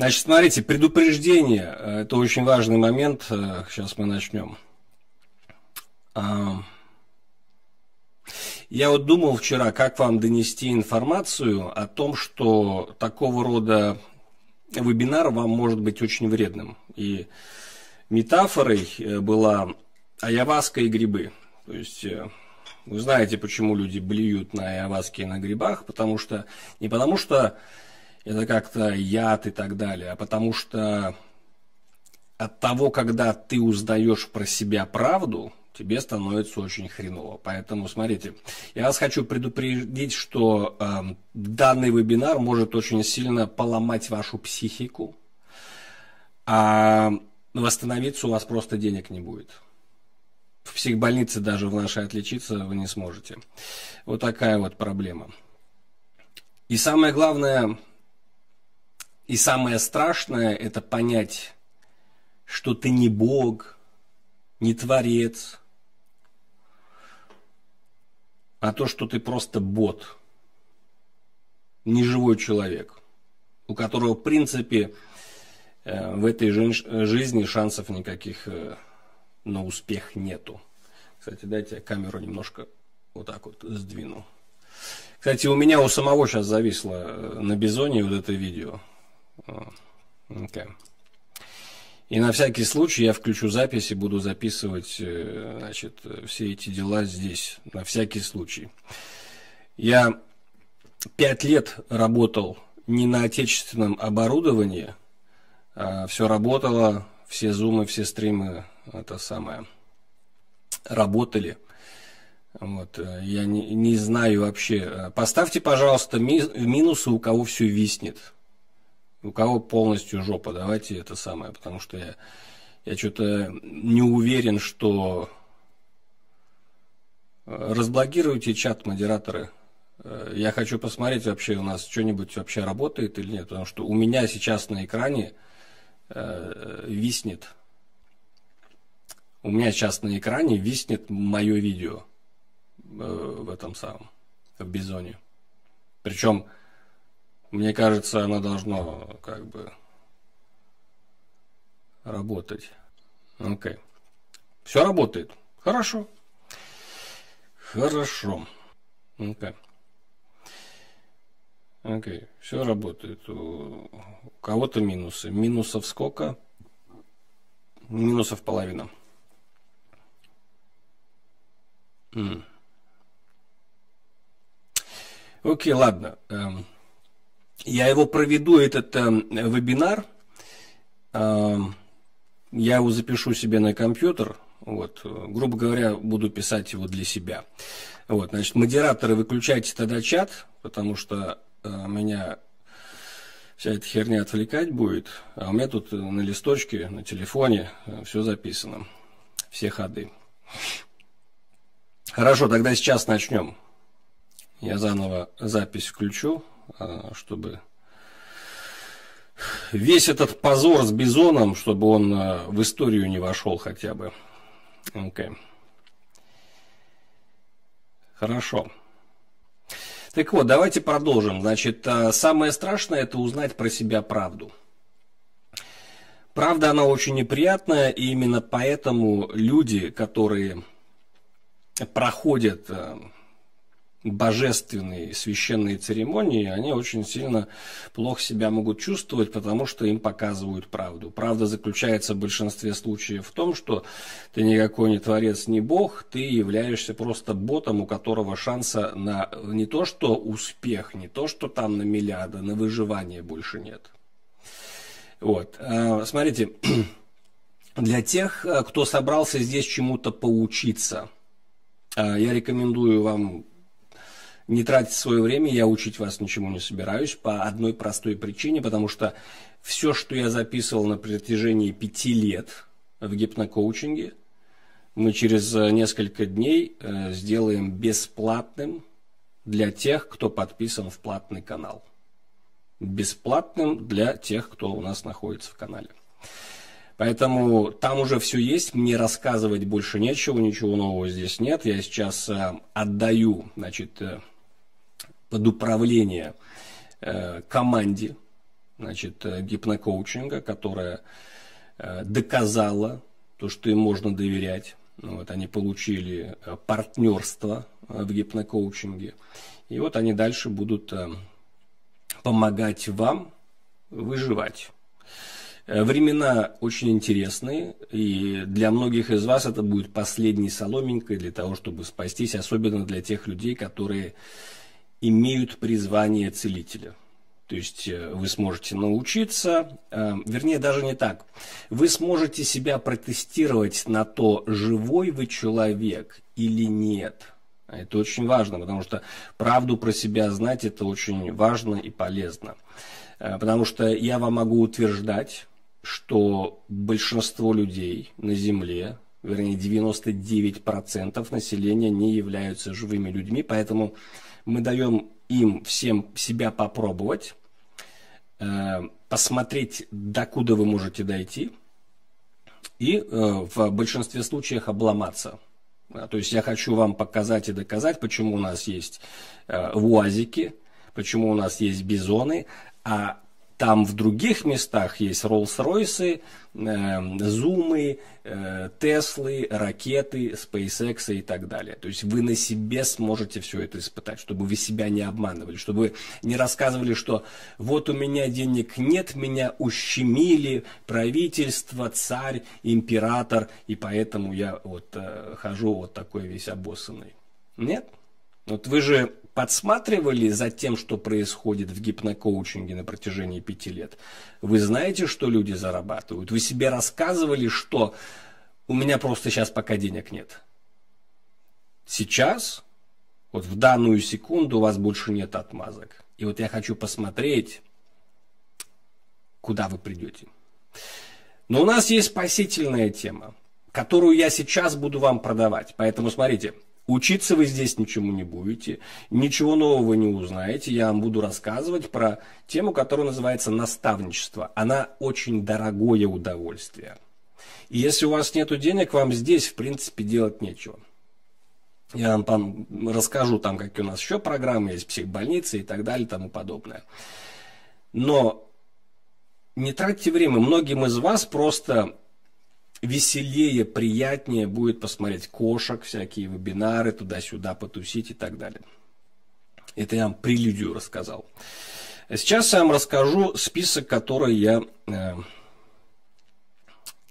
Значит, смотрите, предупреждение. Э, это очень важный момент. Сейчас э, мы начнем. А, я вот думал вчера, как вам донести информацию о том, что такого рода вебинар вам может быть очень вредным. И метафорой э, была аяваска и грибы. То есть вы знаете, почему люди блюют на аяваске и на грибах, потому что не потому что это как-то яд и так далее, а потому что от того, когда ты узнаешь про себя правду, тебе становится очень хреново. Поэтому смотрите, я вас хочу предупредить, что э, данный вебинар может очень сильно поломать вашу психику, а восстановиться у вас просто денег не будет. В психбольнице даже в нашей отличиться вы не сможете. Вот такая вот проблема. И самое главное, и самое страшное – это понять, что ты не Бог, не Творец, а то, что ты просто бот, неживой человек, у которого, в принципе, э, в этой жизни шансов никаких э, на успех нету. Кстати, дайте я камеру немножко вот так вот сдвину. Кстати, у меня у самого сейчас зависло э, на Бизоне вот это видео. Okay. И на всякий случай я включу запись и буду записывать э, значит, все эти дела здесь, на всякий случай. Я пять лет работал не на отечественном оборудовании, а все работало, все зумы, все стримы, это самое, работали. Вот, э, я не, не знаю вообще. Э, поставьте, пожалуйста, ми, минусы, у кого все виснет у кого полностью жопа, давайте это самое, потому что я, я что-то не уверен, что э, разблокируйте чат модераторы. Э, я хочу посмотреть вообще у нас что-нибудь вообще работает или нет, потому что у меня сейчас на экране э, виснет, у меня сейчас на экране виснет мое видео э, в этом самом, в Бизоне. Причем мне кажется, оно должно как бы работать. Окей. Okay. Все работает. Хорошо. Хорошо. Окей. Okay. Окей, okay. все работает. У кого-то минусы. Минусов сколько? Минусов половина. Окей, mm. okay, ладно. Um. Я его проведу, этот э, вебинар. Э, я его запишу себе на компьютер. Вот, э, грубо говоря, буду писать его для себя. Вот, значит, модераторы, выключайте тогда чат, потому что э, меня вся эта херня отвлекать будет. А у меня тут э, на листочке, на телефоне э, все записано. Все ходы. Хорошо, тогда сейчас начнем. Я заново запись включу. А, чтобы весь этот позор с Бизоном, чтобы он а, в историю не вошел хотя бы. Okay. Хорошо. Так вот, давайте продолжим. Значит, а, самое страшное – это узнать про себя правду. Правда, она очень неприятная, и именно поэтому люди, которые проходят божественные священные церемонии, они очень сильно плохо себя могут чувствовать, потому что им показывают правду. Правда заключается в большинстве случаев в том, что ты никакой не творец, не бог, ты являешься просто ботом, у которого шанса на не то что успех, не то что там на миллиарды, на выживание больше нет. Вот, а, смотрите, для тех, э, кто собрался здесь чему-то поучиться э, – я рекомендую вам не тратить свое время, я учить вас ничему не собираюсь по одной простой причине, потому что все, что я записывал на протяжении пяти лет в гипнокоучинге, мы через э, несколько дней э, сделаем бесплатным для тех, кто подписан в платный канал. Бесплатным для тех, кто у нас находится в канале. Поэтому там уже все есть, мне рассказывать больше нечего, ничего нового здесь нет. Я сейчас э, отдаю, значит, под управление э, команде значит, э, гипнокоучинга, которая э, доказала то, что им можно доверять. Ну вот, они получили э, партнерство в гипнокоучинге. И вот они дальше будут помогать вам выживать. Времена очень интересные, и для многих из вас это будет последней соломинкой для того, чтобы спастись, особенно для тех людей, которые имеют призвание целителя. То есть э, вы сможете научиться, э, вернее даже не так, вы сможете себя протестировать на то, живой вы человек или нет. Это очень важно, потому что правду про себя знать это очень важно и полезно. Э, потому что я вам могу утверждать, что большинство людей на Земле, вернее 99% населения не являются живыми людьми, поэтому мы даем им всем себя попробовать, э, посмотреть, докуда вы можете дойти, и э, в большинстве случаев обломаться. То есть я хочу вам показать и доказать, почему у нас есть э, УАЗики, почему у нас есть бизоны, а там в других местах есть Rolls-Royce, эм, Зумы, э, Теслы, ракеты, SpaceX и так далее. То есть вы на себе сможете все это испытать, чтобы вы себя не обманывали, чтобы вы не рассказывали, что вот у меня денег нет, меня ущемили правительство, царь, император, и поэтому я вот э, хожу вот такой весь обоссанный. Нет? Вот вы же подсматривали за тем, что происходит в гипнокоучинге на протяжении пяти лет, вы знаете, что люди зарабатывают. Вы себе рассказывали, что у меня просто сейчас пока денег нет. Сейчас, вот в данную секунду у вас больше нет отмазок. И вот я хочу посмотреть, куда вы придете. Но у нас есть спасительная тема, которую я сейчас буду вам продавать. Поэтому смотрите – Учиться вы здесь ничему не будете, ничего нового не узнаете. Я вам буду рассказывать про тему, которая называется наставничество. Она очень дорогое удовольствие. И если у вас нет денег, вам здесь, в принципе, делать нечего. Я вам там расскажу, там, какие у нас еще программы есть, психбольницы и так далее, и тому подобное. Но не тратьте время. Многим из вас просто веселее, приятнее будет посмотреть кошек, всякие вебинары, туда-сюда потусить и так далее. Это я вам прелюдию рассказал. Сейчас я вам расскажу список, который я э,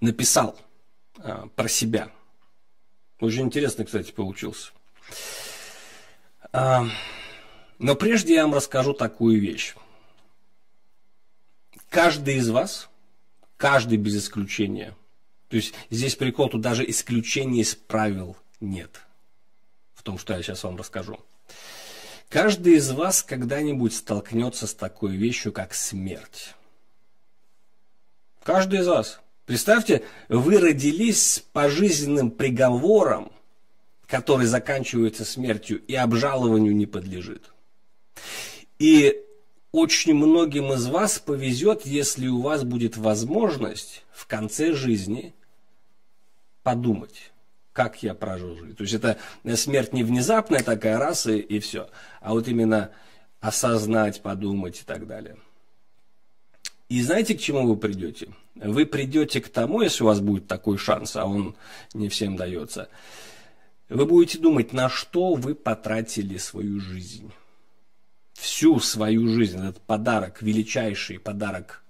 написал э, про себя. Очень интересно, кстати, получился. Э, но прежде я вам расскажу такую вещь. Каждый из вас, каждый без исключения, то есть здесь прикол, тут даже исключений из правил нет в том, что я сейчас вам расскажу. Каждый из вас когда-нибудь столкнется с такой вещью, как смерть. Каждый из вас. Представьте, вы родились с пожизненным приговором, который заканчивается смертью и обжалованию не подлежит. И очень многим из вас повезет, если у вас будет возможность в конце жизни подумать, как я прожил жизнь. То есть это э, смерть не внезапная такая раз и, и все, а вот именно осознать, подумать и так далее. И знаете, к чему вы придете? Вы придете к тому, если у вас будет такой шанс, а он не всем дается, вы будете думать, на что вы потратили свою жизнь. Всю свою жизнь, этот подарок, величайший подарок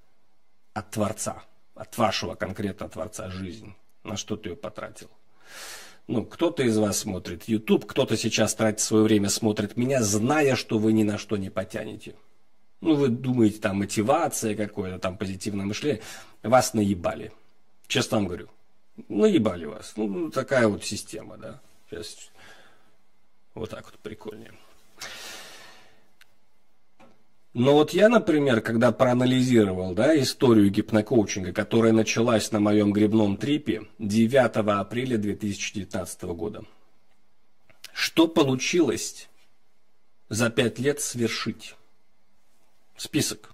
от Творца, от вашего конкретно Творца жизнь на что ты ее потратил. Ну, кто-то из вас смотрит YouTube, кто-то сейчас тратит свое время, смотрит меня, зная, что вы ни на что не потянете. Ну, вы думаете, там мотивация какое-то, там позитивное мышление. Вас наебали. Честно вам говорю. Наебали вас. Ну, такая вот система, да. Сейчас вот так вот прикольнее. Но вот я, например, когда проанализировал да, историю гипнокоучинга, которая началась на моем грибном трипе 9 апреля 2019 года, что получилось за пять лет свершить? Список.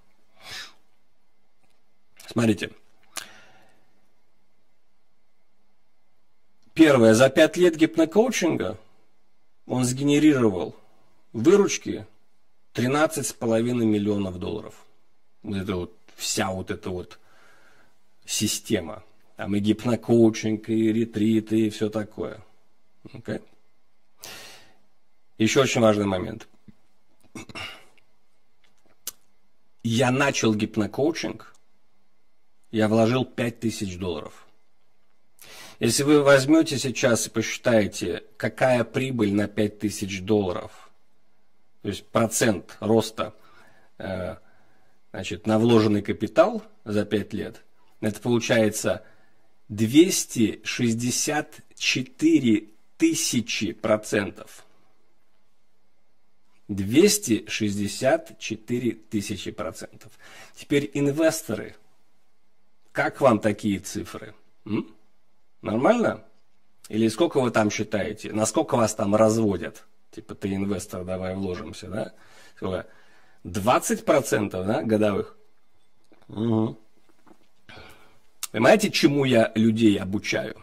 Смотрите. Первое. За пять лет гипнокоучинга он сгенерировал выручки 13,5 миллионов долларов. Это вот вся вот эта вот система. Там и гипнокоучинг, и ретриты, и все такое. Okay? Еще очень важный момент. Я начал гипнокоучинг, я вложил 5000 долларов. Если вы возьмете сейчас и посчитаете, какая прибыль на 5000 долларов – то есть процент роста э, значит, на вложенный капитал за 5 лет, это получается 264 тысячи процентов. 264 тысячи процентов. Теперь инвесторы. Как вам такие цифры? М? Нормально? Или сколько вы там считаете? Насколько вас там разводят? Типа, ты инвестор, давай вложимся, да? Сколько? 20%, да, годовых? Угу. Понимаете, чему я людей обучаю?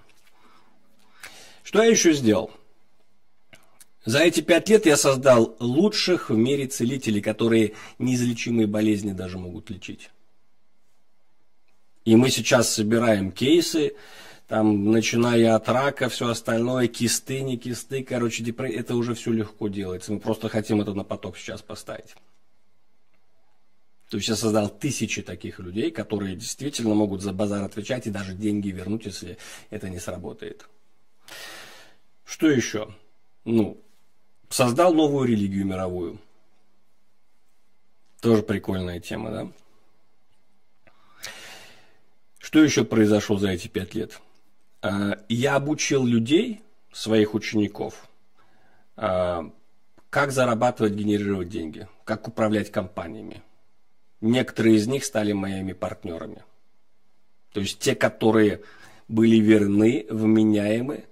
Что я еще сделал? За эти пять лет я создал лучших в мире целителей, которые неизлечимые болезни даже могут лечить. И мы сейчас собираем кейсы, там, начиная от рака, все остальное, кисты, не кисты, короче, депрессия, это уже все легко делается. Мы просто хотим это на поток сейчас поставить. То есть я создал тысячи таких людей, которые действительно могут за базар отвечать и даже деньги вернуть, если это не сработает. Что еще? Ну, создал новую религию мировую. Тоже прикольная тема, да? Что еще произошло за эти пять лет? Э, я обучил людей, своих учеников, э, как зарабатывать, генерировать деньги, как управлять компаниями. Некоторые из них стали моими партнерами. То есть те, которые были верны, вменяемы,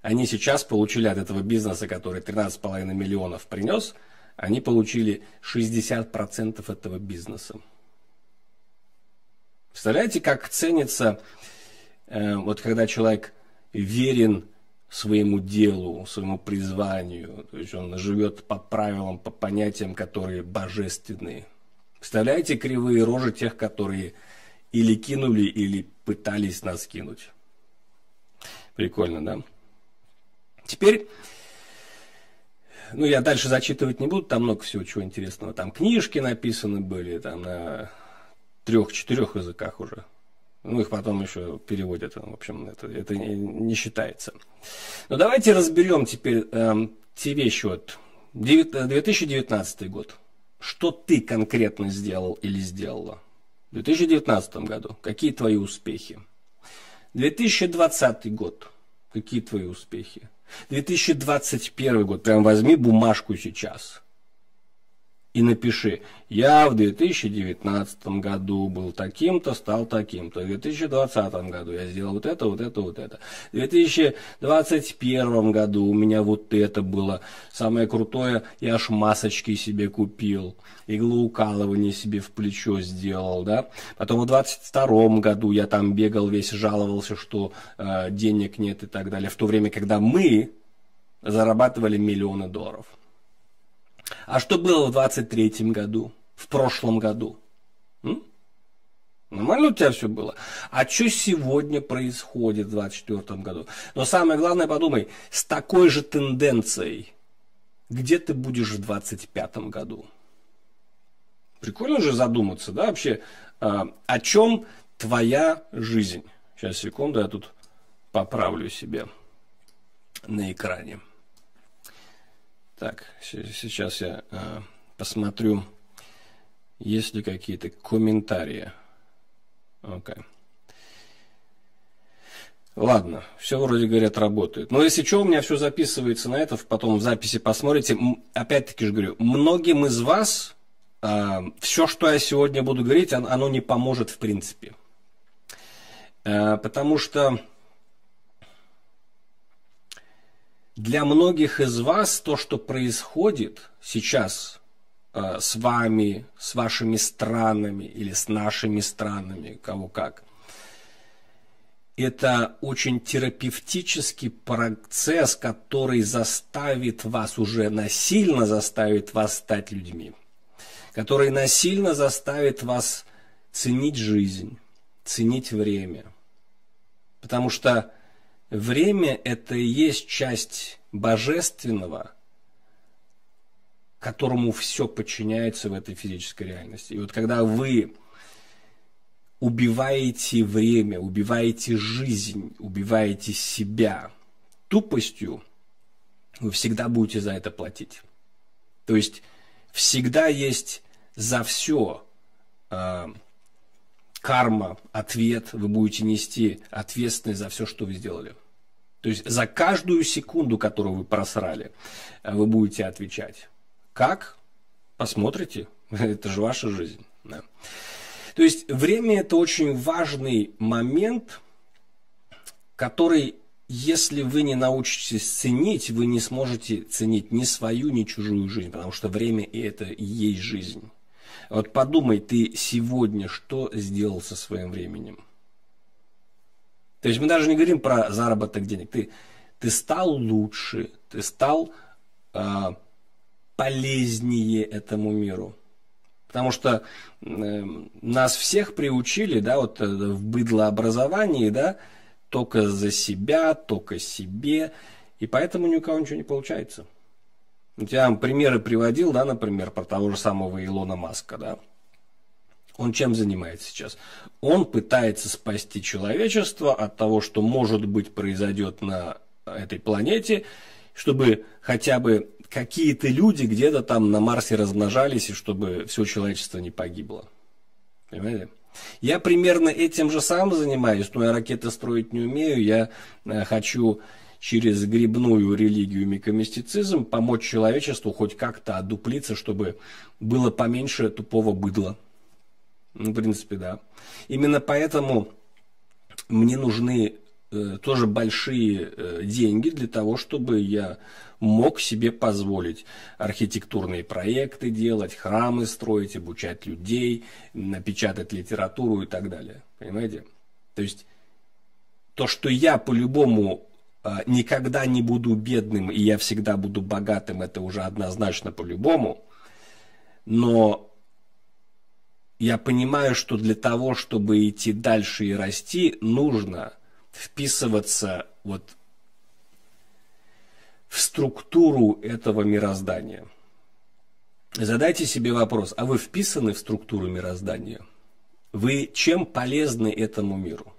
они сейчас получили от этого бизнеса, который 13,5 миллионов принес, они получили 60% этого бизнеса. Представляете, как ценится Э, вот когда человек верен своему делу, своему призванию, то есть он живет по правилам, по понятиям, которые божественные. Представляете кривые рожи тех, которые или кинули, или пытались нас кинуть. Прикольно, да? Теперь, ну я дальше зачитывать не буду, там много всего чего интересного. Там книжки написаны были, там на трех-четырех языках уже ну, их потом еще переводят, в общем, это, это не считается. Но ну, давайте разберем теперь эм, э, TV-счет. 2019 год. Что ты конкретно сделал или сделала? В 2019 году. Какие твои успехи? 2020 год. Какие твои успехи? 2021 год. Прям возьми бумажку сейчас и напиши, я в 2019 году был таким-то, стал таким-то, в 2020 году я сделал вот это, вот это, вот это, в 2021 году у меня вот это было, самое крутое, я аж масочки себе купил, иглоукалывание себе в плечо сделал, да, потом в 2022 году я там бегал весь, жаловался, что э, денег нет и так далее, в то время, когда мы зарабатывали миллионы долларов. А что было в 23 году, в прошлом году? М? Нормально у тебя все было? А что сегодня происходит в 24 году? Но самое главное, подумай, с такой же тенденцией, где ты будешь в 25 году? Прикольно же задуматься, да, вообще, э, о чем твоя жизнь? Сейчас, секунду, я тут поправлю себе на экране. Так, сейчас я э, посмотрю, есть ли какие-то комментарии. Окей. Okay. Ладно, все вроде говорят работает. Но если что, у меня все записывается на это, потом в записи посмотрите. Опять-таки же говорю, многим из вас э, все, что я сегодня буду говорить, оно, оно не поможет в принципе. Э, потому что для многих из вас то, что происходит сейчас э, с вами, с вашими странами или с нашими странами, кого как, это очень терапевтический процесс, который заставит вас уже насильно заставит вас стать людьми, который насильно заставит вас ценить жизнь, ценить время. Потому что Время – это и есть часть божественного, которому все подчиняется в этой физической реальности. И вот когда вы убиваете время, убиваете жизнь, убиваете себя тупостью, вы всегда будете за это платить. То есть всегда есть за все э, а, карма, ответ, вы будете нести ответственность за все, что вы сделали. То есть за каждую секунду, которую вы просрали, э, вы будете отвечать. Как? Посмотрите. Это же ваша жизнь. Да. То есть время это очень важный момент, который, если вы не научитесь ценить, вы не сможете ценить ни свою, ни чужую жизнь, потому что время и это и есть жизнь. Вот подумай ты сегодня, что сделал со своим временем. То есть мы даже не говорим про заработок денег. Ты, ты стал лучше, ты стал э, полезнее этому миру. Потому что э, нас всех приучили, да, вот э, в быдлообразовании, да, только за себя, только себе. И поэтому ни у кого ничего не получается. Я вам примеры приводил, да, например, про того же самого Илона Маска, да. Он чем занимается сейчас? Он пытается спасти человечество от того, что, может быть, произойдет на этой планете, чтобы хотя бы какие-то люди где-то там на Марсе размножались, и чтобы все человечество не погибло. Понимаете? Я примерно этим же сам занимаюсь, но я ракеты строить не умею, я э, хочу через грибную религию микомистицизм помочь человечеству хоть как-то одуплиться, чтобы было поменьше тупого быдла. Ну, в принципе, да. Именно поэтому мне нужны э, тоже большие э, деньги для того, чтобы я мог себе позволить архитектурные проекты делать, храмы строить, обучать людей, напечатать литературу и так далее. Понимаете? То есть то, что я по-любому а, никогда не буду бедным, и я всегда буду богатым, это уже однозначно по-любому. Но я понимаю, что для того, чтобы идти дальше и расти, нужно вписываться вот в структуру этого мироздания. Задайте себе вопрос, а вы вписаны в структуру мироздания? Вы чем полезны этому миру?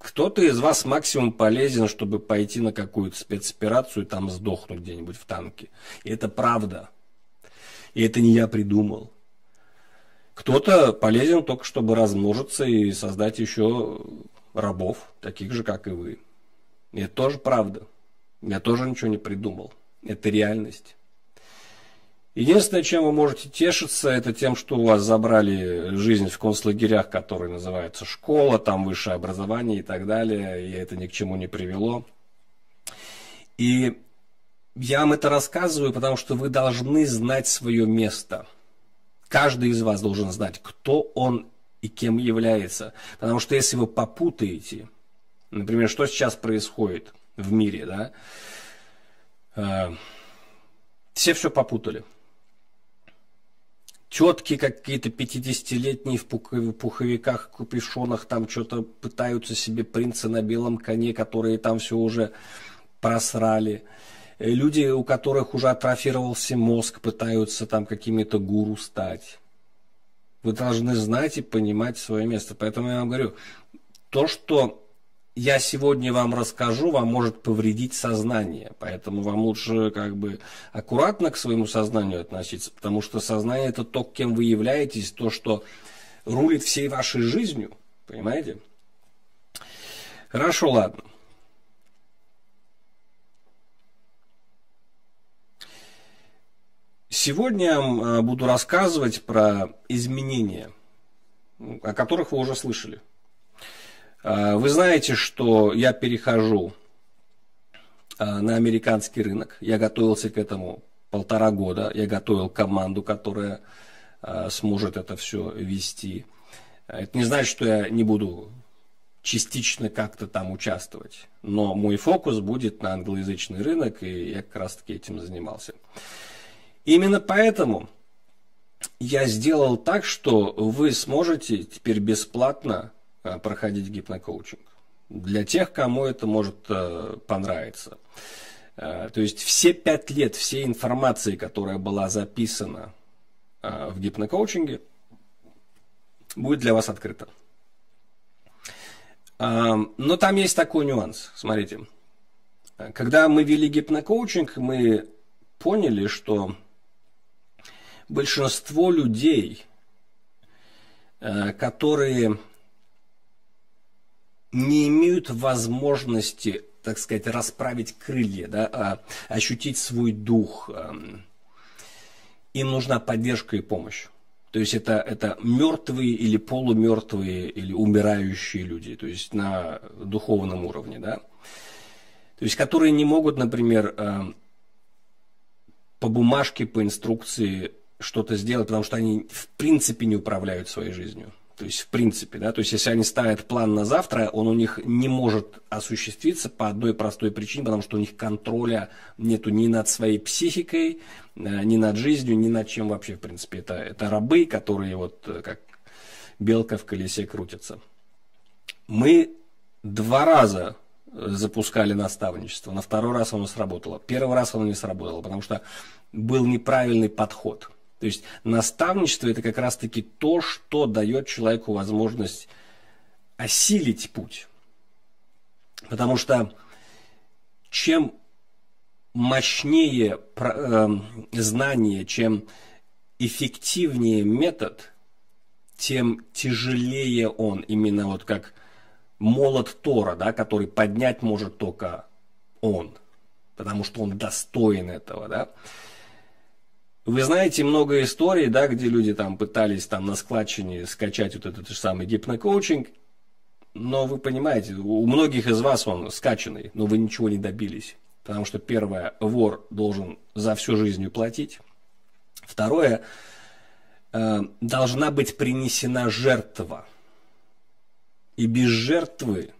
Кто-то из вас максимум полезен, чтобы пойти на какую-то спецоперацию и там сдохнуть где-нибудь в танке. И это правда. И это не я придумал. Кто-то полезен только, чтобы размножиться и создать еще рабов, таких же, как и вы. И это тоже правда. Я тоже ничего не придумал. Это реальность. Единственное, чем вы можете тешиться, это тем, что у вас забрали жизнь в концлагерях, которые называются школа, там высшее образование и так далее, и это ни к чему не привело. И я вам это рассказываю, потому что вы должны знать свое место. Каждый из вас должен знать, кто он и кем является. Потому что если вы попутаете, например, что сейчас происходит в мире, да, э, все все попутали тетки какие-то 50-летние в пуховиках, купюшонах там что-то пытаются себе принца на белом коне, которые там все уже просрали. Э, люди, у которых уже атрофировался мозг, пытаются там какими-то гуру стать. Вы должны знать и понимать свое место. Поэтому я вам говорю, то, что я сегодня вам расскажу, вам может повредить сознание. Поэтому вам лучше как бы аккуратно к своему сознанию относиться, потому что сознание это то, кем вы являетесь, то, что рулит всей вашей жизнью. Понимаете? Хорошо, ладно. Сегодня я а, буду рассказывать про изменения, о которых вы уже слышали. А, вы знаете, что я перехожу а, на американский рынок. Я готовился к этому полтора года. Я готовил команду, которая а, сможет это все вести. Это не значит, что я не буду частично как-то там участвовать. Но мой фокус будет на англоязычный рынок, и я как раз таки этим занимался. Именно поэтому я сделал так, что вы сможете теперь бесплатно Э, проходить гипнокоучинг. Для тех, кому это может э, понравиться. Э, то есть все пять лет всей информации, которая была записана в гипнокоучинге, будет для вас открыта. Но там есть такой нюанс. Смотрите, когда мы вели гипнокоучинг, мы поняли, что большинство людей, которые не имеют возможности, так сказать, расправить крылья, да, а ощутить свой дух. Эм, им нужна поддержка и помощь. То есть это, это мертвые или полумертвые или умирающие люди, то есть на духовном уровне, да. То есть которые не могут, например, эм, по бумажке, по инструкции что-то сделать, потому что они в принципе не управляют своей жизнью. То есть, в принципе, да, то есть, если они ставят план на завтра, он у них не может осуществиться по одной простой причине, потому что у них контроля нету ни над своей психикой, э, ни над жизнью, ни над чем вообще, в принципе. Это, это рабы, которые вот э, как белка в колесе крутится. Мы два раза э, запускали наставничество. На второй раз оно сработало. Первый раз оно не сработало, потому что был неправильный подход – то есть наставничество это как раз-таки то, что дает человеку возможность осилить путь. Потому что чем мощнее эм, знание, чем эффективнее метод, тем тяжелее он, именно вот как молот Тора, да, который поднять может только он, потому что он достоин этого, да. Вы знаете много историй, да, где люди там пытались там на складчине скачать вот этот же самый гипнокоучинг, но вы понимаете, у многих из вас он скачанный, но вы ничего не добились. Потому что первое, вор должен за всю жизнь платить. Второе, э, должна быть принесена жертва. И без жертвы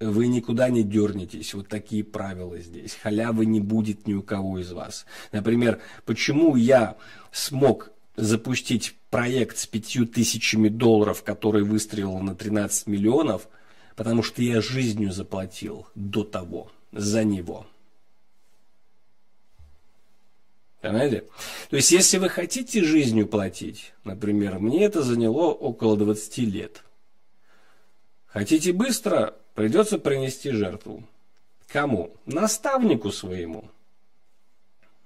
вы никуда не дернетесь, вот такие правила здесь. Халявы не будет ни у кого из вас. Например, почему я смог запустить проект с пятью тысячами долларов, который выстрелил на 13 миллионов, потому что я жизнью заплатил до того, за него. Понимаете? То есть, если вы хотите жизнью платить, например, мне это заняло около 20 лет. Хотите быстро, Придется принести жертву. Кому? Наставнику своему.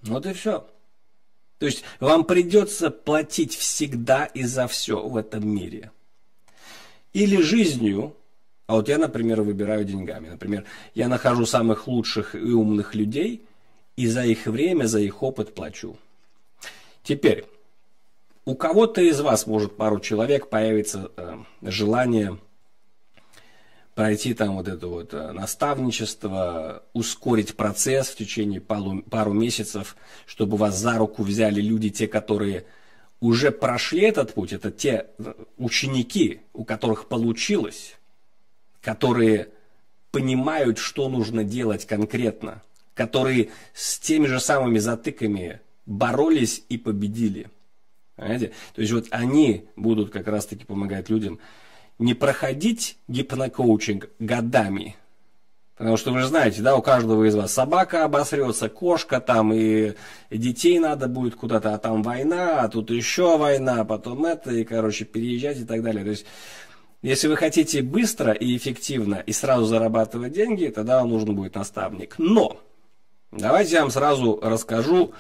Вот и все. То есть вам придется платить всегда и за все в этом мире. Или жизнью, а вот я, например, выбираю деньгами. Например, я нахожу самых лучших и умных людей, и за их время, за их опыт плачу. Теперь, у кого-то из вас, может, пару человек появится э, желание пройти там вот это вот э, наставничество, ускорить процесс в течение пару, пару месяцев, чтобы вас за руку взяли люди, те, которые уже прошли этот путь, это те э, ученики, у которых получилось, которые понимают, что нужно делать конкретно, которые с теми же самыми затыками боролись и победили. Понимаете? То есть вот они будут как раз-таки помогать людям не проходить гипнокоучинг годами. Потому что вы же знаете, да, у каждого из вас собака обосрется, кошка там, и детей надо будет куда-то, а там война, а тут еще война, а потом это, и, короче, переезжать и так далее. То есть, если вы хотите быстро и эффективно и сразу зарабатывать деньги, тогда вам нужен будет наставник. Но давайте я вам сразу расскажу,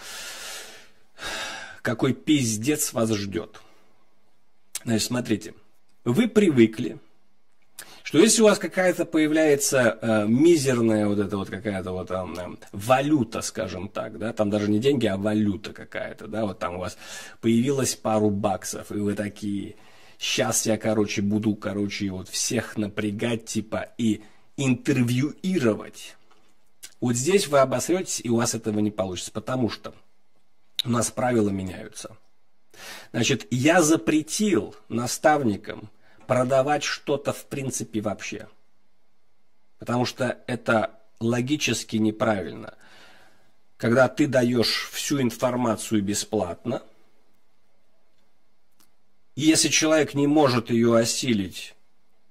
какой пиздец вас ждет. Значит, смотрите вы привыкли, что если у вас какая-то появляется э, мизерная вот эта вот какая-то вот э, валюта, скажем так, да, там даже не деньги, а валюта какая-то, да, вот там у вас появилась пару баксов, и вы такие, сейчас я, короче, буду, короче, вот всех напрягать, типа, и интервьюировать. Вот здесь вы обосретесь, и у вас этого не получится, потому что у нас правила меняются. Значит, я запретил наставникам продавать что-то в принципе вообще. Потому что это логически неправильно. Когда ты даешь всю информацию бесплатно, и если человек не может ее осилить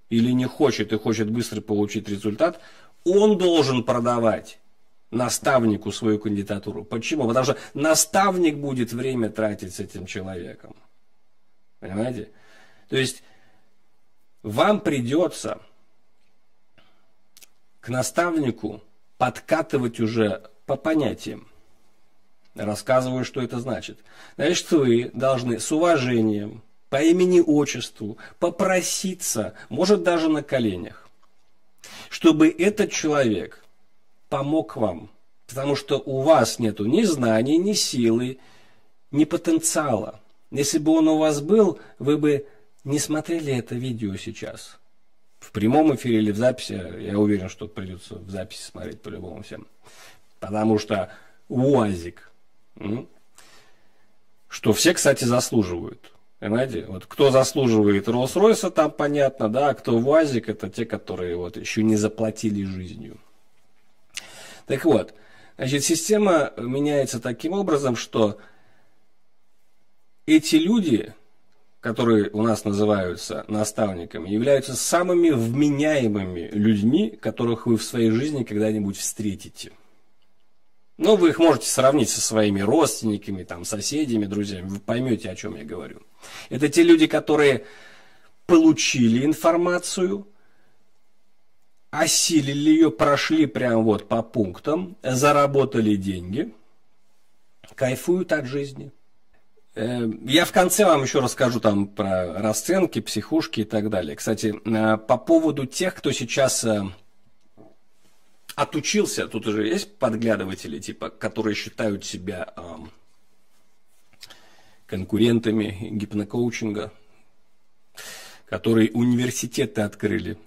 или не хочет и хочет быстро получить результат, он должен продавать наставнику свою кандидатуру. Почему? Потому что наставник будет время тратить с этим человеком. Понимаете? То есть вам придется к наставнику подкатывать уже по понятиям. Рассказываю, что это значит. Значит, вы должны с уважением, по имени отчеству, попроситься, может даже на коленях, чтобы этот человек помог вам. Потому что у вас нету ни знаний, ни силы, ни потенциала. Если бы он у вас был, вы бы не смотрели это видео сейчас, в прямом эфире или в записи, я уверен, что придется в записи смотреть по-любому всем, потому что УАЗик, что все, кстати, заслуживают. Понимаете? Вот кто заслуживает Роллс-Ройса, там понятно, да, а кто УАЗик, это те, которые вот еще не заплатили жизнью. Так вот, значит, система меняется таким образом, что эти люди, которые у нас называются наставниками, являются самыми вменяемыми людьми, которых вы в своей жизни когда-нибудь встретите. Но ну, вы их можете сравнить со своими родственниками, там, соседями, друзьями. Вы поймете, о чем я говорю. Это те люди, которые получили информацию, осилили ее, прошли прям вот по пунктам, заработали деньги, кайфуют от жизни – Эм, я в конце вам еще расскажу там про расценки, психушки и так далее. Кстати, э, по поводу тех, кто сейчас э, отучился, тут уже есть подглядыватели, типа, которые считают себя э, конкурентами гипнокоучинга, которые университеты открыли.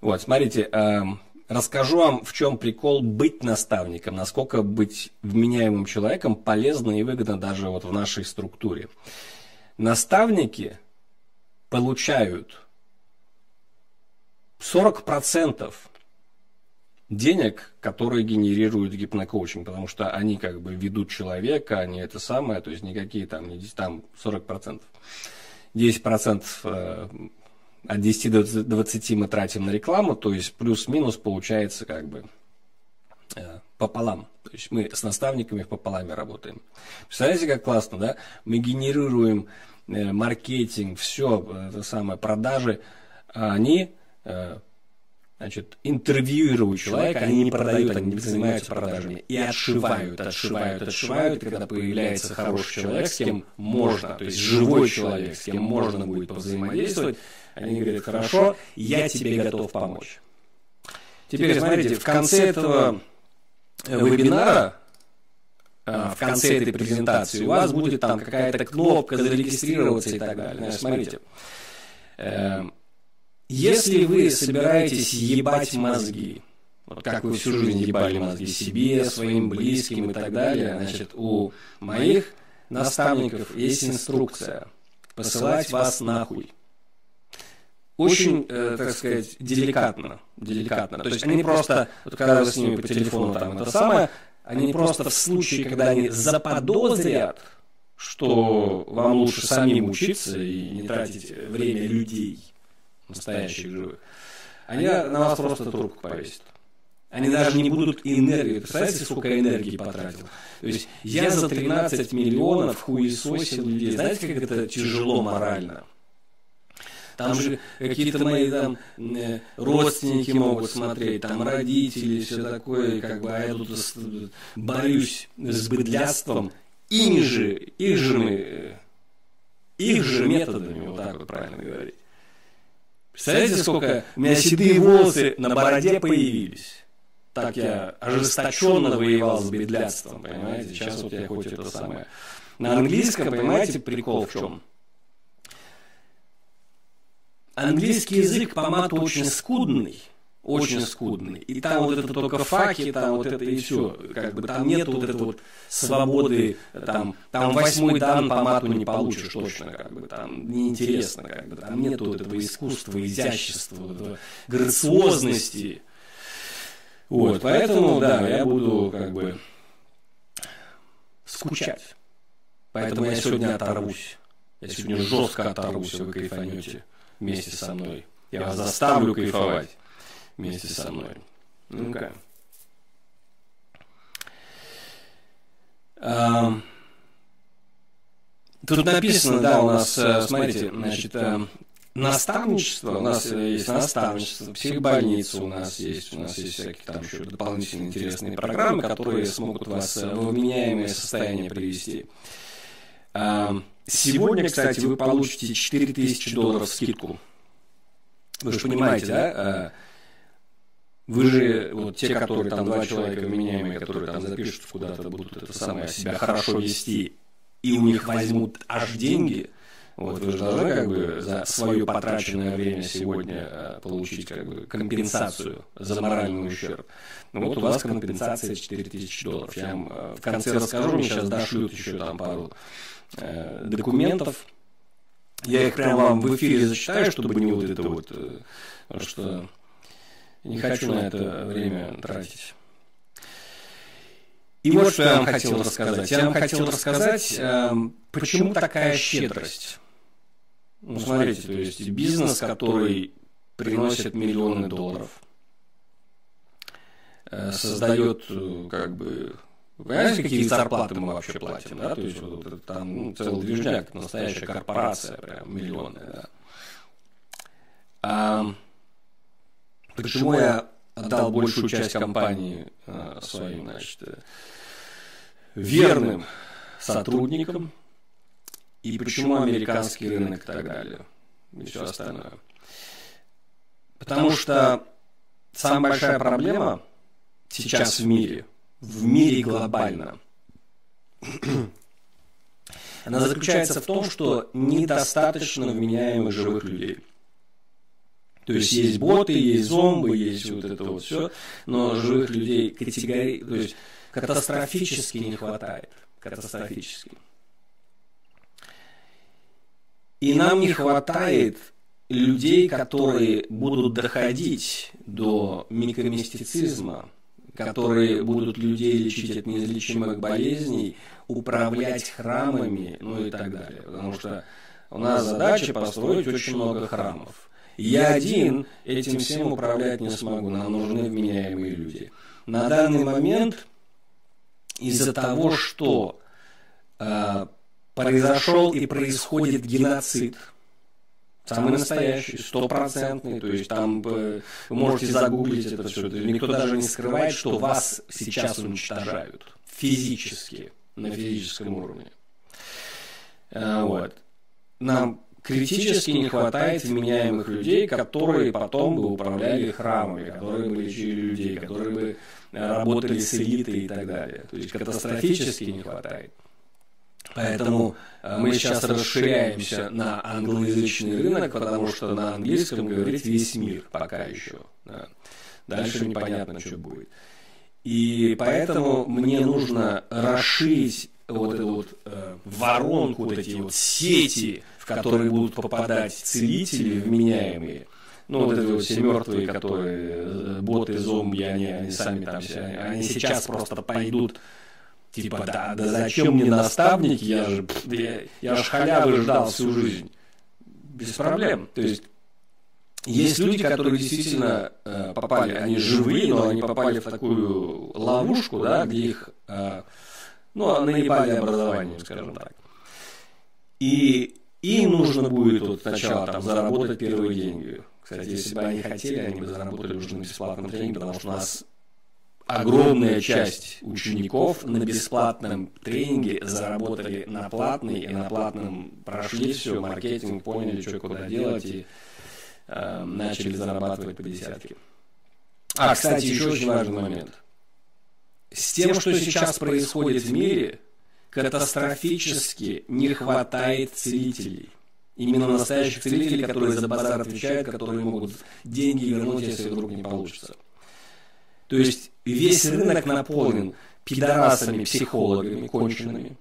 Вот, смотрите, эм, Расскажу вам, в чем прикол быть наставником, насколько быть вменяемым человеком полезно и выгодно даже вот в нашей структуре. Наставники получают 40% денег, которые генерируют гипнокоучинг, потому что они как бы ведут человека, они это самое, то есть никакие там, не там 40%. 10% от 10 до 20 мы тратим на рекламу, то есть плюс-минус получается как бы э, пополам. То есть мы с наставниками пополами работаем. Представляете, как классно, да? Мы генерируем э, маркетинг, все э, это самое, продажи, а они значит, интервьюируют человека, они не продают, они не занимаются продажами, и отшивают, отшивают, отшивают, и когда появляется хороший человек, с кем можно, то есть живой человек, с кем можно будет повзаимодействовать, они говорят, хорошо, я тебе готов помочь. Теперь, смотрите, в конце этого э, вебинара, э, в конце этой презентации у вас будет там какая-то кнопка зарегистрироваться и так далее. Смотрите, э, если вы собираетесь ебать мозги, вот как вы всю жизнь ебали мозги себе, своим близким и так далее, значит, у моих наставников есть инструкция посылать вас нахуй очень, э, э так сказать, деликатно. деликатно. То есть они просто, вот когда вы с ними по телефону там это самое, они просто в случае, когда они заподозрят, что вам лучше самим учиться и не тратить время людей, настоящих живых, они на вас просто трубку повесят. Они даже не будут энергии. Представляете, сколько энергии потратил? То есть я за 13 миллионов хуесосил людей. Знаете, как это тяжело морально? Там же какие-то мои там э, родственники могут смотреть, там родители, все такое, как бы, а я а тут борюсь с быдлятством ими же, их же мы, э, их же методами, вот так вот правильно говорить. Представляете, сколько у меня седые волосы на бороде появились? Так я ожесточенно воевал с бедлядством, понимаете? Сейчас вот я хоть это самое. На английском, понимаете, прикол в чем? английский язык по мату очень скудный, очень скудный. И там вот это только факи, там вот это и все. Как бы там нет вот этой вот свободы, там, там восьмой дан по мату не получишь точно, как бы там неинтересно, как бы там нет вот этого искусства, изящества, вот этого грациозности. Вот, поэтому, да, я буду как бы скучать. Поэтому я сегодня оторвусь. Я сегодня жестко оторвусь, вы кайфанете вместе со мной. Я вас заставлю кайфовать вместе со мной. Ну-ка. тут написано, да, у нас, э, смотрите, значит, э, наставничество, у нас э, есть наставничество, психбольница у нас есть, у нас есть всякие там еще дополнительные интересные программы, которые смогут вас в вменяемое состояние привести. Сегодня, кстати, вы получите 4000 долларов скидку. Вы же понимаете, да? А, вы же, вот те, которые там два человека вменяемые, которые там запишут куда-то, будут это самое себя хорошо вести, и у них возьмут аж деньги, вот вы же должны как бы за свое потраченное время сегодня э, э, получить как бы компенсацию за моральный ущерб. Ну, вот у вас компенсация 4000 долларов. Я вам э, в конце расскажу, мне сейчас дошлют еще там пару э, документов. Я их прямо вам в эфире зачитаю, чтобы не вот это вот, э, э, что не хочу на это время тратить. И вот что я вам хотел рассказать. Я вам хотел рассказать, э, эм, почему такая щедрость. Ну, смотрите, то есть бизнес, который приносит миллионы долларов, э, создает как бы вы знаете, какие зарплаты мы вообще платим, да? То есть вот, там ну, целый движняк, настоящая корпорация, прям миллионная, да. А, почему я отдал большую часть компании а, э, своим, значит, э, верным сотрудникам? И почему американский рынок и так далее? И все остальное. Потому что самая большая проблема сейчас в мире – в мире глобально. Она заключается в том, что недостаточно вменяемых живых людей. То есть есть боты, есть зомбы, есть вот это вот все, но живых людей категори... то есть катастрофически не хватает. Катастрофически. И нам не хватает людей, которые будут доходить до микромистицизма, которые будут людей лечить от неизлечимых болезней, управлять храмами, ну и так далее. Потому что у нас задача построить очень много храмов. Я один этим всем управлять не смогу, нам нужны вменяемые люди. На данный момент из-за того, что э, произошел и происходит геноцид – Самый настоящий, стопроцентный, то есть там вы можете загуглить это все. Никто даже не скрывает, что вас сейчас уничтожают физически, на физическом уровне. Э, вот. Нам критически не хватает вменяемых людей, которые потом бы управляли храмами, которые бы лечили людей, которые бы э, работали с элитой и так далее. То есть катастрофически не хватает. Поэтому э, мы сейчас расширяемся на англоязычный рынок, потому что на английском говорит весь мир пока еще. Да. Дальше непонятно, что будет. И поэтому мне нужно расширить вот эту вот э, воронку, вот эти вот сети, в которые будут попадать целители вменяемые. Ну, вот эти вот все мертвые, которые э, боты, зомби, они, они сами там все, они сейчас просто пойдут Типа, да, да зачем мне наставники я же, я, я же халявы ждал всю жизнь. Без проблем. То есть, есть люди, которые действительно э, э попали, они живые, но они попали в такую ловушку, да, где их, э, ну, а наебали образованием, скажем так. И им нужно будет вот сначала там заработать первые деньги. Кстати, если бы они хотели, они бы заработали уже на бесплатном тренинге, потому что у нас огромная часть учеников на бесплатном тренинге заработали на платный, и на платном прошли все, маркетинг, поняли, что куда делать, и э, начали зарабатывать по десятке. А, кстати, еще очень важный момент. С тем, что сейчас происходит в мире, катастрофически не хватает целителей. Именно настоящих целителей, которые за базар отвечают, которые могут деньги вернуть, если вдруг не получится. То есть и весь рынок наполнен пидорасами, психологами конченными.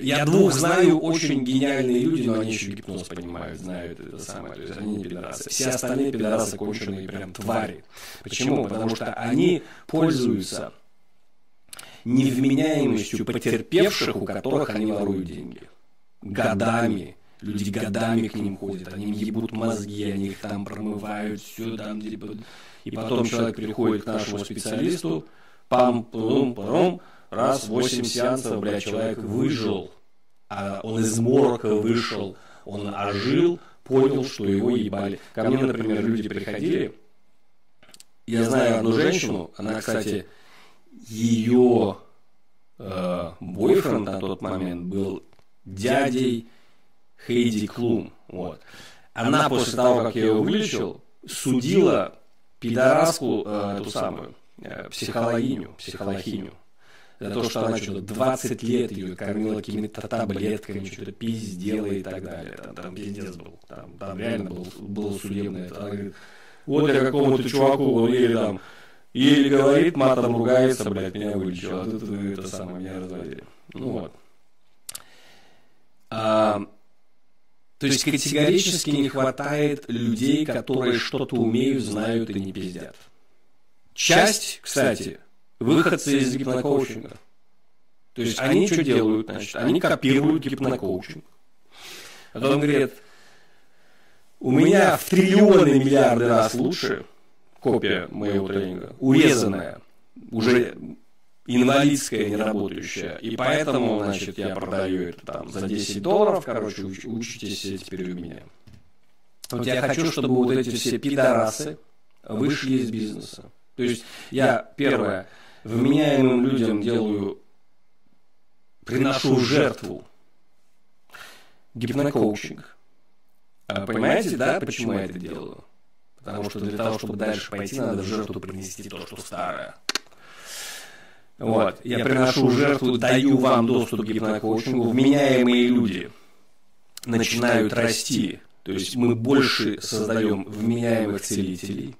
Я двух знаю, очень гениальные люди, но они еще гипноз понимают, знают это самое. То есть они не пидорасы. Все остальные пидорасы конченые прям твари. Почему? Потому что они пользуются невменяемостью потерпевших, у которых они воруют деньги. Годами. Люди годами к ним ходят, они им ебут мозги, они их там промывают, все там, где типа, и потом человек приходит к нашему специалисту, пам-пум-пам, раз, восемь сеансов, блядь, человек выжил, а он из морока вышел, он ожил, понял, что его ебали. Ко мне, например, люди приходили, я знаю одну женщину, она, кстати, ее э, бойфренд на тот момент был дядей Хейди Клум. Вот. Она после того, как я ее вылечил, судила пидораску э, э эту самую, э, э, психологиню, психологиню. За то, что она что-то 20 лет ее кормила какими-то таблетками, что-то пиздела и так далее. Там, там пиздец был. Там, там реально был, было судебное. Она говорит, вот я какому-то чуваку, или там, или говорит, матом ругается, блядь, меня вылечил. А тут это самое, меня разводили. Ну вот. А, то есть категорически не хватает людей, которые что-то умеют, знают и не пиздят. Часть, кстати, выходцы из гипнокоучинга. То есть они что делают, значит? Они копируют гипнокоучинг. А потом говорят, у меня в триллионы миллиарды раз лучше копия моего тренинга, урезанная, уже инвалидская неработающая. И поэтому, значит, я продаю это там за 10 долларов. Короче, уч, учитесь теперь у меня. Вот я хочу, чтобы вот эти все пидорасы вышли из бизнеса. То есть я, первое, вменяемым людям делаю, приношу жертву гипнокоучинг. А понимаете, да, почему я это делаю? Потому что для того, чтобы дальше пойти, надо в жертву принести то, что старое. Вот. Я приношу жертву, даю вам доступ к гипнокоучингу. Вменяемые люди начинают расти. То есть мы больше создаем вменяемых целителей.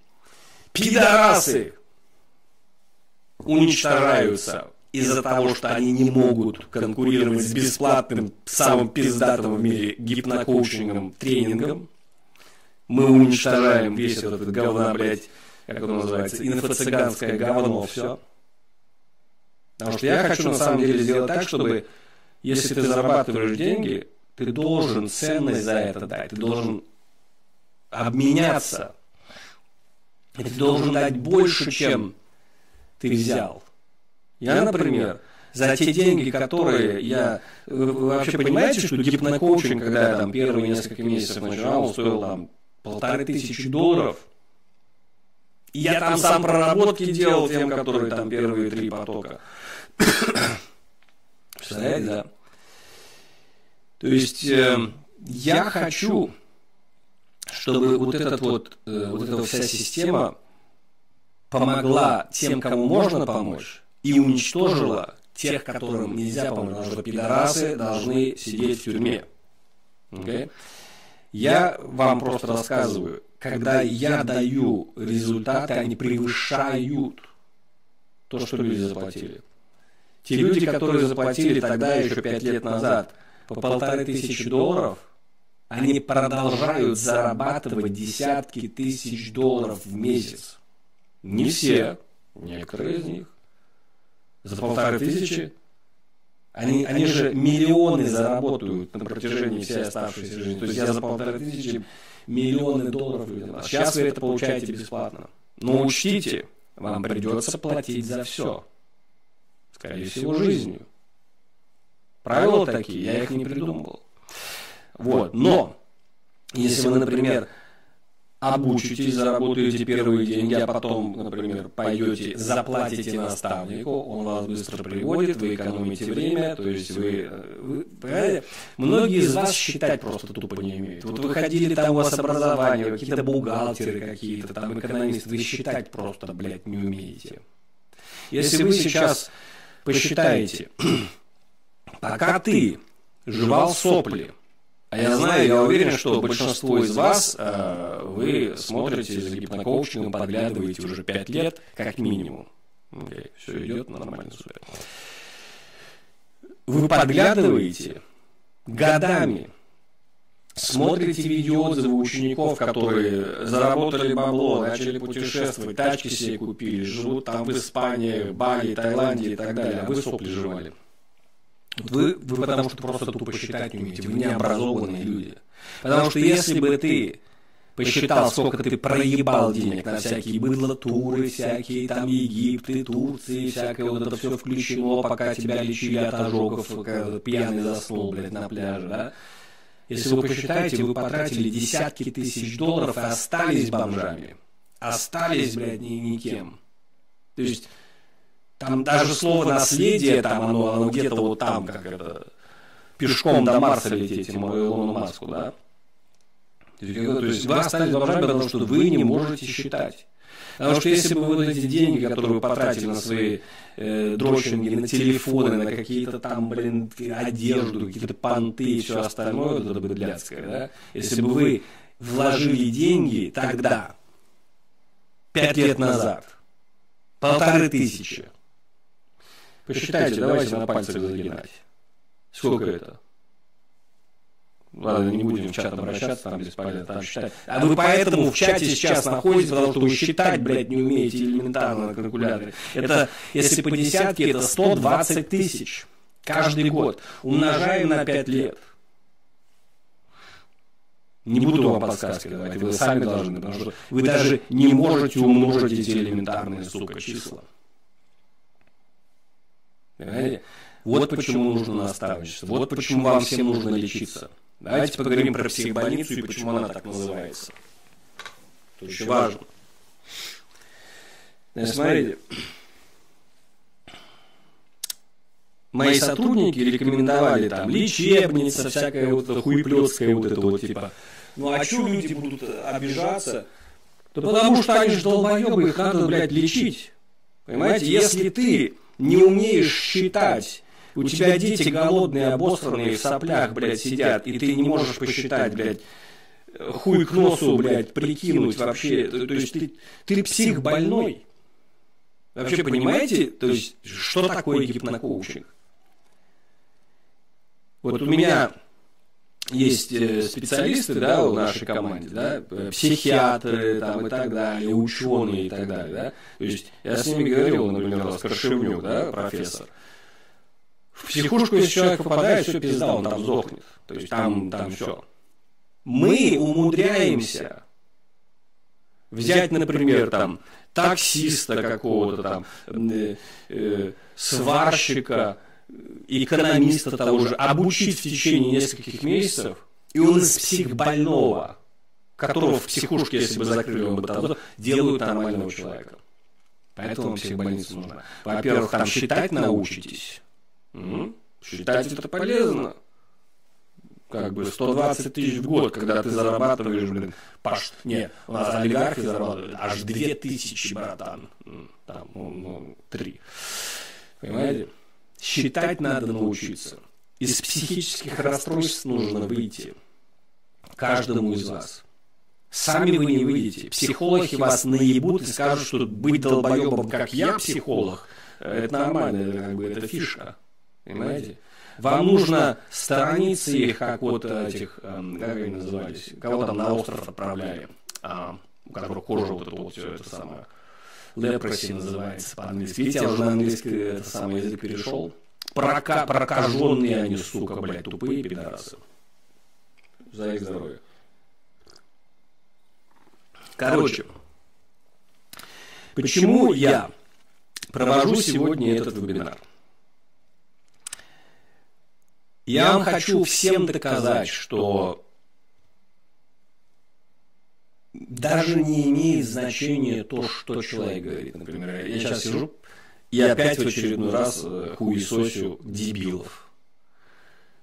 Пидорасы уничтожаются из-за того, что они не могут конкурировать с бесплатным, самым пиздатым в мире гипнокоучингом, тренингом. Мы уничтожаем весь этот говно, блядь, как он называется, инфо-цыганское говно, все. Потому что я хочу на самом деле сделать так, чтобы если ты зарабатываешь деньги, ты должен ценность за это дать, ты должен обменяться, и ты должен дать больше, чем ты взял. Я, например, за те деньги, которые я... Вы, вы вообще понимаете, что гипнокоучинг, когда я там первые несколько месяцев начинал, стоил там полторы тысячи долларов, и я там сам проработки делал тем, которые там первые три потока. Представляете, да? То есть э, я хочу, чтобы вот, этот вот, э, вот эта вся система помогла тем, кому можно помочь, и уничтожила тех, которым нельзя помочь, потому что пидорасы должны сидеть в тюрьме. Okay? Я вам просто рассказываю, когда я даю результаты, они превышают то, что люди заплатили. Те люди, которые заплатили тогда еще пять лет назад по полторы тысячи долларов, они продолжают зарабатывать десятки тысяч долларов в месяц. Не все, некоторые из них. За полторы тысячи они, они же миллионы заработают на протяжении всей оставшейся жизни. То есть я за полторы тысячи миллионы долларов людям. А сейчас вы это получаете бесплатно. Но учтите, вам придется платить за все скорее всего, жизнью. Правила такие, я их не придумывал. Вот. Но, если вы, например, обучитесь, заработаете первые деньги, а потом, например, пойдете, заплатите наставнику, он вас быстро приводит, вы экономите время, то есть вы, э, вы Многие из вас считать просто тупо не умеют. Вот вы ходили там, у вас образование, какие-то бухгалтеры какие-то, там экономисты, вы считать просто, блядь, не умеете. Если вы сейчас Посчитаете, Пока ты жевал сопли, а я знаю, я уверен, что большинство из вас э, вы смотрите за гипнокоучингом, подглядываете уже 5 лет, как минимум. Okay, все идет нормально, супер. Вы подглядываете годами смотрите видеоотзывы учеников, которые заработали бабло, начали путешествовать, тачки себе купили, живут там в Испании, Бали, Таиланде и так далее, а вы сопли жевали. Вот вы, вы потому что просто тупо считать не умеете, вы необразованные люди. Потому что если бы ты посчитал, сколько ты проебал денег на всякие быдлотуры, всякие там Египты, Турции, всякое вот это все включено, пока тебя лечили от ожогов, э, пьяный заснул, блядь, на пляже, да? Если вы посчитаете, вы потратили десятки тысяч долларов и остались бомжами. Остались, блядь, никем. То есть, там даже слово «наследие», там оно, оно где-то вот там, как это, пешком до Марса лететь, ему Илону Маску, да? то есть вы остались бомжами, потому что вы не можете считать. Потому что если бы вы эти деньги, которые вы потратили на свои э, дрочинги на телефоны, на какие-то там, блин, одежду, какие-то понты и все остальное, вот это быдляцкое, да? Если бы вы вложили деньги тогда, пять лет назад, полторы тысячи, посчитайте, давайте на пальцах загинать. Сколько это? Ладно, э, не будем в чат обращаться, там бесполезно, там считать. А, а вы поэтому в чате сейчас находитесь, потому что вы считать, блядь, не умеете элементарно на калькуляторе. Это, если по десятке, это 120 тысяч каждый год. Умножаем на 5 лет. Не буду вам подсказки давать, вы сами должны, потому что вы даже не можете умножить эти элементарные, сука, числа. Понимаете? Вот почему нужно наставничество, вот почему вам всем нужно лечиться. Давайте поговорим про психбольницу и почему она так называется. Это очень важно. Э, смотрите. Мои сотрудники рекомендовали там лечебница, всякая вот хуеплетская вот это вот типа. типа. Ну а что люди будут обижаться? Да потому что они же долбоебы, их надо, блядь, лечить. Понимаете, если ты не умеешь считать у тебя дети голодные, обосранные, в соплях, блядь, сидят, и ты не можешь посчитать, блядь, э, хуй к носу, блядь, прикинуть вообще. То, то есть ты, ты псих больной. Вообще понимаете, то есть что такое гипнокоучинг? Вот у меня есть э, э, специалисты, да, в нашей команде, да, психиатры там и так далее, ученые и так далее, да. То есть я с ними говорил, например, у нас Крашевнюк, да, профессор. В психушку, если человек попадает, все пизда, он там сдохнет. То есть там, там все. Мы умудряемся взять, например, там таксиста какого-то там, э, э, сварщика, э, экономиста того же, обучить в течение нескольких месяцев, и он из психбольного, которого в психушке, если бы закрыли, он бы там, делают нормального человека. Поэтому психбольница нужна. Во-первых, там считать научитесь, ну, считать это полезно. Как бы 120 тысяч в год, когда ты зарабатываешь, блин, паш... Не, у нас олигархи зарабатывают аж 2 тысячи, братан. Там, ну, ну, три. Понимаете? Считать надо научиться. Из психических расстройств нужно выйти. Каждому из вас. Сами вы не выйдете. Психологи вас наебут и скажут, что быть долбоебом, как я, психолог, э, это нормально, это как бы это фишка. Понимаете? Вам нужно сторониться их, как вот э, этих, эм, как они назывались, кого там на остров отправляли, а, у которых кожа вот это вот все это самое. Лепроси называется по-английски. Видите, я уже на английский это самый язык перешел. Прока прокаженные они, сука, блядь, тупые пидорасы. За их здоровье. Короче, почему я провожу сегодня этот вебинар? Я вам хочу всем доказать, что даже не имеет значения то, что человек говорит. Например, я сейчас сижу и опять в очередной э, раз хуесосю дебилов.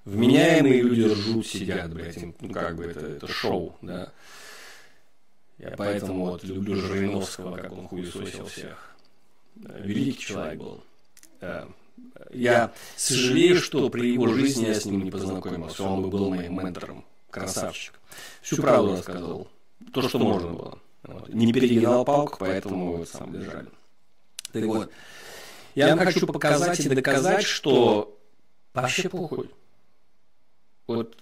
Вменяемые люди ржут, сидят, блядь, им, ну как бы это, это шоу, да. Я поэтому вот люблю Жириновского, как он хуесосил всех. Э, великий человек был. Э, я сожалею, что при его жизни я с ним не познакомился. Он бы был моим ментором. Красавчик. Всю правду рассказывал. То, что можно было. Не перегинал палку, поэтому вот сам лежали. Так вот, я вам хочу показать и доказать, что вообще похуй. Вот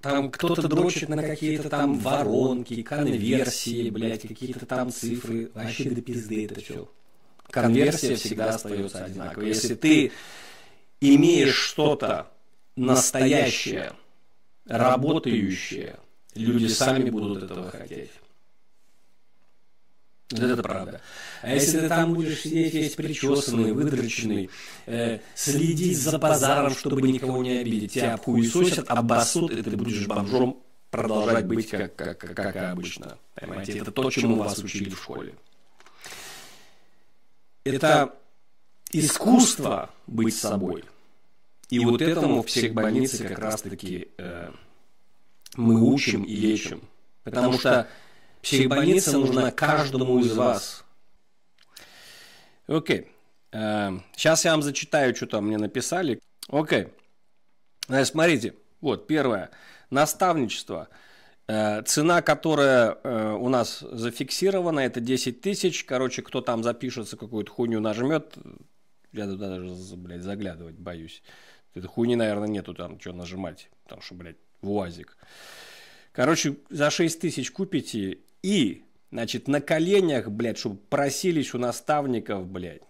там кто-то дрочит на какие-то там воронки, конверсии, блядь, какие-то там цифры. Вообще до пизды это все конверсия всегда остается одинаковой. Если ты имеешь что-то настоящее, работающее, люди сами будут этого хотеть. Это правда. А если ты там будешь сидеть весь причесанный, выдроченный, э, следить за базаром, чтобы никого не обидеть, тебя обхуесосят, обоссут, и ты будешь бомжом продолжать быть как, как, как обычно. Понимаете, это то, чему вас учили в школе это искусство быть собой. И вот этому в психбольнице как раз-таки э, мы учим и лечим. Потому что психбольница нужна каждому из вас. Окей. Okay. Э, сейчас я вам зачитаю, что там мне написали. Окей. Okay. смотрите. Вот, первое. Наставничество – Э, цена, которая э, у нас зафиксирована, это 10 тысяч. Короче, кто там запишется, какую-то хуйню нажмет, я туда даже, блядь, заглядывать боюсь. Это хуйни, наверное, нету там, что нажимать, потому что, блядь, в УАЗик. Короче, за 6 тысяч купите и, значит, на коленях, блядь, чтобы просились у наставников, блядь.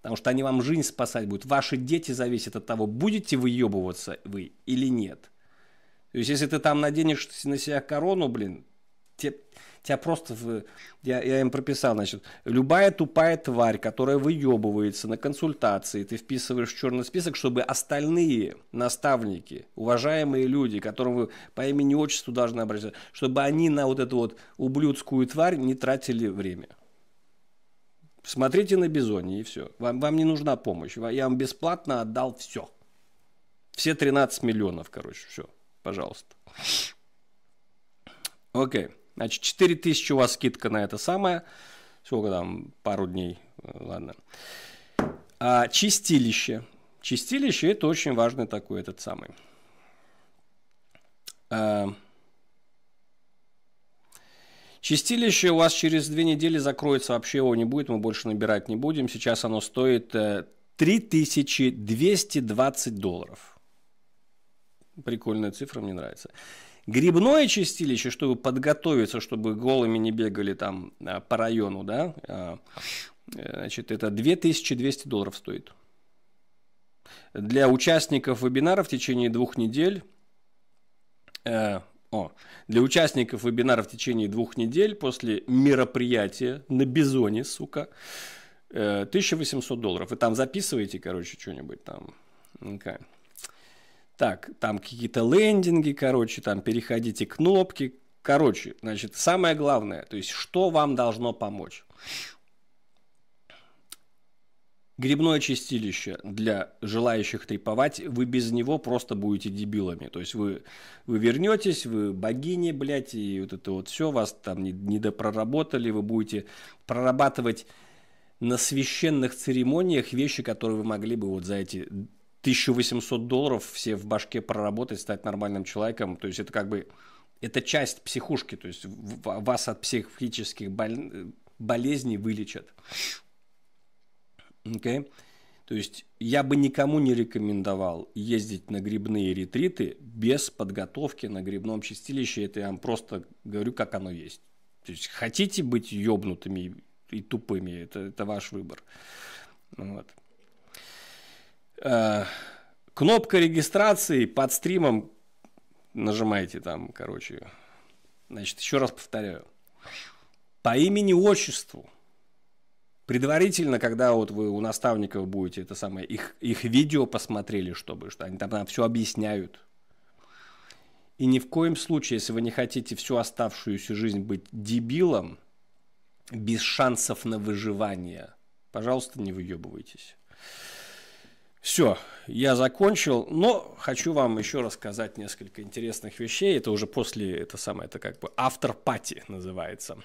Потому что они вам жизнь спасать будут. Ваши дети зависят от того, будете выебываться вы или нет. То есть, если ты там наденешь на себя корону, блин, те, тебя просто... В, я, я им прописал, значит, любая тупая тварь, которая выебывается на консультации, ты вписываешь в черный список, чтобы остальные наставники, уважаемые люди, которым вы по имени и отчеству должны обращаться, чтобы они на вот эту вот ублюдскую тварь не тратили время. Смотрите на бизоне и все. Вам, вам не нужна помощь. Я вам бесплатно отдал все. Все 13 миллионов, короче, все. Пожалуйста. Окей. Okay. Значит, 4000 у вас скидка на это самое. Сколько там? Пару дней. Ладно. А, чистилище. Чистилище – это очень важный такой этот самый. А, Чистилище у вас через две недели закроется, вообще его не будет, мы больше набирать не будем. Сейчас оно стоит 3220 э, долларов. Прикольная цифра, мне нравится. Грибное чистилище, чтобы подготовиться, чтобы голыми не бегали там а, по району, да, а, значит, это 2200 долларов стоит. Для участников вебинара в течение двух недель э, о, для участников вебинара в течение двух недель после мероприятия на Бизоне, сука, 1800 э, долларов. Вы там записываете, короче, что-нибудь там. Okay. Так, там какие-то лендинги, короче, там переходите кнопки. Короче, значит, самое главное, то есть, что вам должно помочь? Грибное чистилище для желающих треповать, вы без него просто будете дебилами. То есть вы, вы вернетесь, вы богини, блядь, и вот это вот все, вас там недопроработали, вы будете прорабатывать на священных церемониях вещи, которые вы могли бы вот за эти 1800 долларов все в башке проработать, стать нормальным человеком. То есть это как бы это часть психушки, то есть вас от психических боль... болезней вылечат. Okay? То есть я бы никому не рекомендовал ездить на грибные ретриты без подготовки на грибном чистилище. Это я вам просто говорю, как оно есть. То есть хотите быть ёбнутыми и тупыми, это, это ваш выбор. Вот. Э, кнопка регистрации под стримом нажимаете там, короче. Значит, еще раз повторяю. По имени отчеству. Предварительно, когда вот вы у наставников будете это самое, их, их видео посмотрели, чтобы что они там, там все объясняют. И ни в коем случае, если вы не хотите всю оставшуюся жизнь быть дебилом, без шансов на выживание, пожалуйста, не выебывайтесь. Все, я закончил, но хочу вам еще рассказать несколько интересных вещей. Это уже после, это самое, это как бы автор-пати называется.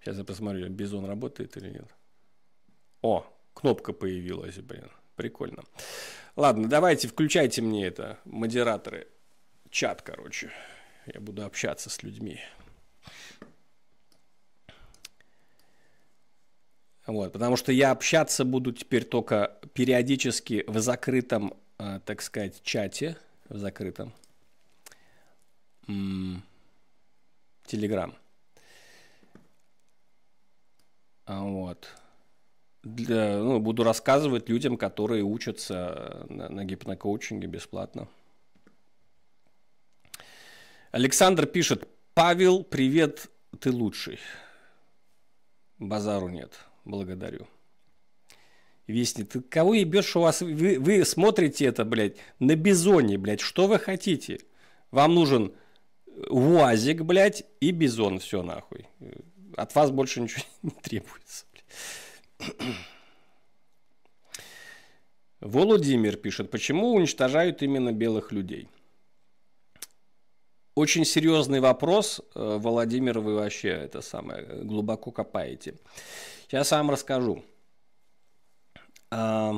Сейчас я посмотрю, Бизон работает или нет. О, кнопка появилась, блин, прикольно. Ладно, давайте, включайте мне это, модераторы, чат, короче. Я буду общаться с людьми. Вот, потому что я общаться буду теперь только периодически в закрытом, э, так сказать, чате, в закрытом. Телеграм. А, вот. Для, ну, буду рассказывать людям, которые учатся э, на, на гипнокоучинге бесплатно. Александр пишет, Павел, привет, ты лучший. Базару нет благодарю. Вестник, ты кого ебешь, у вас... Вы, вы смотрите это, блядь, на бизоне, блядь, что вы хотите? Вам нужен УАЗик, блядь, и бизон, все нахуй. От вас больше ничего не требуется, блядь. Володимир пишет, почему уничтожают именно белых людей? Очень серьезный вопрос, э, Владимир, вы вообще это самое глубоко копаете. Сейчас вам расскажу. А,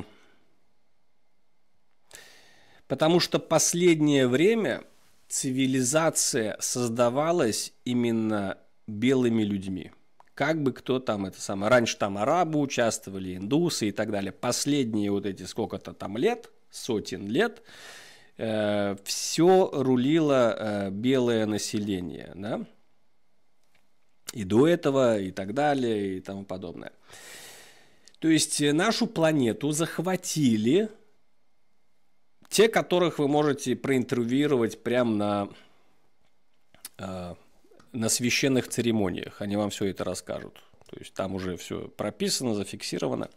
потому что последнее время цивилизация создавалась именно белыми людьми. Как бы кто там это самое. Раньше там арабы участвовали, индусы и так далее. Последние вот эти сколько-то там лет, сотен лет, э, все рулило э, белое население. Да? и до этого, и так далее, и тому подобное. То есть э, нашу планету захватили те, которых вы можете проинтервьюировать прямо на, э, на священных церемониях. Они вам все это расскажут. То есть там уже все прописано, зафиксировано.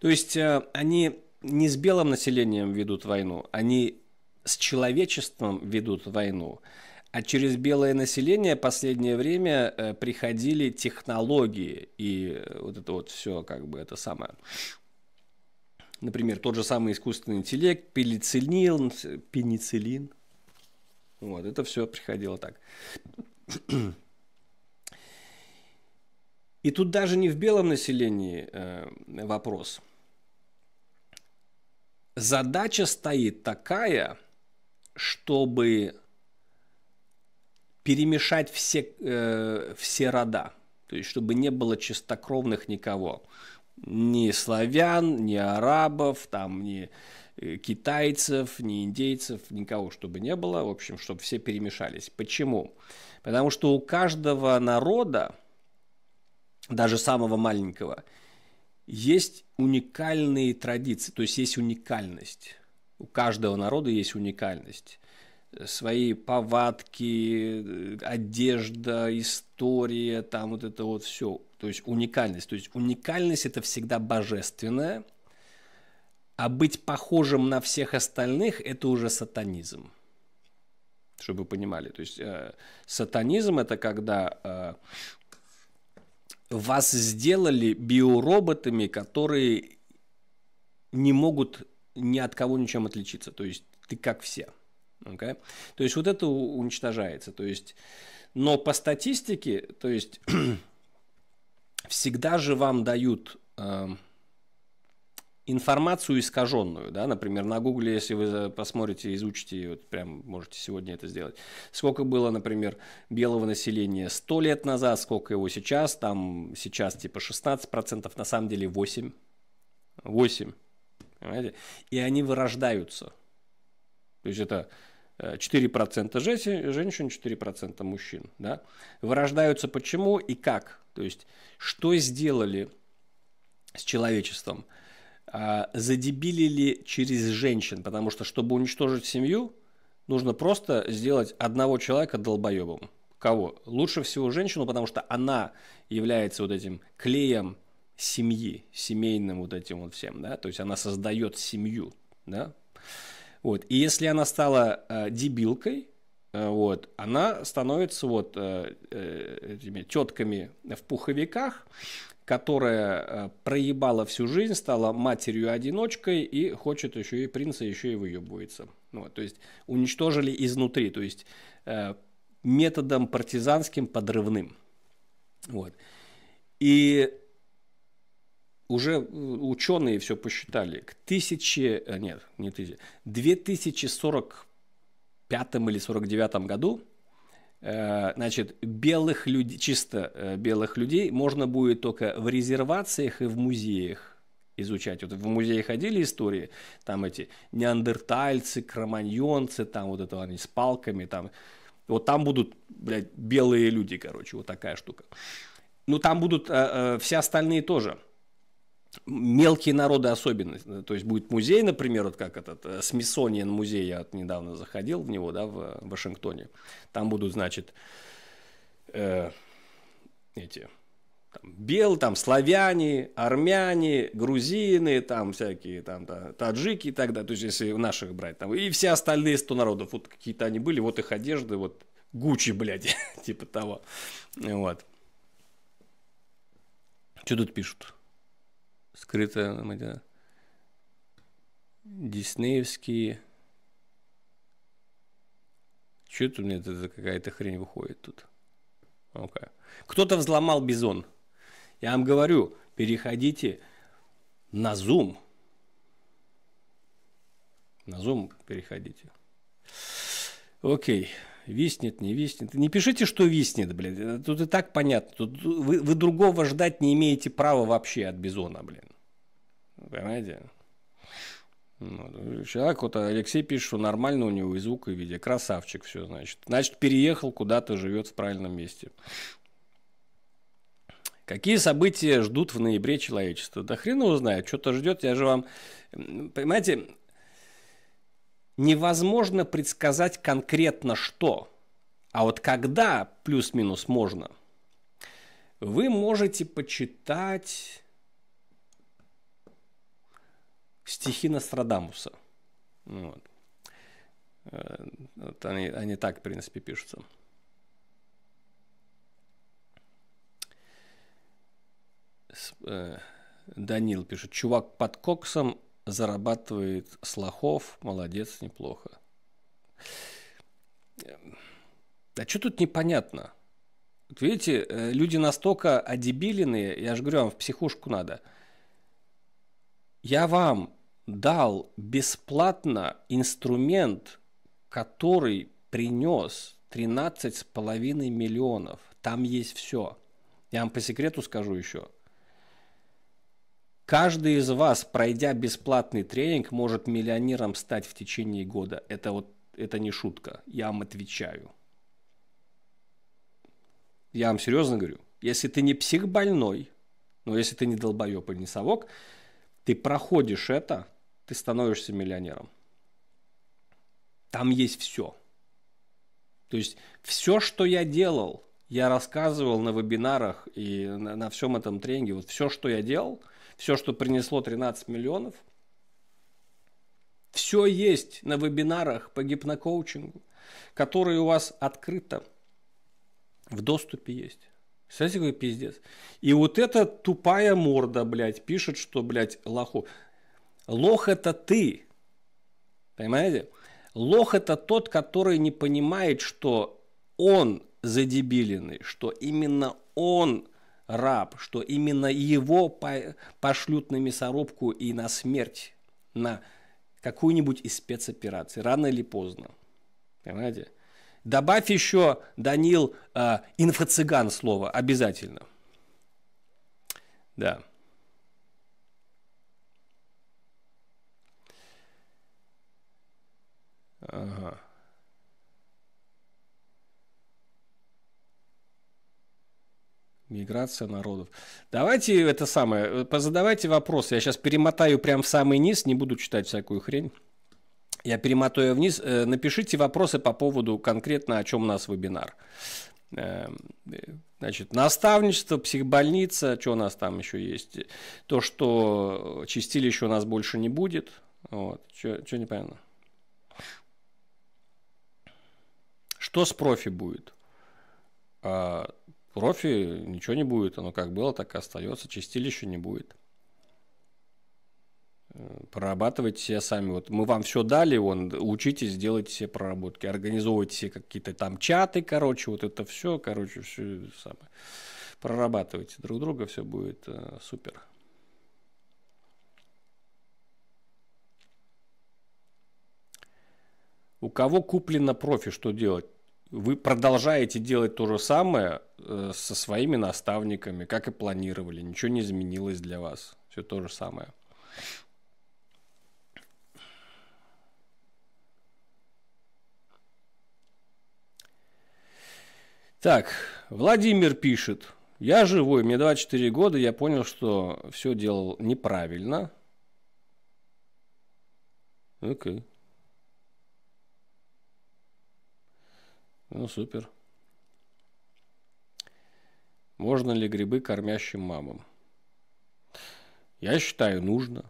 То есть э, они не с белым населением ведут войну, они с человечеством ведут войну. А через белое население последнее время э, приходили технологии и э, вот это вот все как бы это самое. Например, тот же самый искусственный интеллект, пенициллин, пенициллин. Вот, это все приходило так. И тут даже не в белом населении э, вопрос. Задача стоит такая, чтобы перемешать все, э, все рода, то есть чтобы не было чистокровных никого, ни славян, ни арабов, там, ни э, китайцев, ни индейцев, никого, чтобы не было, в общем, чтобы все перемешались. Почему? Потому что у каждого народа, даже самого маленького, есть уникальные традиции, то есть есть уникальность. У каждого народа есть уникальность свои повадки, э, одежда, история, там вот это вот все. То есть уникальность. То есть уникальность это всегда божественное, а быть похожим на всех остальных это уже сатанизм. Чтобы вы понимали. То есть э, сатанизм это когда э, вас сделали биороботами, которые не могут ни от кого ничем отличиться. То есть ты как все. Okay? То есть вот это уничтожается. То есть, но по статистике, то есть всегда же вам дают э, информацию искаженную, да, например, на Гугле, если вы посмотрите, изучите, вот прям можете сегодня это сделать, сколько было, например, белого населения 100 лет назад, сколько его сейчас, там сейчас типа 16%, на самом деле 8, 8, понимаете, и они вырождаются, то есть это 4% женщин, 4% мужчин. Да? Вырождаются почему и как? То есть, что сделали с человечеством? А, Задебилили через женщин, потому что, чтобы уничтожить семью, нужно просто сделать одного человека долбоебом. Кого? Лучше всего женщину, потому что она является вот этим клеем семьи, семейным вот этим вот всем, да, то есть она создает семью, да, вот. И если она стала э, дебилкой, э, вот, она становится вот э, э этими тетками в пуховиках, которая э, проебала всю жизнь, стала матерью-одиночкой и хочет еще и принца, еще и выебывается. Ну вот, то есть уничтожили изнутри, то есть э, методом партизанским подрывным. Вот. И уже э, ученые все посчитали, к тысяче, э, нет, не тысяче, 2045 или 49 году, э, значит, белых людей, чисто белых людей можно будет только в резервациях и в музеях изучать. Вот в музее ходили истории, там эти неандертальцы, кроманьонцы, там вот это они с палками, там, вот там будут, блядь, белые люди, короче, вот такая штука. Ну, там будут э, э, все остальные тоже – мелкие народы особенно. То есть будет музей, например, вот как этот э, Смитсониан музей, я вот недавно заходил в него, да, э, в Вашингтоне. Там будут, значит, э, эти там, бел, там славяне, армяне, грузины, там всякие там да, таджики и так далее. То есть если наших брать там и все остальные 100 народов, вот какие-то они были, вот их одежды, вот Гуччи, блядь, типа того. Вот. Что тут пишут? скрыто, ma ei tea, диснеевские. Че тут мне это какая-то хрень выходит тут? Okay. Кто-то взломал бизон. Я вам говорю, переходите на Zoom. На Zoom переходите. Окей. Okay. Виснет, не виснет. Не пишите, что виснет, блядь. Э, тут и так понятно. Тут вы, вы другого ждать не имеете права вообще от бизона, блин. Понимаете? Человек, вот Алексей пишет, что нормально у него и звук, и видео. Красавчик, все, значит. Значит, переехал куда-то, живет в правильном месте. Какие события ждут в ноябре человечества? Да хрен его знает, что-то ждет. Я же вам... Понимаете, невозможно предсказать конкретно что. А вот когда плюс-минус можно, вы можете почитать стихи Нострадамуса. Вот. Э, вот они, они так, в принципе, пишутся. Э, Данил пишет, чувак под коксом зарабатывает с лохов, молодец, неплохо. А что тут непонятно? Вот видите, э, люди настолько одебиленные, я же говорю, вам в психушку надо. Я вам дал бесплатно инструмент, который принес 13,5 миллионов. Там есть все. Я вам по секрету скажу еще. Каждый из вас, пройдя бесплатный тренинг, может миллионером стать в течение года. Это вот это не шутка. Я вам отвечаю. Я вам серьезно говорю. Если ты не психбольной, но если ты не долбоеб или не совок, ты проходишь это, ты становишься миллионером. Там есть все. То есть все, что я делал, я рассказывал на вебинарах и на, на всем этом тренинге, вот все, что я делал – все, что принесло 13 миллионов. Все есть на вебинарах по гипнокоучингу, которые у вас открыто в доступе есть. Представляете, какой пиздец. И вот эта тупая морда, блядь, пишет, что, блядь, лоху. Лох это ты. Понимаете? Лох это тот, который не понимает, что он задебиленный, что именно он раб, что именно его пошлют на мясорубку и на смерть, на какую-нибудь из спецопераций, рано или поздно. Понимаете? Добавь еще, Данил, э, инфо-цыган слово, обязательно. Да. Ага. Миграция народов. Давайте это самое, э, позадавайте вопросы. Я сейчас перемотаю прям в самый низ, не буду читать всякую хрень. Я перемотаю вниз. Э, напишите вопросы по поводу конкретно, о чем у нас вебинар. Э, значит, наставничество, психбольница, что у нас там еще есть? То, что чистилище у нас больше не будет. Вот, что непонятно. Что с профи будет? А, профи ничего не будет, оно как было, так и остается, чистилища не будет. Э, прорабатывайте себя сами. Вот мы вам все дали, вон, учитесь делайте все проработки, организовывайте все какие-то там чаты, короче, вот это все, короче, все самое. Прорабатывайте друг друга, все будет э, супер. У кого куплено профи, что делать? вы продолжаете делать то же самое э, со своими наставниками, как и планировали. Ничего не изменилось для вас. Все то же самое. Так, Владимир пишет. Я живой, мне 24 года, я понял, что все делал неправильно. Окей. Okay. Ну, супер. Можно ли грибы кормящим мамам? Я считаю, нужно.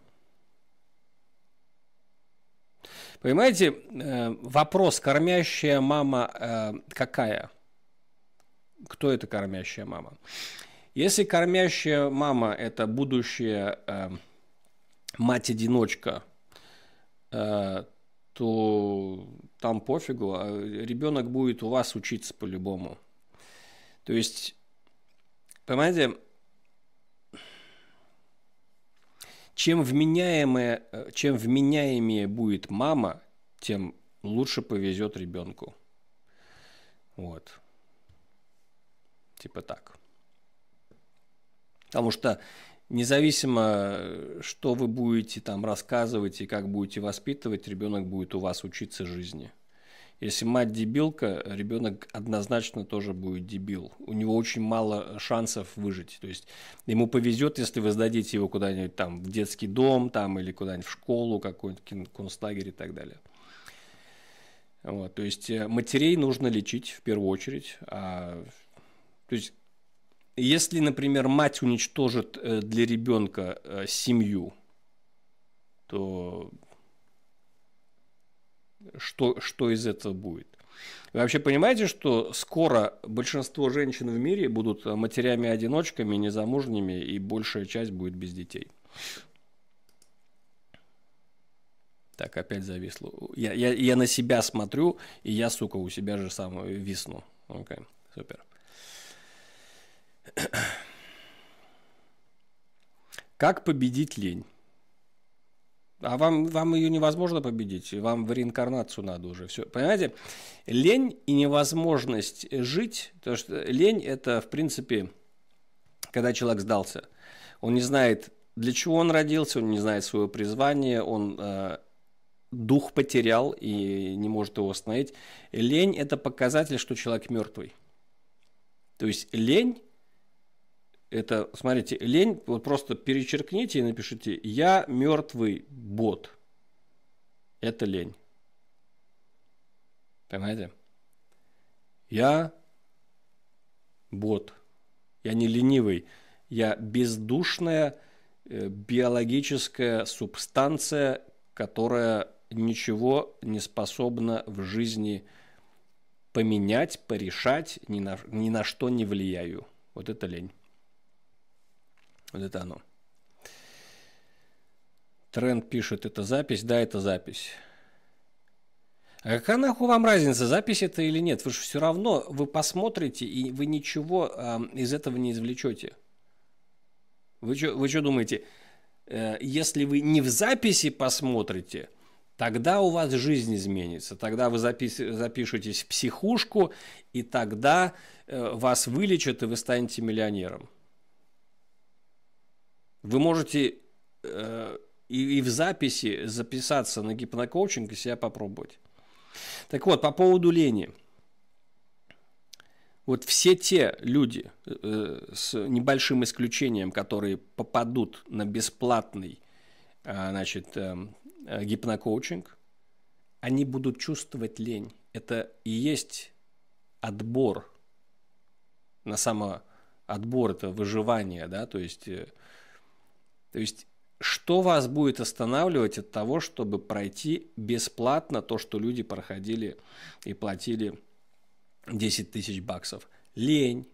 Понимаете, э, вопрос, кормящая мама э, какая? Кто это кормящая мама? Если кормящая мама – это будущая э, мать-одиночка, то там пофигу, а ребенок будет у вас учиться по-любому. То есть, понимаете, чем вменяемая, чем вменяемее будет мама, тем лучше повезет ребенку. Вот. Типа так. Потому что Независимо, э, что вы будете там рассказывать и как будете воспитывать, ребенок будет у вас учиться жизни. Если мать дебилка, ребенок однозначно тоже будет дебил. У него очень мало шансов выжить. То есть ему повезет, если вы сдадите его куда-нибудь там в детский дом там, или куда-нибудь в школу, какой-нибудь концлагерь и так далее. Вот, то есть э, матерей нужно лечить в первую очередь. А, то есть если, например, мать уничтожит э, для ребенка э, семью, то что, что из этого будет? Вы вообще понимаете, что скоро большинство женщин в мире будут э, матерями-одиночками, незамужними, и большая часть будет без детей? Так, опять зависло. Я, я, я на себя смотрю, и я, сука, у себя же сам висну. Окей, okay, супер. Как победить лень? А вам, вам ее невозможно победить, вам в реинкарнацию надо уже. Все. Понимаете, лень и невозможность жить, то что лень это, в принципе, когда человек сдался. Он не знает, для чего он родился, он не знает свое призвание, он э, дух потерял и не может его восстановить. Лень это показатель, что человек мертвый. То есть лень это, смотрите, лень, вот просто перечеркните и напишите «Я мертвый бот». Это лень. Понимаете? Я бот. Я не ленивый. Я бездушная э, биологическая субстанция, которая ничего не способна в жизни поменять, порешать, ни на, ни на что не влияю. Вот это лень. Вот это оно. Тренд пишет, это запись, да, это запись. А какая нахуй вам разница, запись это или нет? Вы же все равно, вы посмотрите, и вы ничего э, из этого не извлечете. Вы что вы думаете, э, если вы не в записи посмотрите, тогда у вас жизнь изменится, тогда вы запис- запишетесь в психушку, и тогда э, вас вылечат, и вы станете миллионером. Вы можете э, и, и в записи записаться на гипнокоучинг и себя попробовать. Так вот, по поводу лени. Вот все те люди, э, с небольшим исключением, которые попадут на бесплатный э, значит, э, э гипнокоучинг, они будут чувствовать лень. Это и есть отбор на самоотбор, это выживание, да, то есть э, то есть, что вас будет останавливать от того, чтобы пройти бесплатно то, что люди проходили и платили 10 тысяч баксов? Лень.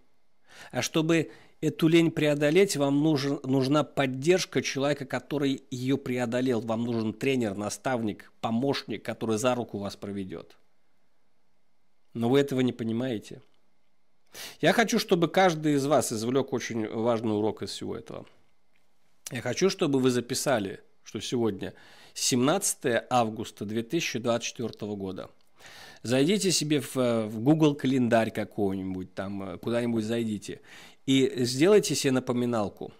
А чтобы эту лень преодолеть, вам нужен, нужна поддержка человека, который ее преодолел. Вам нужен тренер, наставник, помощник, который за руку вас проведет. Но вы этого не понимаете. Я хочу, чтобы каждый из вас извлек очень важный урок из всего этого. Я хочу, чтобы вы записали, что сегодня 17 августа 2024 года. Зайдите себе в, э, в Google календарь какой-нибудь, там э, куда-нибудь зайдите и сделайте себе напоминалку.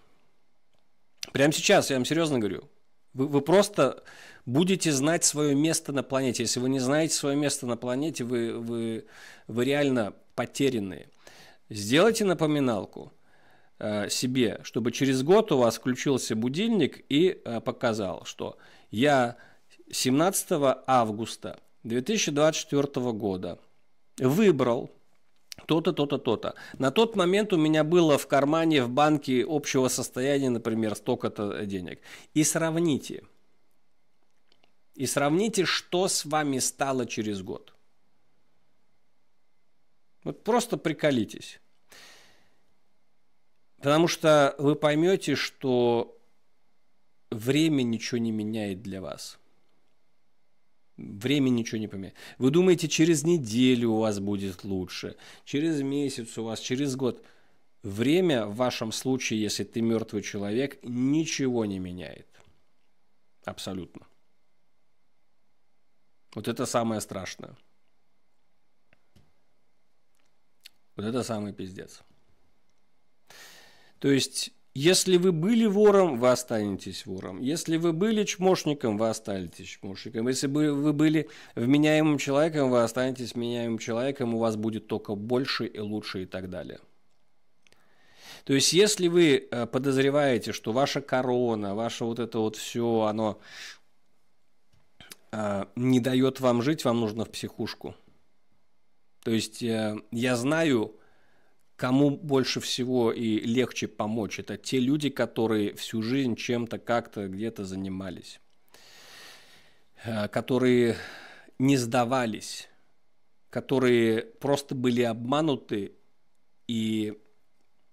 Прямо сейчас, я вам серьезно говорю, вы, вы просто будете знать свое место на планете. Если вы не знаете свое место на планете, вы, вы, вы реально потерянные. Сделайте напоминалку. Э, себе, чтобы через год у вас включился будильник и э, показал, что я 17 августа 2024 года выбрал то-то, то-то, то-то. На тот момент у меня было в кармане, в банке общего состояния, например, столько-то денег. И сравните. И сравните, что с вами стало через год. Вот просто приколитесь. Потому что вы поймете, что время ничего не меняет для вас. Время ничего не поменяет. Вы думаете, через неделю у вас будет лучше, через месяц у вас, через год. Время в вашем случае, если ты мертвый человек, ничего не меняет. Абсолютно. Вот это самое страшное. Вот это самый пиздец. То есть, если вы были вором, вы останетесь вором. Если вы были чмошником, вы останетесь чмошником. Если бы вы были вменяемым человеком, вы останетесь вменяемым человеком, у вас будет только больше и лучше и так далее. То есть, если вы э, подозреваете, что ваша корона, ваше вот это вот все, оно э, не дает вам жить, вам нужно в психушку. То есть, э, я знаю, кому больше всего и легче помочь, это те люди, которые всю жизнь чем-то как-то где-то занимались, э, которые не сдавались, которые просто были обмануты и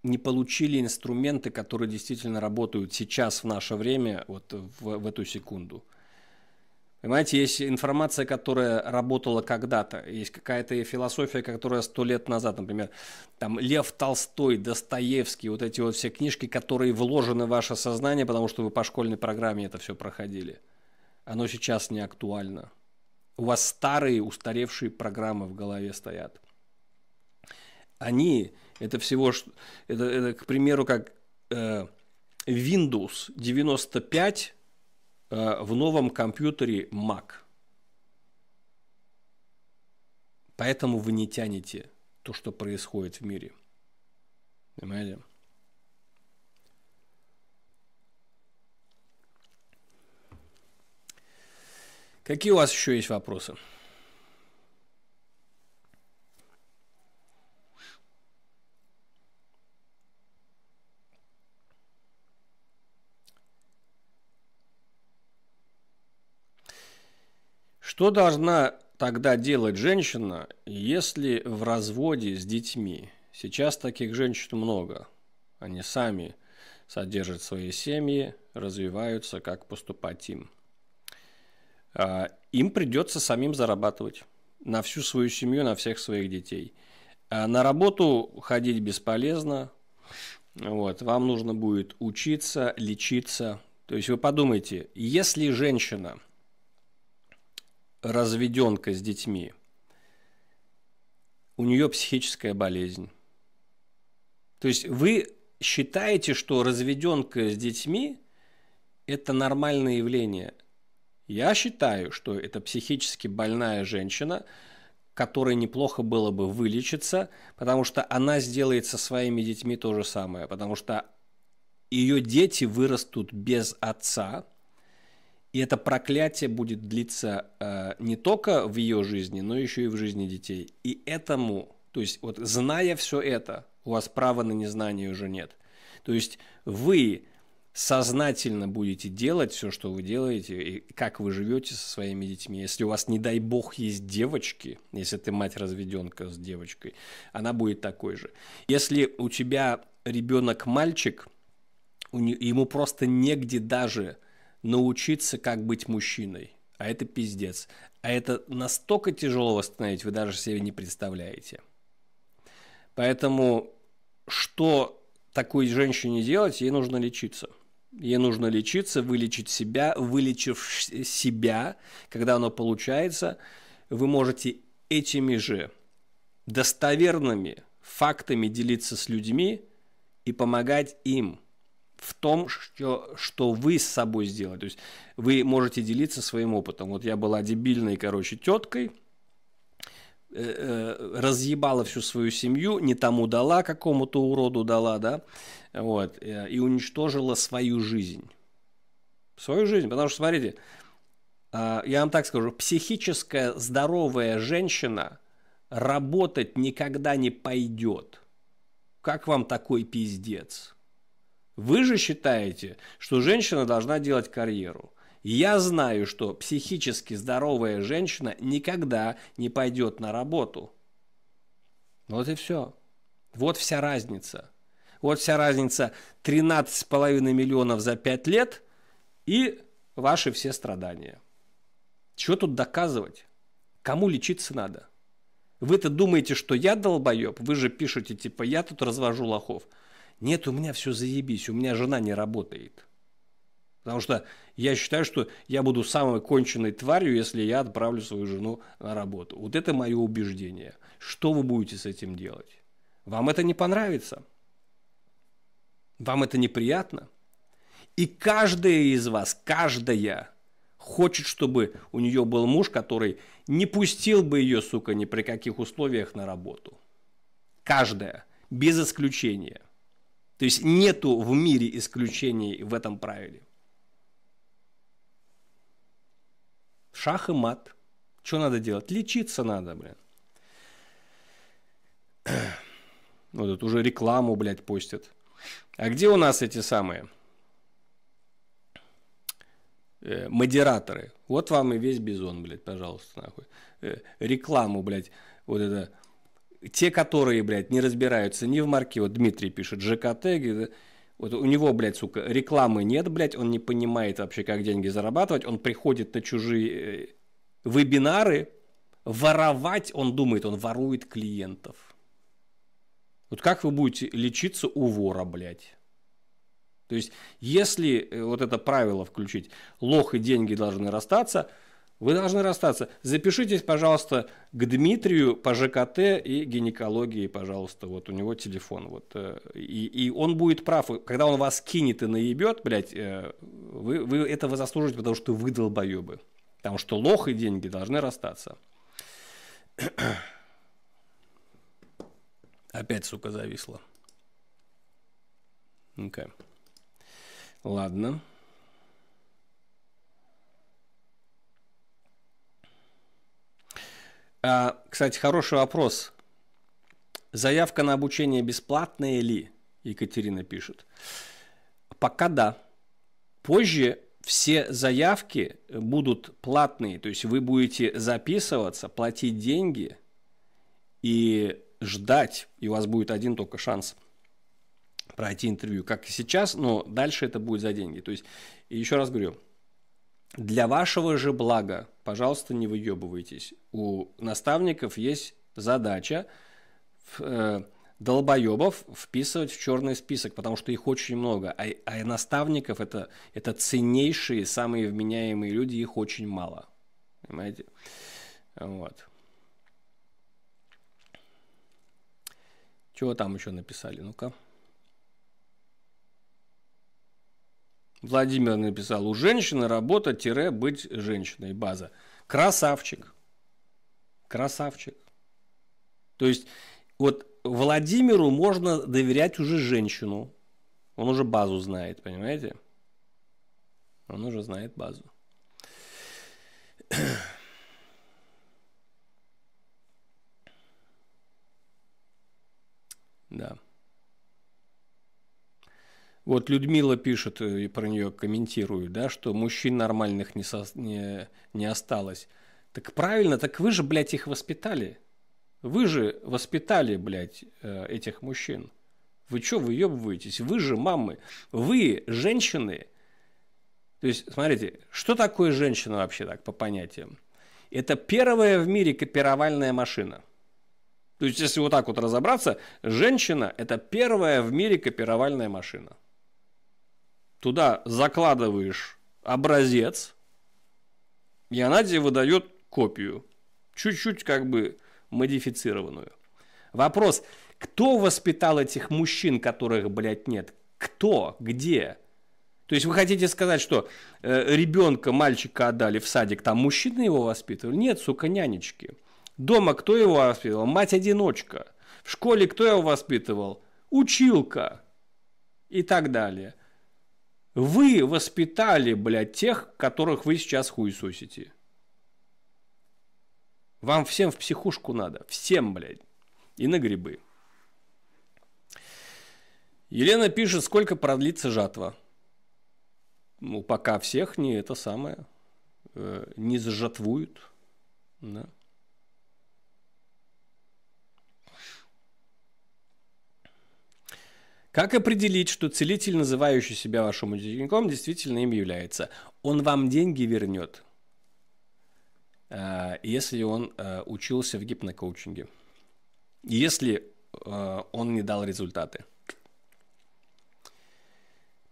не получили инструменты, которые действительно работают сейчас в наше время, вот в, в эту секунду. Понимаете, есть информация, которая работала когда-то, есть какая-то философия, которая сто лет назад, например, там Лев Толстой, Достоевский, вот эти вот все книжки, которые вложены в ваше сознание, потому что вы по школьной программе это все проходили. Оно сейчас не актуально. У вас старые, устаревшие программы в голове стоят. Они, это всего, это, это к примеру, как э, Windows 95 Э, в новом компьютере Mac. Поэтому вы не тянете то, что происходит в мире. Понимаете? Какие у вас еще есть вопросы? Что должна тогда делать женщина, если в разводе с детьми? Сейчас таких женщин много. Они сами содержат свои семьи, развиваются, как поступать им. А, им придется самим зарабатывать на всю свою семью, на всех своих детей. А на работу ходить бесполезно. Вот, вам нужно будет учиться, лечиться. То есть вы подумайте, если женщина – разведенка с детьми, у нее психическая болезнь. То есть вы считаете, что разведенка с детьми – это нормальное явление. Я считаю, что это психически больная женщина, которой неплохо было бы вылечиться, потому что она сделает со своими детьми то же самое, потому что ее дети вырастут без отца – и это проклятие будет длиться э, не только в ее жизни, но еще и в жизни детей. И этому, то есть вот зная все это, у вас права на незнание уже нет. То есть вы сознательно будете делать все, что вы делаете, и как вы живете со своими детьми. Если у вас, не дай бог, есть девочки, если ты мать разведенка с девочкой, она будет такой же. Если у тебя ребенок мальчик, ему просто негде даже научиться, как быть мужчиной. А это пиздец. А это настолько тяжело восстановить, вы даже себе не представляете. Поэтому что такой женщине делать? Ей нужно лечиться. Ей нужно лечиться, вылечить себя, вылечив себя, когда оно получается, вы можете этими же достоверными фактами делиться с людьми и помогать им – в том, что, что вы с собой сделали. То есть вы можете делиться своим опытом. Вот я была дебильной, короче, теткой, э, э, разъебала всю свою семью, не тому дала, какому-то уроду дала, да, вот, э, и уничтожила свою жизнь. Свою жизнь, потому что, смотрите, а, я вам так скажу, психическая здоровая женщина работать никогда не пойдет. Как вам такой пиздец? Вы же считаете, что женщина должна делать карьеру. Я знаю, что психически здоровая женщина никогда не пойдет на работу. Ну вот и все. Вот вся разница. Вот вся разница 13,5 миллионов за 5 лет и ваши все страдания. Чего тут доказывать? Кому лечиться надо? Вы-то думаете, что я долбоеб? Вы же пишете, типа, я тут развожу лохов. Нет, у меня все заебись, у меня жена не работает. Потому что я считаю, что я буду самой конченной тварью, если я отправлю свою жену на работу. Вот это мое убеждение. Что вы будете с этим делать? Вам это не понравится? Вам это неприятно? И каждая из вас, каждая, хочет, чтобы у нее был муж, который не пустил бы ее, сука, ни при каких условиях на работу. Каждая, без исключения. То есть нету в мире исключений в этом правиле. Шах и мат. Что надо делать? Лечиться надо, блин. Вот тут уже рекламу, блядь, постят. А где у нас эти самые э, модераторы? Вот вам и весь бизон, блядь, пожалуйста, нахуй. Э, рекламу, блядь, вот это те, которые, блядь, не разбираются ни в марке, вот Дмитрий пишет, ЖКТ, вот у него, блядь, сука, рекламы нет, блядь, он не понимает вообще, как деньги зарабатывать, он приходит на чужие э, вебинары, воровать, он думает, он ворует клиентов. Вот как вы будете лечиться у вора, блядь? То есть, если э, вот это правило включить, лох и деньги должны расстаться – вы должны расстаться. Запишитесь, пожалуйста, к Дмитрию по ЖКТ и гинекологии, пожалуйста. Вот у него телефон. Вот. Э, и, и он будет прав. Когда он вас кинет и наебет, блядь, э, вы, вы этого заслужите, потому что вы долбоебы. Потому что лох и деньги должны расстаться. Опять, сука, зависла. Ну-ка. Ладно. А, кстати, хороший вопрос. Заявка на обучение бесплатная ли? Екатерина пишет. Пока да. Позже все заявки будут платные, то есть вы будете записываться, платить деньги и ждать, и у вас будет один только шанс пройти интервью, как и сейчас, но дальше это будет за деньги. То есть, еще раз говорю, для вашего же блага, пожалуйста, не выебывайтесь. У наставников есть задача э, долбоебов вписывать в черный список, потому что их очень много. А, а наставников это, это ценнейшие, самые вменяемые люди, их очень мало. Понимаете? Вот. Чего там еще написали? Ну-ка. Владимир написал, у женщины работа-быть женщиной, база. Красавчик. Красавчик. То есть вот Владимиру можно доверять уже женщину. Он уже базу знает, понимаете? Он уже знает базу. Да. Вот Людмила пишет э, и про нее комментирую, да, что мужчин нормальных не, со, не, не осталось. Так правильно, так вы же, блядь, их воспитали. Вы же воспитали, блядь, э, этих мужчин. Вы что выебываетесь? Вы же мамы. Вы женщины. То есть, смотрите, что такое женщина вообще так по понятиям? Это первая в мире копировальная машина – то есть, если вот так вот разобраться, женщина – это первая в мире копировальная машина туда закладываешь образец, и она тебе выдает копию, чуть-чуть как бы модифицированную. Вопрос, кто воспитал этих мужчин, которых, блядь, нет? Кто? Где? То есть вы хотите сказать, что э, ребенка, мальчика отдали в садик, там мужчины его воспитывали? Нет, сука, нянечки. Дома кто его воспитывал? Мать-одиночка. В школе кто его воспитывал? Училка. И так далее. Вы воспитали, блядь, тех, которых вы сейчас хуесосите. Вам всем в психушку надо. Всем, блядь. И на грибы. Елена пишет, сколько продлится жатва. Ну, пока всех не это самое, э, не зажатвуют. Да. Как определить, что целитель, называющий себя вашим учеником, действительно им является? Он вам деньги вернет, э, если он э, учился в гипнокоучинге. Если э, он не дал результаты.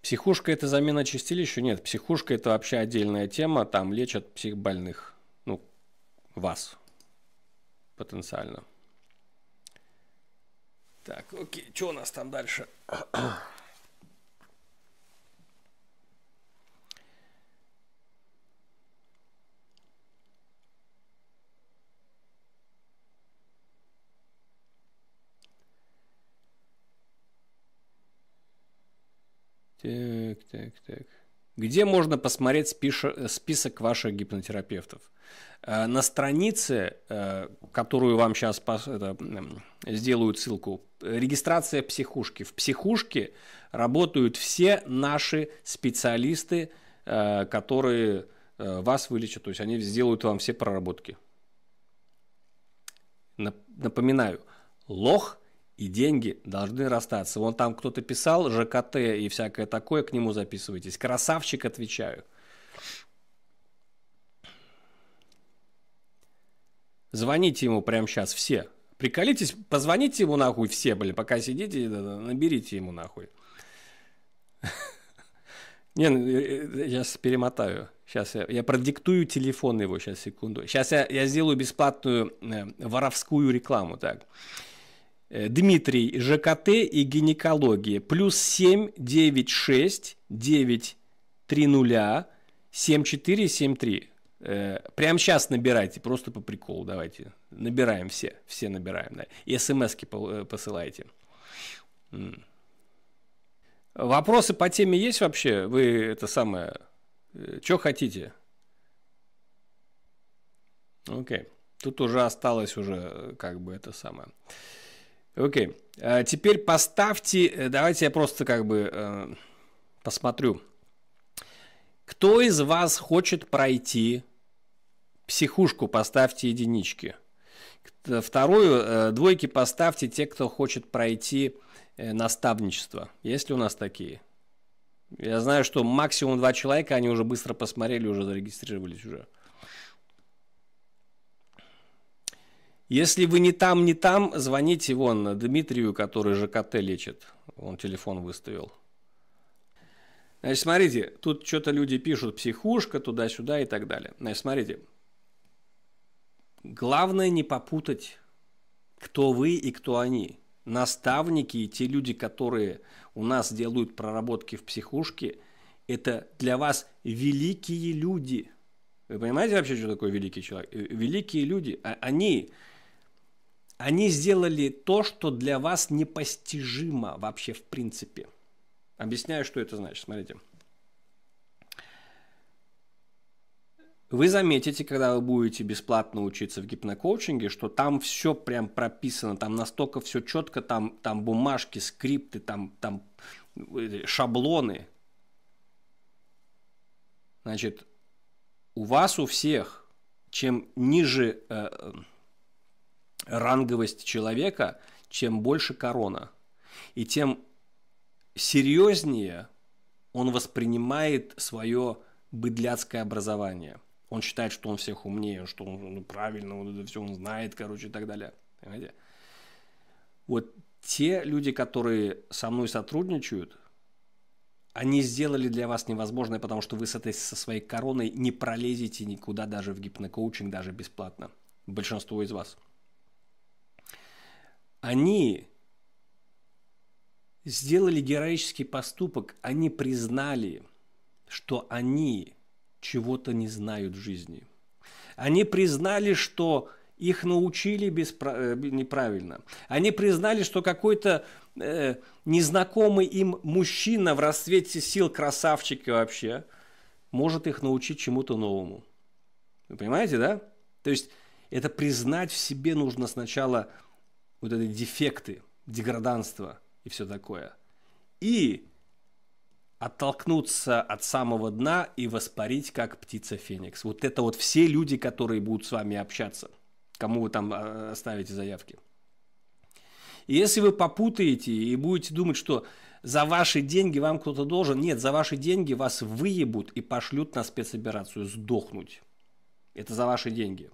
Психушка – это замена чистилища? Нет, психушка – это вообще отдельная тема. Там лечат психбольных. Ну, вас потенциально. Так, окей, что у нас там дальше? Так, так, так где можно посмотреть э, список ваших гипнотерапевтов. Э, на странице, э, которую вам сейчас сделают ссылку, регистрация психушки. В психушке работают все наши специалисты, которые вас вылечат, то есть они сделают вам все проработки. Напоминаю, лох и деньги должны расстаться. Вон там кто-то писал, ЖКТ и всякое такое, к нему записывайтесь. Красавчик, отвечаю. Звоните ему прямо сейчас все. Приколитесь, позвоните ему нахуй все, были, пока сидите, наберите ему нахуй. Не, сейчас ну, э, э, э, перемотаю. Сейчас я, я продиктую телефон его, сейчас, секунду. Сейчас я, я сделаю бесплатную воровскую рекламу, так. Э, Дмитрий, ЖКТ и гинекология. Плюс 7, 9, 6, 9, 3, 0, 7, 4, 7, 3. Прям сейчас набирайте, просто по приколу давайте. Набираем все, все набираем. Да. И смс-ки э, посылайте. Вопросы по теме есть вообще? Вы это самое... Э, Что хотите? Окей. Okay. Тут уже осталось уже как бы это самое. Окей. Okay. Э, теперь поставьте, э, давайте я просто как бы э, посмотрю. Кто из вас хочет пройти психушку, поставьте единички. Вторую, двойки поставьте те, кто хочет пройти наставничество. Есть ли у нас такие? Я знаю, что максимум два человека, они уже быстро посмотрели, уже зарегистрировались уже. Э, Если вы не там, не там, звоните вон Дмитрию, который ЖКТ лечит. Он телефон выставил. Значит, смотрите, тут что-то люди пишут, психушка, туда-сюда и так далее. Значит, смотрите. Главное не попутать, кто вы и кто они. Наставники и те люди, которые у нас делают проработки в психушке, это для вас великие люди. Вы понимаете вообще, что такое великий человек? Э, великие люди, а они они сделали то, что для вас непостижимо вообще в принципе. Объясняю, что это значит. Смотрите. Вы заметите, когда вы будете бесплатно учиться в гипнокоучинге, что там все прям прописано, там настолько все четко, там, там бумажки, скрипты, там, там шаблоны. Значит, у вас у всех, чем ниже э, ранговость человека, чем больше корона. И тем серьезнее он воспринимает свое быдляцкое образование. Он считает, что он всех умнее, что он ну, правильно, вот это все он знает, короче, и так далее. Понимаете? Вот те люди, которые со мной сотрудничают, они сделали для вас невозможное, потому что вы с этой, со своей короной не пролезете никуда даже в гипнокоучинг, даже бесплатно. Большинство из вас – они сделали героический поступок, они признали, что они чего-то не знают в жизни. Они признали, что их научили беспра... Э, неправильно. Они признали, что какой-то э, незнакомый им мужчина в расцвете сил красавчика вообще может их научить чему-то новому. Вы понимаете, да? То есть это признать в себе нужно сначала вот эти дефекты, деграданство и все такое. И оттолкнуться от самого дна и воспарить, как птица Феникс. Вот это вот все люди, которые будут с вами общаться, кому вы там а, оставите заявки. И если вы попутаете и будете думать, что за ваши деньги вам кто-то должен, нет, за ваши деньги вас выебут и пошлют на спецоперацию сдохнуть. Это за ваши деньги.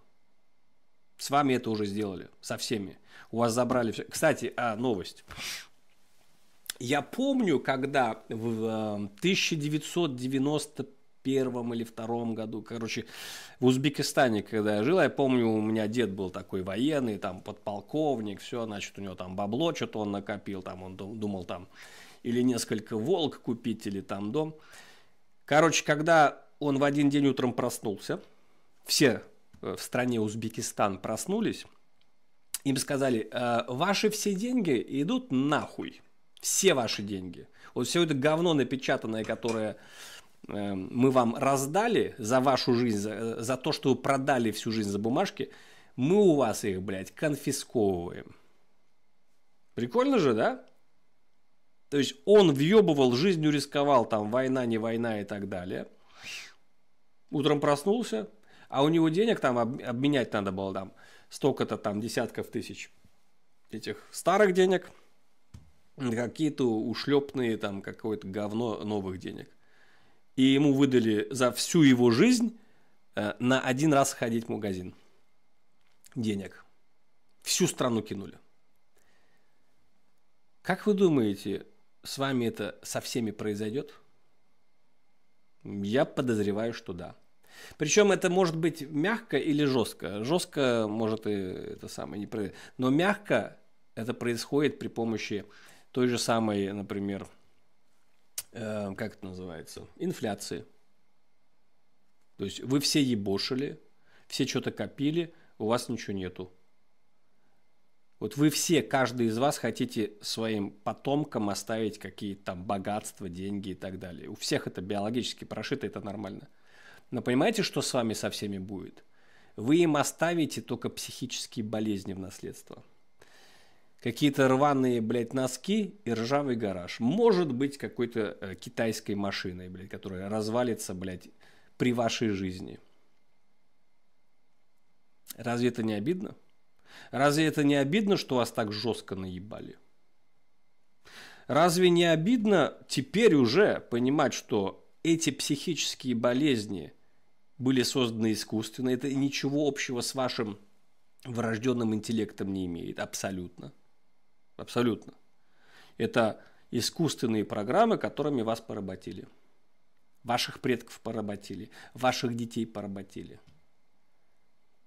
С вами это уже сделали, со всеми. У вас забрали все. Кстати, а, новость. Я помню, когда в 1991 эм, или втором году, короче, в Узбекистане, когда я жил, я помню, у меня дед был такой военный, там подполковник, все, значит, у него там бабло что-то он накопил, там он думал там или несколько волк купить, или там дом. Короче, когда он в один день утром проснулся, все Э, в стране Узбекистан проснулись, им сказали, «Э, ваши все деньги идут нахуй. Все ваши деньги. Вот все это говно напечатанное, которое э, мы вам раздали за вашу жизнь, за, за то, что вы продали всю жизнь за бумажки, мы у вас их, блядь, конфисковываем. Прикольно же, да? То есть он въебывал, жизнью рисковал, там война, не война и так далее. Утром проснулся, а у него денег там об, обменять надо было там столько-то там десятков тысяч этих старых денег, какие-то ушлепные там какое-то говно новых денег. И ему выдали за всю его жизнь э, на один раз ходить в магазин денег. Всю страну кинули. Как вы думаете, с вами это со всеми произойдет? Я подозреваю, что да. Причем это может быть мягко или жестко. Жестко может и это самое не Но мягко это происходит при помощи той же самой, например, э, как это называется, инфляции. То есть вы все ебошили, все что-то копили, у вас ничего нету. Вот вы все, каждый из вас хотите своим потомкам оставить какие-то там богатства, деньги и так далее. У всех это биологически прошито, это нормально. Но понимаете, что с вами со всеми будет? Вы им оставите только психические болезни в наследство. Какие-то рваные, блядь, носки и ржавый гараж. Может быть, какой-то э, китайской машиной, блядь, которая развалится, блядь, при вашей жизни. Разве это не обидно? Разве это не обидно, что вас так жестко наебали? Разве не обидно теперь уже понимать, что эти психические болезни были созданы искусственно. Это ничего общего с вашим врожденным интеллектом не имеет. Абсолютно. Абсолютно. Это искусственные программы, которыми вас поработили. Ваших предков поработили, ваших детей поработили.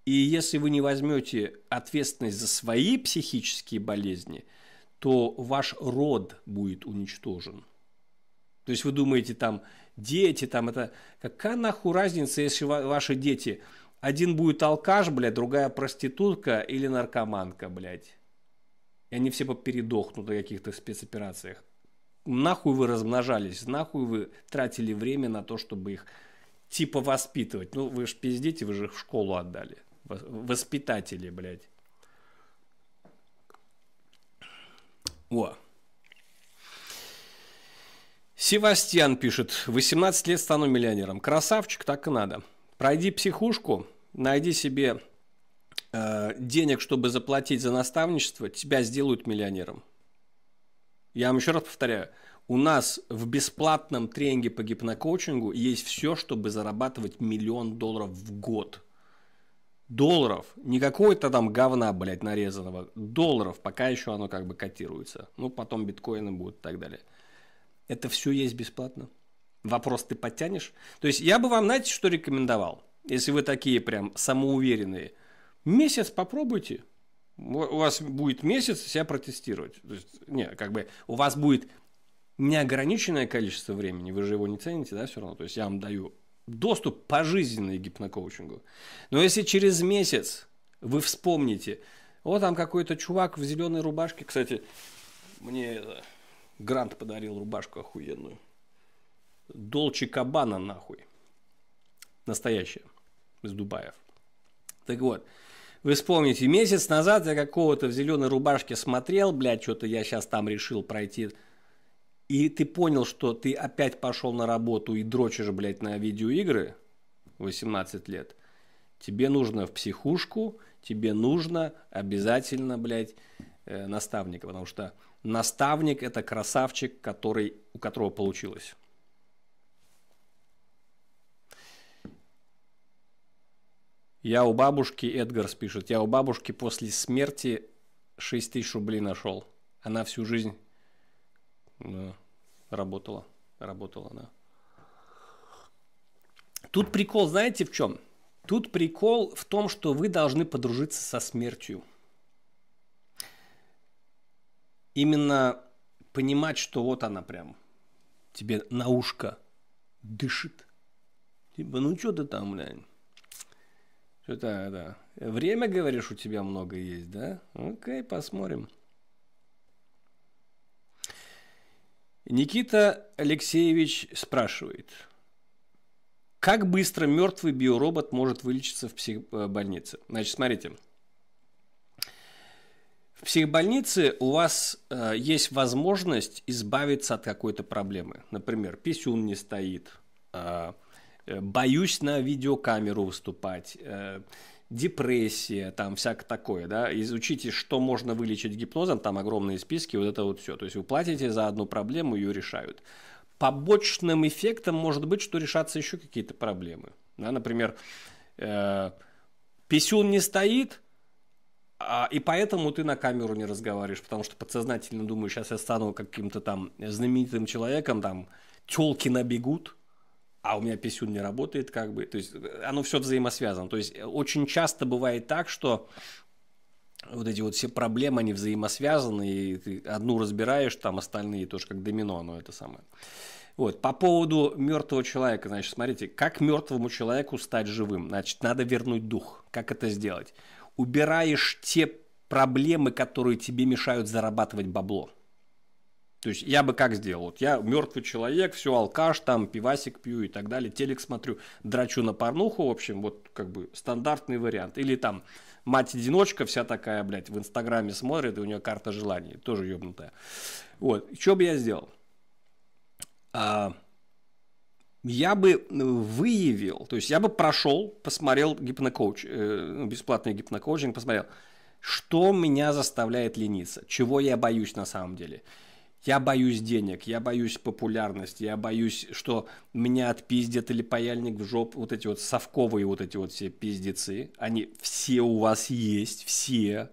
И если вы не возьмете ответственность за свои психические болезни, то ваш род будет уничтожен. То есть вы думаете там, дети там, это какая нахуй разница, если ваши дети, один будет алкаш, блядь, другая проститутка или наркоманка, блядь. И они все попередохнут на каких-то спецоперациях. Нахуй вы размножались, нахуй вы тратили время на то, чтобы их типа воспитывать. Ну, вы же пиздите, вы же их в школу отдали. Воспитатели, блядь. О, Севастьян пишет, 18 лет стану миллионером. Красавчик, так и надо. Пройди психушку, найди себе э, денег, чтобы заплатить за наставничество, тебя сделают миллионером. Я вам еще раз повторяю, у нас в бесплатном тренинге по гипнокоучингу есть все, чтобы зарабатывать миллион долларов в год. Долларов. Не какого-то там говна, блядь, нарезанного. Долларов, пока еще оно как бы котируется. Ну, потом биткоины будут и так далее. Это все есть бесплатно. Вопрос ты подтянешь? То есть я бы вам, знаете, что рекомендовал? Если вы такие прям самоуверенные. Месяц попробуйте. У вас будет месяц себя протестировать. То есть, не, как бы у вас будет неограниченное количество времени, вы же его не цените, да, все равно. То есть я вам даю доступ пожизненный к гипнокоучингу. Но если через месяц вы вспомните, вот там какой-то чувак в зеленой рубашке, кстати, мне Грант подарил рубашку охуенную. Долче Кабана нахуй. Настоящая. Из Дубаев. Так вот. Вы вспомните, месяц назад я какого-то в зеленой рубашке смотрел, блядь, что-то я сейчас там решил пройти. И ты понял, что ты опять пошел на работу и дрочишь, блядь, на видеоигры 18 лет. Тебе нужно в психушку, тебе нужно обязательно, блядь, Э, наставника, потому что наставник – это красавчик, который, у которого получилось. Я у бабушки, Эдгар пишет, я у бабушки после смерти 6 тысяч рублей нашел. Она всю жизнь ну, работала, работала, да. Тут прикол, знаете в чем? Тут прикол в том, что вы должны подружиться со смертью – именно понимать, что вот она прям тебе на ушко дышит. Типа, ну что ты там, блядь? Что-то, да. Время, говоришь, у тебя много есть, да? Окей, посмотрим. Никита Алексеевич спрашивает. Как быстро мертвый биоробот может вылечиться в психбольнице? Э, Значит, смотрите. В психбольнице у вас э, есть возможность избавиться от какой-то проблемы. Например, писюн не стоит, э, э боюсь на видеокамеру выступать, э, депрессия, там всякое такое, да, изучите, что можно вылечить гипнозом, там огромные списки, вот это вот все. То есть вы платите за одну проблему, ее решают. Побочным эффектом может быть, что решатся еще какие-то проблемы. Да, например, э, писюн не стоит – а, и поэтому ты на камеру не разговариваешь, потому что подсознательно думаю, сейчас я стану каким-то там знаменитым человеком, там телки набегут, а у меня писюн не работает, как бы. То есть э, оно все взаимосвязано. То есть э, очень часто бывает так, что вот эти вот все проблемы, они взаимосвязаны, и ты одну разбираешь, там остальные тоже как домино, оно это самое. Вот, по поводу мертвого человека, значит, смотрите, как мертвому человеку стать живым? Значит, надо вернуть дух. Как это сделать? убираешь те проблемы, которые тебе мешают зарабатывать бабло. То есть я бы как сделал? Вот я мертвый человек, все, алкаш, там, пивасик пью и так далее, телек смотрю, драчу на порнуху, в общем, вот как бы стандартный вариант. Или там мать-одиночка вся такая, блядь, в Инстаграме смотрит, и у нее карта желаний, тоже ебнутая. Вот, что бы я сделал? А, я бы э, выявил, то есть я бы прошел, посмотрел гипнокоуч, э, ну, бесплатный гипнокоучинг, посмотрел, что меня заставляет лениться, чего я боюсь на самом деле. Я боюсь денег, я боюсь популярности, я боюсь, что меня отпиздят или паяльник в жоп. Вот эти вот совковые вот эти вот все пиздецы, они все у вас есть, все.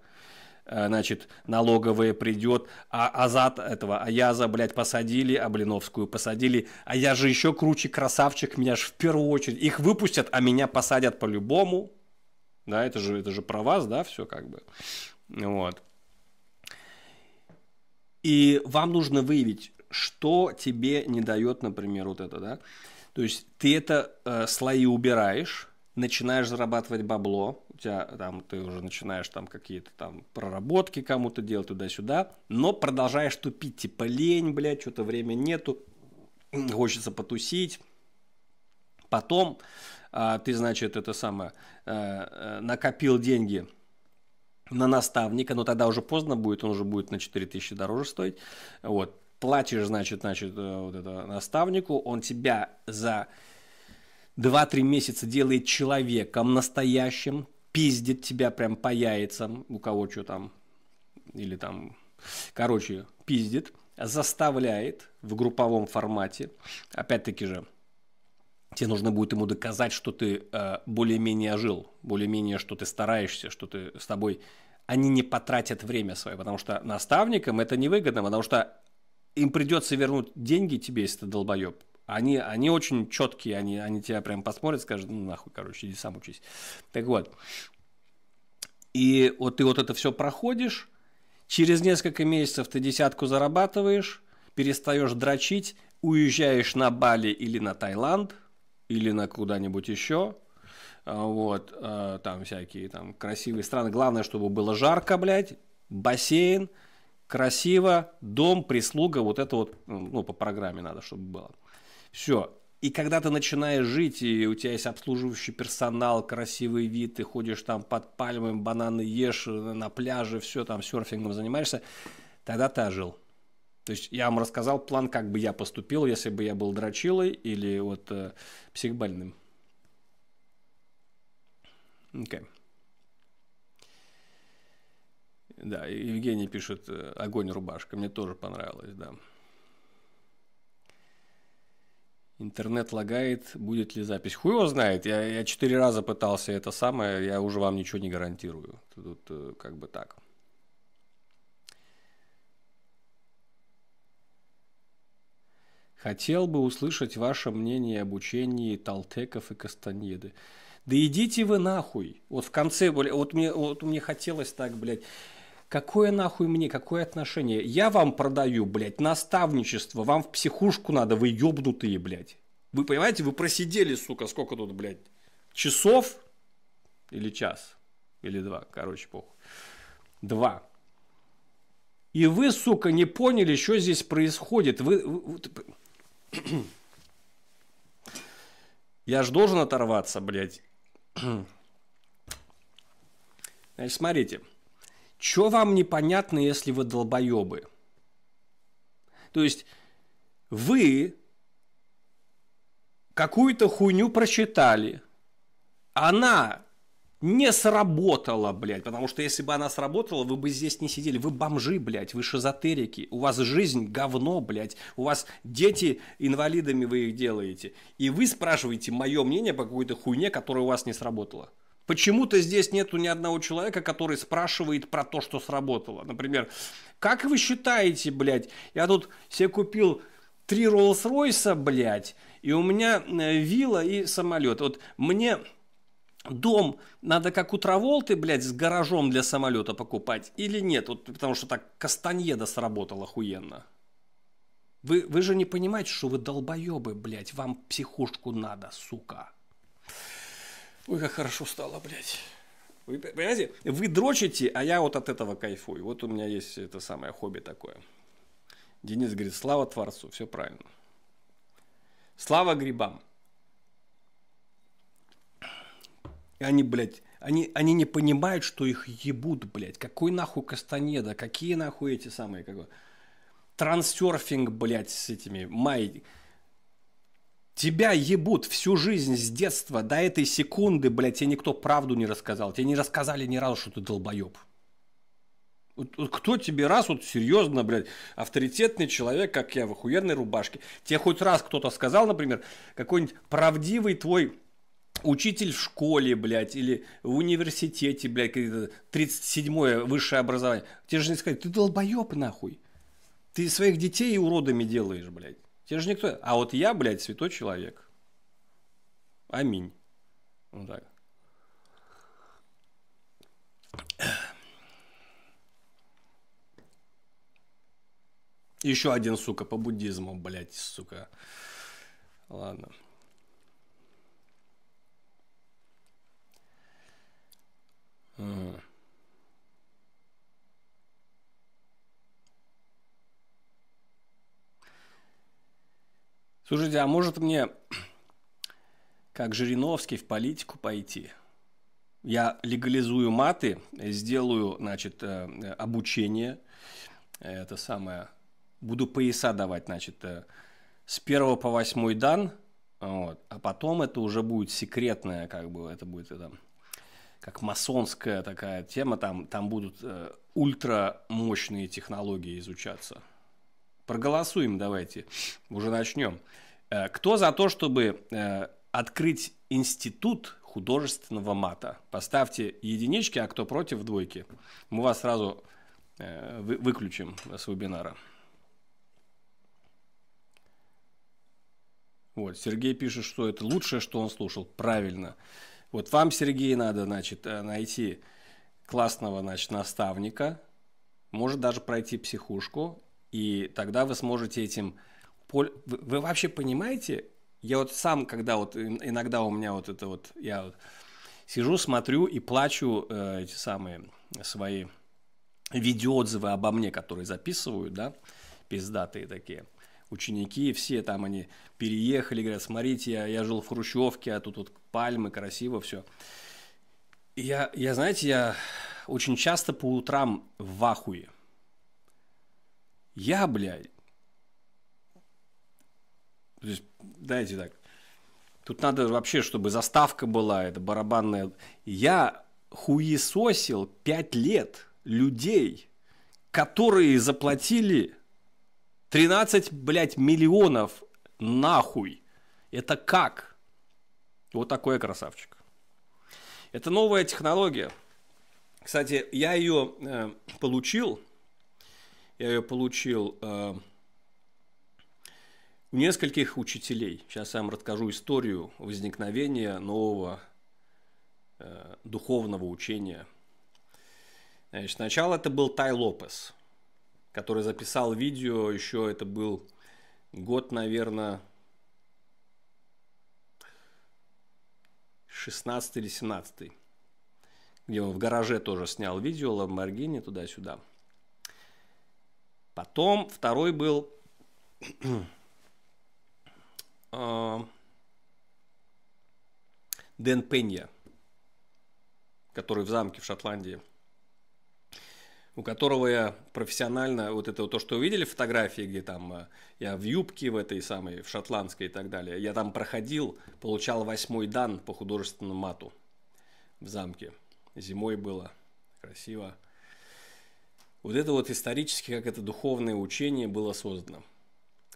Э, значит, налоговая придет, а Азат этого Аяза, блядь, посадили, а Блиновскую посадили, а я же еще круче красавчик, меня же в первую очередь, их выпустят, а меня посадят по-любому, да, это же, это же про вас, да, все как бы, вот. И вам нужно выявить, что тебе не дает, например, вот это, да, то есть ты это э, слои убираешь, начинаешь зарабатывать бабло, у тебя там ты уже начинаешь там какие-то там проработки кому-то делать туда-сюда, но продолжаешь тупить, типа лень, блядь, что-то время нету, хочется потусить. Потом а, ты, значит, это самое, а, накопил деньги на наставника, но тогда уже поздно будет, он уже будет на 4000 дороже стоить. Вот, платишь, значит, значит, э, вот это наставнику, он тебя за 2-3 месяца делает человеком настоящим, пиздит тебя прям по яйцам, у кого что там, или там, короче, пиздит, заставляет в групповом формате, опять-таки же, тебе нужно будет ему доказать, что ты э, более-менее жил более-менее, что ты стараешься, что ты с тобой... Они не потратят время свое, потому что наставникам это невыгодно, потому что им придется вернуть деньги тебе, если ты долбоеб. Они, они очень четкие, они, они тебя прям посмотрят, скажут, ну нахуй, короче, иди сам учись. Так вот. И вот ты вот это все проходишь, через несколько месяцев ты десятку зарабатываешь, перестаешь дрочить, уезжаешь на Бали или на Таиланд, или на куда-нибудь еще, а, вот, а, там всякие там красивые страны. Главное, чтобы было жарко, блядь, бассейн, красиво, дом, прислуга, вот это вот, ну, по программе надо, чтобы было. Все. И когда ты начинаешь жить, и у тебя есть обслуживающий персонал, красивый вид, ты ходишь там под пальмами, бананы ешь э, на пляже, все там серфингом занимаешься, тогда ты ожил. То есть я вам рассказал план, как бы я поступил, если бы я был дрочилой или вот э, психбольным. Окей. Okay. Да, Евгений пишет э, «Огонь рубашка». Мне тоже понравилось, да. Интернет лагает, будет ли запись. Хуй его знает. Я, я четыре раза пытался это самое, я уже вам ничего не гарантирую. Тут э, как бы так. Хотел бы услышать ваше мнение об учении Талтеков и Кастанеды. Да идите вы нахуй. Вот в конце, блядь, вот мне, вот мне хотелось так, блядь. Какое нахуй мне, какое отношение? Я вам продаю, блядь, наставничество. Вам в психушку надо, вы ебнутые, блядь. Вы понимаете, вы просидели, сука, сколько тут, блядь, часов или час, или два, короче, похуй. Два. И вы, сука, не поняли, что здесь происходит. Вы, вы, вы... Я же должен оторваться, блядь. Значит, смотрите. Чё вам непонятно, если вы долбоебы? То есть вы какую-то хуйню прочитали, она не сработала, блядь, потому что если бы она сработала, вы бы здесь не сидели, вы бомжи, блядь, вы шизотерики, у вас жизнь говно, блядь, у вас дети инвалидами вы их делаете, и вы спрашиваете мое мнение по какой-то хуйне, которая у вас не сработала. Почему-то здесь нету ни одного человека, который спрашивает про то, что сработало. Например, как вы считаете, блядь, я тут себе купил три Роллс-Ройса, блядь, и у меня э, вилла и самолет. Вот мне дом надо как у Траволты, блядь, с гаражом для самолета покупать или нет? Вот потому что так Кастаньеда сработал охуенно. Вы, вы же не понимаете, что вы долбоебы, блядь, вам психушку надо, сука. Ой, как хорошо стало, блядь. Вы понимаете, вы дрочите, а я вот от этого кайфую. Вот у меня есть это самое хобби такое. Денис говорит, слава Творцу, все правильно. Слава грибам. И они, блядь, они, они не понимают, что их ебут, блядь. Какой нахуй Кастанеда, какие нахуй эти самые, как бы, трансерфинг, блядь, с этими май, Тебя ебут всю жизнь с детства до этой секунды, блядь, тебе никто правду не рассказал. Тебе не рассказали ни разу, что ты долбоеб. Вот, вот кто тебе раз, вот серьезно, блядь, авторитетный человек, как я, в охуенной рубашке, тебе хоть раз кто-то сказал, например, какой-нибудь правдивый твой учитель в школе, блядь, или в университете, блядь, 37-е высшее образование, тебе же не сказать, ты долбоеб нахуй. Ты своих детей уродами делаешь, блядь. Тебе же никто... А вот я, блядь, святой человек. Аминь. Вот так. Еще один, сука, по буддизму, блядь, сука. Ладно. Mm. Слушайте, а может мне, как Жириновский, в политику пойти? Я легализую маты, сделаю, значит, э, обучение, это самое, буду пояса давать, значит, э, с первого по восьмой дан, вот, а потом это уже будет секретная, как бы, это будет это, как масонская такая тема, там, там будут э, ультрамощные технологии изучаться проголосуем давайте, уже начнем. Э, кто за то, чтобы э, открыть институт художественного мата? Поставьте единички, а кто против двойки. Мы вас сразу э, выключим с вебинара. Вот, Сергей пишет, что это лучшее, что он слушал. Правильно. Вот вам, Сергей, надо, значит, найти классного, значит, наставника, может даже пройти психушку и тогда вы сможете этим... Вы, вы вообще понимаете? Я вот сам, когда вот иногда у меня вот это вот... Я вот сижу, смотрю и плачу э, эти самые свои видеоотзывы обо мне, которые записывают, да, пиздатые такие ученики, все там они переехали, говорят, смотрите, я, я жил в Хрущевке, а тут вот пальмы, красиво все. я, я, знаете, я очень часто по утрам в ахуе. Я, блядь. То есть, дайте так. Тут надо вообще, чтобы заставка была, это барабанная. Я хуесосил пять лет людей, которые заплатили 13, блядь, миллионов нахуй. Это как? Вот такой красавчик. Это новая технология. Кстати, я ее э, получил я ее получил э, у нескольких учителей. Сейчас я вам расскажу историю возникновения нового э, духовного учения. Значит, сначала это был Тай Лопес, который записал видео, еще это был год, наверное, 16 или 17 где он в гараже тоже снял видео, Ламборгини туда-сюда – Потом второй был... Э, Дэн Пенья, который в замке в Шотландии, у которого я профессионально, вот это вот то, что вы видели фотографии, где там э, я в юбке в этой самой, в шотландской и так далее, я там проходил, получал восьмой дан по художественному мату в замке. Зимой было красиво. Вот это вот исторически, как это духовное учение было создано.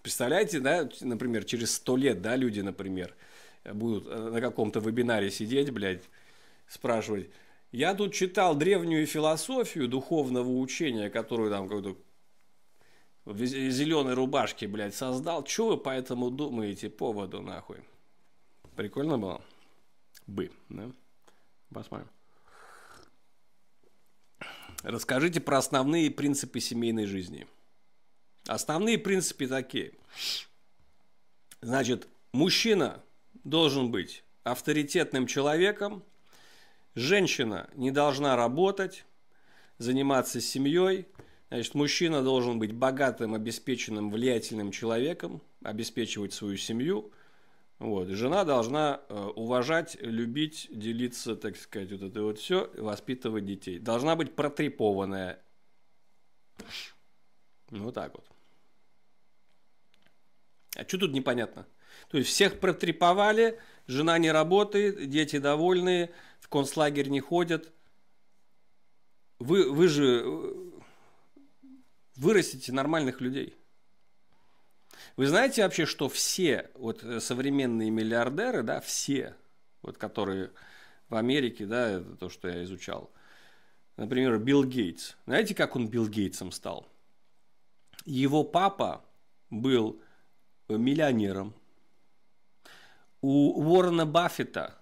Представляете, да, например, через сто лет, да, люди, например, э, будут э, на каком-то вебинаре сидеть, блядь, спрашивать. Я тут читал древнюю философию духовного учения, которую там какой-то в зеленой рубашке, блядь, создал. Что вы поэтому думаете поводу, нахуй? Прикольно было? Бы, да? Посмотрим. Расскажите про основные принципы семейной жизни. Основные принципы такие. Значит, мужчина должен быть авторитетным человеком, женщина не должна работать, заниматься семьей, значит, мужчина должен быть богатым, обеспеченным, влиятельным человеком, обеспечивать свою семью – вот. Жена должна э, уважать, любить, делиться, так сказать, вот это вот все, воспитывать детей. Должна быть протрепованная. Ну вот так вот. А что тут непонятно? То есть всех протреповали, жена не работает, дети довольные, в концлагерь не ходят. Вы, вы же э, вырастите нормальных людей. Вы знаете вообще, что все вот э, современные миллиардеры, да, все, вот которые в Америке, да, это то, что я изучал, например, Билл Гейтс. Знаете, как он Билл Гейтсом стал? Его папа был э, миллионером. У Уоррена Баффета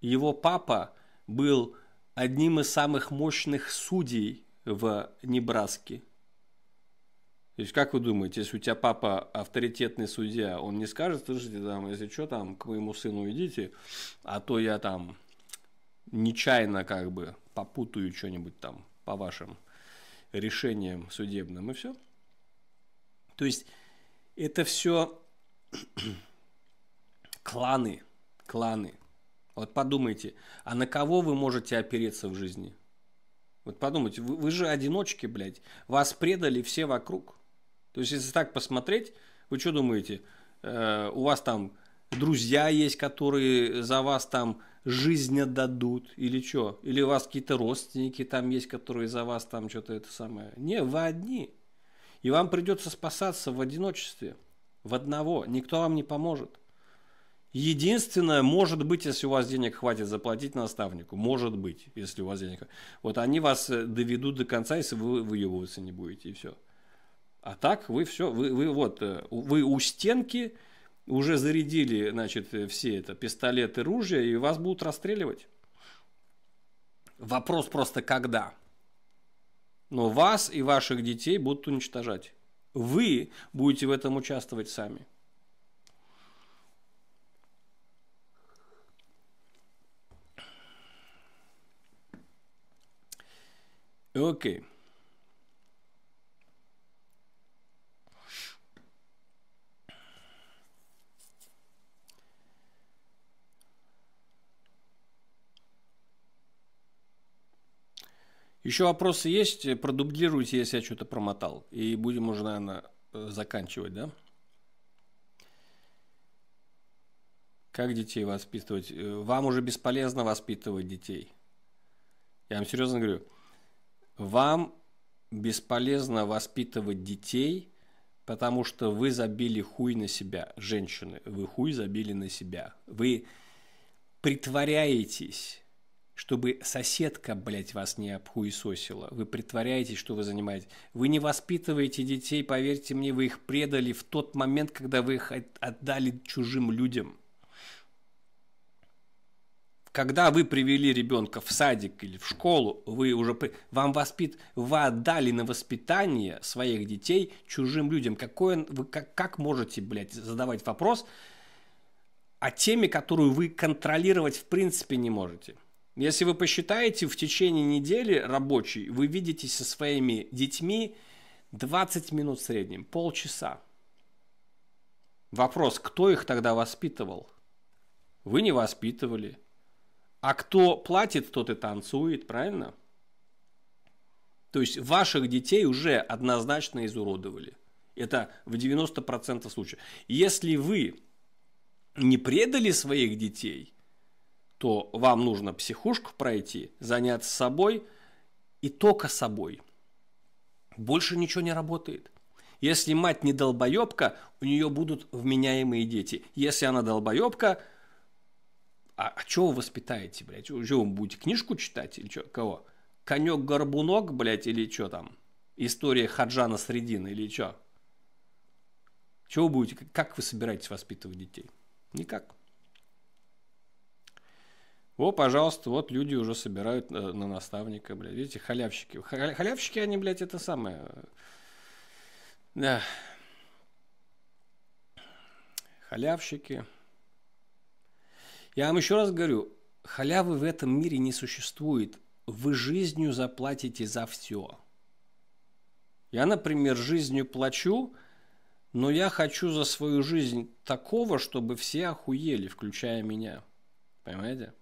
его папа был одним из самых мощных судей в Небраске – то есть, как вы думаете, если у тебя папа авторитетный судья, он не скажет, слушайте, там, если что, там, к моему сыну идите, а то я там нечаянно как бы попутаю что-нибудь там по вашим решениям судебным, и все. То есть, это все кланы, кланы. Вот подумайте, а на кого вы можете опереться в жизни? Вот подумайте, вы, вы же одиночки, блядь. Вас предали все вокруг. То есть, если так посмотреть, вы что думаете, э, у вас там друзья есть, которые за вас там жизнь отдадут или что? Или у вас какие-то родственники там есть, которые за вас там что-то это самое? Не, вы одни. И вам придется спасаться в одиночестве, в одного. Никто вам не поможет. Единственное, может быть, если у вас денег хватит заплатить наставнику, может быть, если у вас денег хватит. Вот они вас э, доведут до конца, если вы выебываться не будете, и все. А так вы все, вы, вы вот, э, вы у стенки уже зарядили, значит, э, все это пистолеты, ружья, и вас будут расстреливать. Вопрос просто когда. Но вас и ваших детей будут уничтожать. Вы будете в этом участвовать сами. Окей. Okay. Еще вопросы есть? Продублируйте, если я что-то промотал. И будем уже, наверное, э, заканчивать, да? Как детей воспитывать? Э, вам уже бесполезно воспитывать детей. Я вам серьезно говорю. Вам бесполезно воспитывать детей, потому что вы забили хуй на себя, женщины. Вы хуй забили на себя. Вы притворяетесь чтобы соседка, блядь, вас не обхуесосила. Вы притворяетесь, что вы занимаетесь. Вы не воспитываете детей, поверьте мне, вы их предали в тот момент, когда вы их отдали чужим людям. Когда вы привели ребенка в садик или в школу, вы уже вам воспит, вы отдали на воспитание своих детей чужим людям. Какое вы как, как можете, блядь, задавать вопрос о теме, которую вы контролировать в принципе не можете? Если вы посчитаете, в течение недели рабочий, вы видите со своими детьми 20 минут в среднем, полчаса. Вопрос, кто их тогда воспитывал? Вы не воспитывали. А кто платит, тот и танцует, правильно? То есть ваших детей уже однозначно изуродовали. Это в 90% случаев. Если вы не предали своих детей – то вам нужно психушку пройти, заняться собой и только собой. Больше ничего не работает. Если мать не долбоебка, у нее будут вменяемые дети. Если она долбоебка, а, а чего вы воспитаете, блядь? Чего вы будете книжку читать или что? Кого? Конек-горбунок, блядь, или что там? История Хаджана Средина или что? Чего будете? Как вы собираетесь воспитывать детей? Никак. О, пожалуйста, вот люди уже собирают э, на наставника, блядь. Видите, халявщики. Халявщики, они, блядь, это самое. Э, да. Халявщики. Я вам еще раз говорю, халявы в этом мире не существует. Вы жизнью заплатите за все. Я, например, жизнью плачу, но я хочу за свою жизнь такого, чтобы все охуели, включая меня. Понимаете?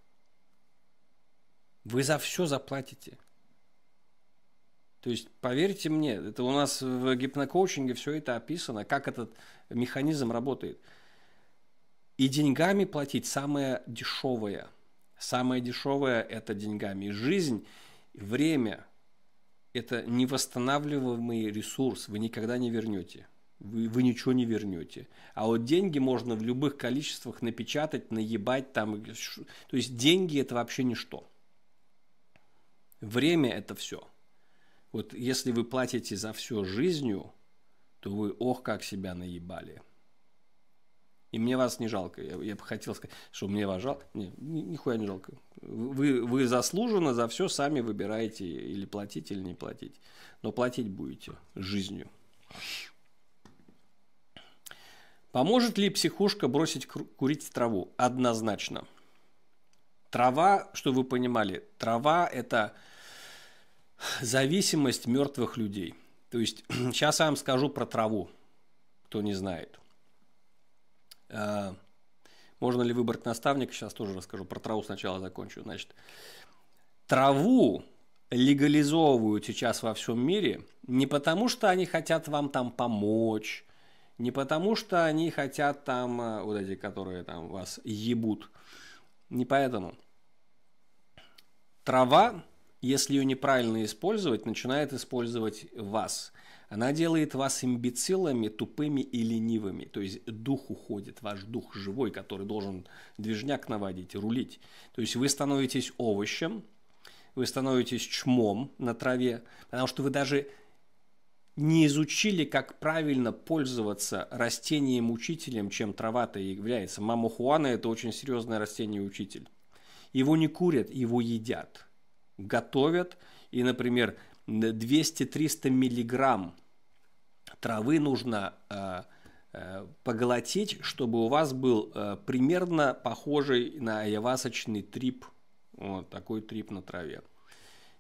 Вы за все заплатите. То есть, поверьте мне, это у нас в гипнокоучинге все это описано, как этот механизм работает. И деньгами платить самое дешевое. Самое дешевое – это деньгами. жизнь, время – это невосстанавливаемый ресурс. Вы никогда не вернете. Вы, вы ничего не вернете. А вот деньги можно в любых количествах напечатать, наебать там. То есть деньги – это вообще ничто. Время – это все. Вот если вы платите за всю жизнью, то вы ох как себя наебали. И мне вас не жалко. Я, я бы хотел сказать, что мне вас жалко. Не, ни, нихуя не жалко. Вы, вы заслуженно за все сами выбираете или платить, или не платить. Но платить будете жизнью. Поможет ли психушка бросить курить траву? Однозначно. Трава, что вы понимали, трава это Зависимость мертвых людей. То есть, сейчас я вам скажу про траву, кто не знает. А, можно ли выбрать наставника? Сейчас тоже расскажу. Про траву сначала закончу. Значит, траву легализовывают сейчас во всем мире не потому, что они хотят вам там помочь, не потому, что они хотят там, а, вот эти, которые там вас ебут, не поэтому. Трава если ее неправильно использовать, начинает использовать вас. Она делает вас имбецилами, тупыми и ленивыми. То есть дух уходит, ваш дух живой, который должен движняк наводить, рулить. То есть вы становитесь овощем, вы становитесь чмом на траве, потому что вы даже не изучили, как правильно пользоваться растением-учителем, чем трава-то является. Мамухуана – это очень серьезное растение-учитель. Его не курят, его едят – готовят, и, например, 200-300 миллиграмм травы нужно э, э, поглотить, чтобы у вас был э, примерно похожий на явасочный трип, вот такой трип на траве.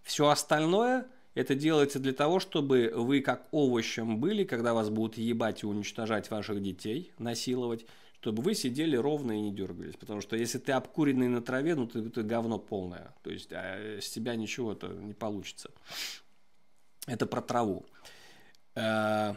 Все остальное это делается для того, чтобы вы как овощем были, когда вас будут ебать и уничтожать ваших детей, насиловать, чтобы вы сидели ровно и не дергались. Потому что если ты обкуренный на траве, ну ты, ты говно полное. То есть а э, с тебя ничего-то не получится. Это про траву. Э,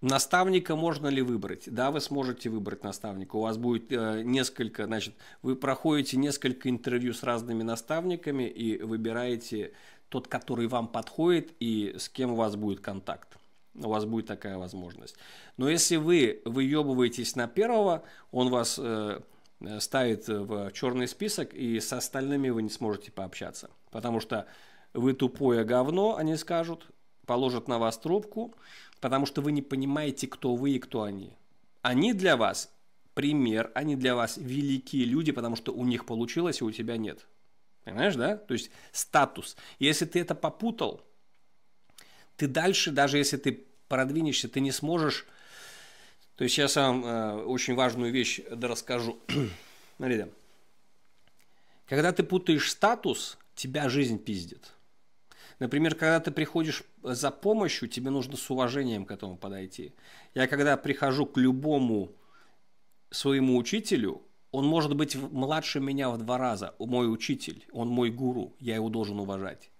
наставника можно ли выбрать? Да, вы сможете выбрать наставника. У вас будет э, несколько, значит, вы проходите несколько интервью с разными наставниками и выбираете тот, который вам подходит и с кем у вас будет контакт у вас будет такая возможность. Но если вы выебываетесь на первого, он вас э, э ставит в черный список, и с остальными вы не сможете пообщаться. Потому что вы тупое говно, они скажут, положат на вас трубку, потому что вы не понимаете, кто вы и кто они. Они для вас пример, они для вас великие люди, потому что у них получилось, и а у тебя нет. Понимаешь, да? То есть статус. Если ты это попутал, ты дальше, даже если ты продвинешься, ты не сможешь. То есть я сам э, очень важную вещь расскажу. Смотрите. Когда ты путаешь статус, тебя жизнь пиздит. Например, когда ты приходишь за помощью, тебе нужно с уважением к этому подойти. Я когда прихожу к любому своему учителю, он может быть младше меня в два раза, мой учитель, он мой гуру, я его должен уважать.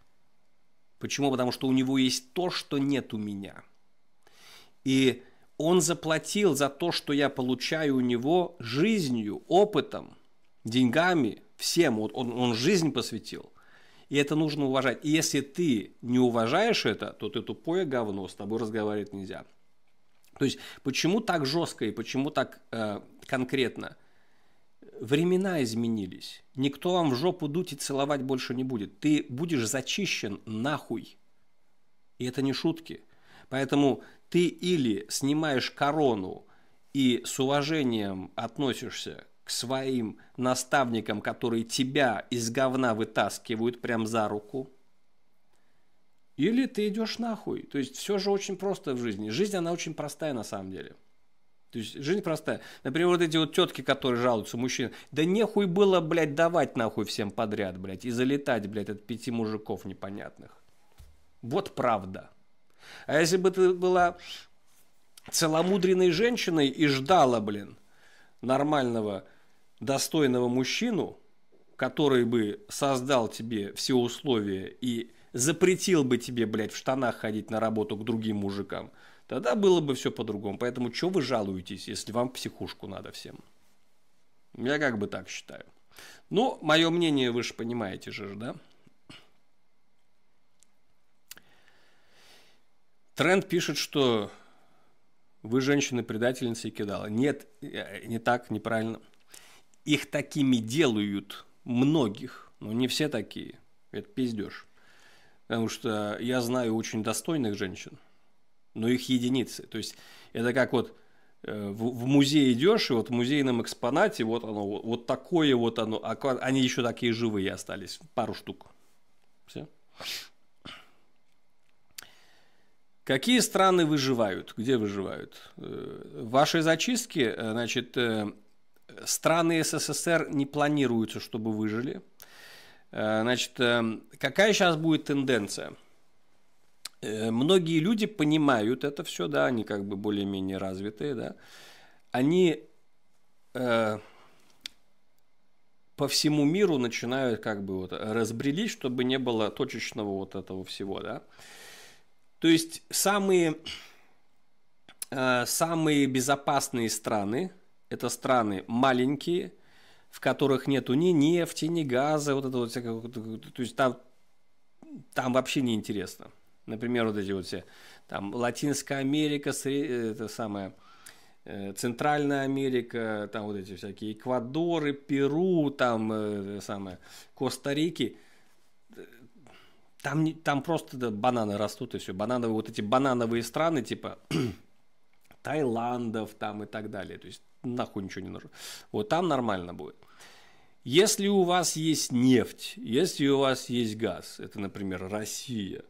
Почему? Потому что у него есть то, что нет у меня. И он заплатил за то, что я получаю у него жизнью, опытом, деньгами, всем. Вот он, он жизнь посвятил. И это нужно уважать. И если ты не уважаешь это, то ты тупое говно, с тобой разговаривать нельзя. То есть, почему так жестко и почему так э, конкретно? времена изменились. Никто вам в жопу дуть и целовать больше не будет. Ты будешь зачищен нахуй. И это не шутки. Поэтому ты или снимаешь корону и с уважением относишься к своим наставникам, которые тебя из говна вытаскивают прям за руку, или ты идешь нахуй. То есть все же очень просто в жизни. Жизнь, она очень простая на самом деле. То есть жизнь простая. Например, вот эти вот тетки, которые жалуются, мужчин. Да нехуй было, блядь, давать нахуй всем подряд, блядь, и залетать, блядь, от пяти мужиков непонятных. Вот правда. А если бы ты была целомудренной женщиной и ждала, блин, нормального, достойного мужчину, который бы создал тебе все условия и запретил бы тебе, блядь, в штанах ходить на работу к другим мужикам – Тогда было бы все по-другому. Поэтому что вы жалуетесь, если вам психушку надо всем? Я как бы так считаю. Но ну, мое мнение вы же понимаете же, да? Тренд пишет, что вы женщины-предательницы и кидала. Нет, э, не так, неправильно. Их такими делают многих, но не все такие. Это пиздеж. Потому что я знаю очень достойных женщин – но их единицы. То есть это как вот э, в музей идешь, и вот в музейном экспонате вот оно, вот такое вот оно, а они еще такие живые остались, пару штук. Все. Какие страны выживают? Где выживают? Э, в вашей зачистке, э, значит, страны СССР не планируются, чтобы выжили. Значит, какая сейчас будет тенденция? Э, многие люди понимают это все, да, они как бы более-менее развитые, да, они э, по всему миру начинают как бы вот разбрелись, чтобы не было точечного вот этого всего, да. То есть самые, э, самые безопасные страны, это страны маленькие, в которых нету ни нефти, ни газа, вот это вот всякое, то есть там, там вообще неинтересно. интересно. Например, вот эти вот все, там, Латинская Америка, э, это самое, э, Центральная Америка, там вот эти всякие Эквадоры, Перу, там, э, самое, Коста-Рики. Там, там просто да, бананы растут и все. Банановые, вот эти банановые страны, типа Таиландов там и так далее. То есть нахуй ничего не нужно. Вот там нормально будет. Если у вас есть нефть, если у вас есть газ, это, например, Россия,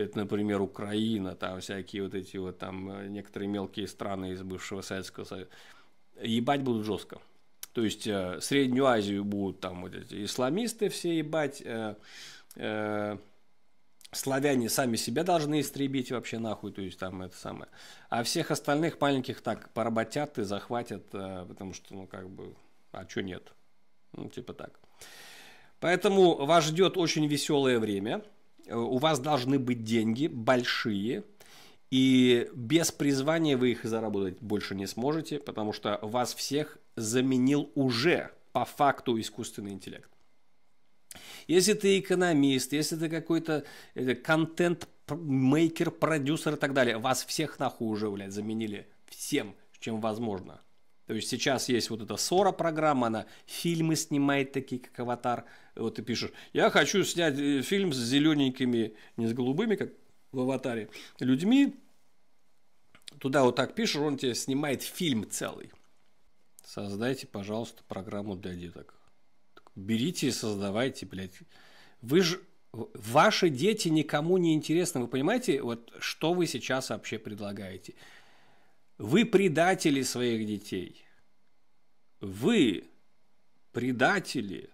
это, например, Украина, там всякие вот эти вот там э, некоторые мелкие страны из бывшего Советского Союза, ебать будут жестко. То есть э, Среднюю Азию будут там вот эти исламисты все ебать, э, э, славяне сами себя должны истребить вообще нахуй, то есть там это самое. А всех остальных маленьких так поработят и захватят, э, потому что, ну, как бы, а чё нет? Ну, типа так. Поэтому вас ждет очень веселое время – Э, у вас должны быть деньги большие, и без призвания вы их заработать больше не сможете, потому что вас всех заменил уже по факту искусственный интеллект. Если ты экономист, если ты какой-то э, контент-мейкер, продюсер и так далее, вас всех нахуй уже, блядь, заменили всем, чем возможно. То есть сейчас есть вот эта Сора программа, она фильмы снимает такие, как Аватар. Вот ты пишешь, я хочу снять э, фильм с зелененькими, не с голубыми, как в Аватаре, людьми. Туда вот так пишешь, он тебе снимает фильм целый. Создайте, пожалуйста, программу для деток. берите и создавайте, блядь. Вы же Ваши дети никому не интересны. Вы понимаете, вот что вы сейчас вообще предлагаете? Вы предатели своих детей. Вы предатели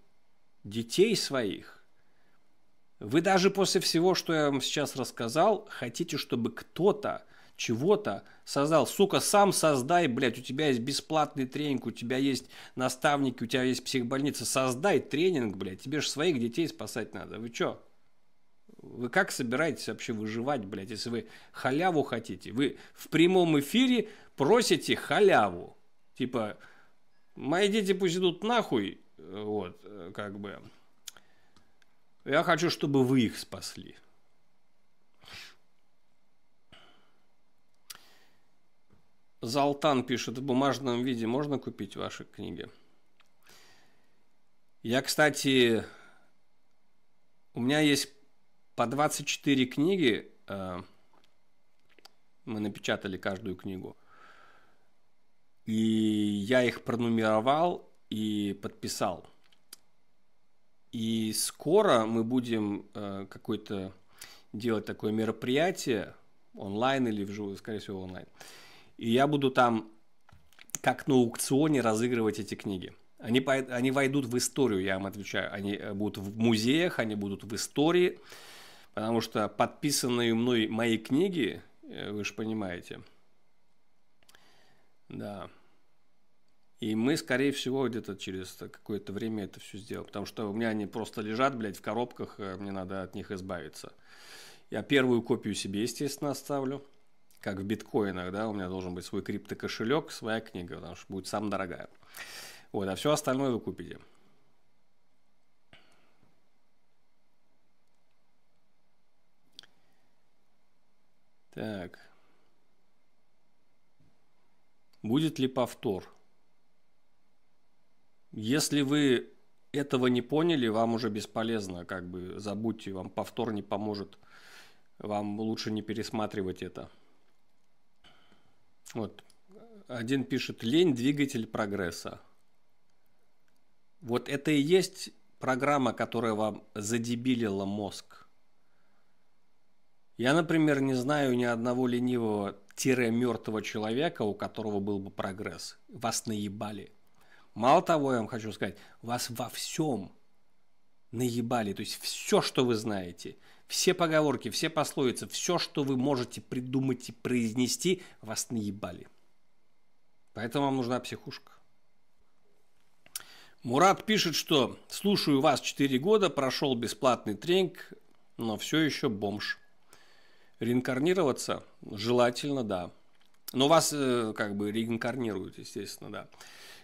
детей своих. Вы даже после всего, что я вам сейчас рассказал, хотите, чтобы кто-то чего-то создал. Сука, сам создай, блядь, у тебя есть бесплатный тренинг, у тебя есть наставники, у тебя есть психбольница. Создай тренинг, блядь, тебе же своих детей спасать надо. Вы чё? Вы как собираетесь вообще выживать, блядь, если вы халяву хотите? Вы в прямом эфире просите халяву. Типа, мои дети пусть идут нахуй, э, вот, э, как бы. Я хочу, чтобы вы их спасли. Залтан пишет, в бумажном виде можно купить ваши книги? Я, кстати, у меня есть по 24 книги э, мы напечатали каждую книгу. И я их пронумеровал и подписал. И скоро мы будем э, какое-то делать такое мероприятие онлайн или вживую, скорее всего, онлайн. И я буду там как на аукционе разыгрывать эти книги. Они, они войдут в историю, я вам отвечаю. Они э, будут в музеях, они будут в истории. Потому что подписанные мной мои книги, э, вы же понимаете, да. И мы, скорее всего, где-то через какое-то время это все сделаем. Потому что у меня они просто лежат, блядь, в коробках, э, мне надо от них избавиться. Я первую копию себе, естественно, оставлю. Как в биткоинах, да, у меня должен быть свой криптокошелек, своя книга, потому что будет сам дорогая. Вот, а все остальное вы купите. Так. Будет ли повтор? Если вы этого не поняли, вам уже бесполезно, как бы забудьте, вам повтор не поможет. Вам лучше не пересматривать это. Вот. Один пишет, лень двигатель прогресса. Вот это и есть программа, которая вам задебилила мозг. Я, например, не знаю ни одного ленивого мертвого человека, у которого был бы прогресс. Вас наебали. Мало того, я вам хочу сказать, вас во всем наебали. То есть все, что вы знаете, все поговорки, все пословицы, все, что вы можете придумать и произнести, вас наебали. Поэтому вам нужна психушка. Мурат пишет, что слушаю вас 4 года, прошел бесплатный тренинг, но все еще бомж. Реинкарнироваться? Желательно, да. Но вас э, как бы реинкарнируют, естественно, да.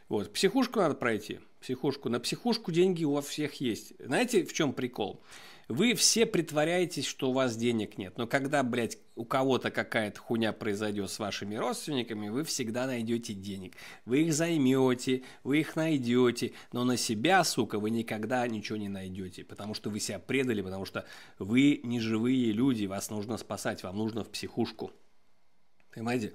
Вот. Психушку надо пройти. Психушку. На психушку деньги у вас всех есть. Знаете, в чем прикол? Вы все притворяетесь, что у вас денег нет. Но когда, блядь, у кого-то какая-то хуйня произойдет с вашими родственниками, вы всегда найдете денег. Вы их займете, вы их найдете. Но на себя, сука, вы никогда ничего не найдете. Потому что вы себя предали, потому что вы не живые люди. Вас нужно спасать, вам нужно в психушку. Понимаете?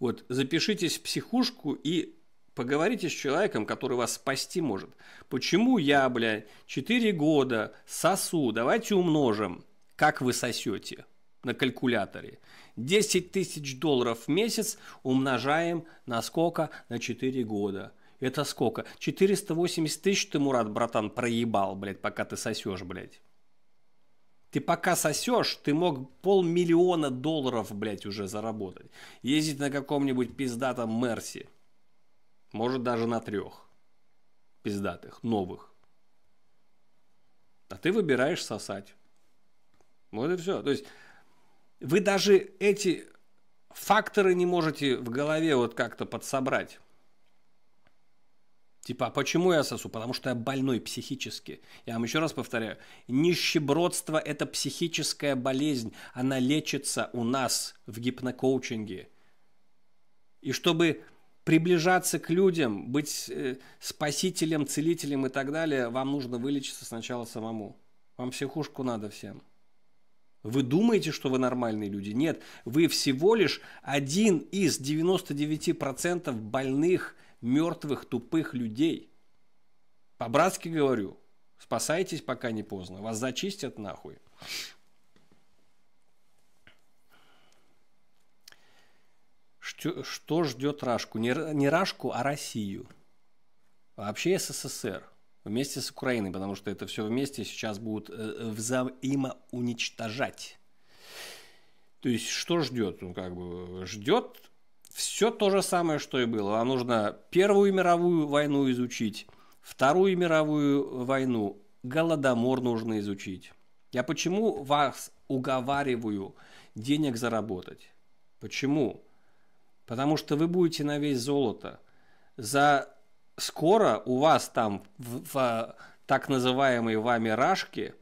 Вот запишитесь в психушку и Поговорите с человеком, который вас спасти может. Почему я, бля, 4 года сосу, давайте умножим, как вы сосете на калькуляторе. 10 тысяч долларов в месяц умножаем на сколько? На 4 года. Это сколько? 480 тысяч ты, Мурат, братан, проебал, блядь, пока ты сосешь, блядь. Ты пока сосешь, ты мог полмиллиона долларов, блядь, уже заработать. Ездить на каком-нибудь пиздатом Мерси. Может, даже на трех пиздатых, новых. А ты выбираешь сосать. Вот и все. То есть вы даже эти факторы не можете в голове вот как-то подсобрать. Типа, а почему я сосу? Потому что я больной психически. Я вам еще раз повторяю, нищебродство – это психическая болезнь. Она лечится у нас в гипнокоучинге. И чтобы приближаться к людям, быть э, спасителем, целителем и так далее, вам нужно вылечиться сначала самому. Вам психушку надо всем. Вы думаете, что вы нормальные люди? Нет, вы всего лишь один из 99% больных, мертвых, тупых людей. По-братски говорю, спасайтесь, пока не поздно. Вас зачистят нахуй. что, что ждет Рашку? Не, не Рашку, а Россию. вообще СССР вместе с Украиной, потому что это все вместе сейчас будут э, э, взаимоуничтожать. То есть что ждет? Ну, как бы ждет все то же самое, что и было. Вам нужно Первую мировую войну изучить, Вторую мировую войну, Голодомор нужно изучить. Я почему вас уговариваю денег заработать? Почему? потому что вы будете на весь золото. За скоро у вас там в, в а, так называемой вами рашке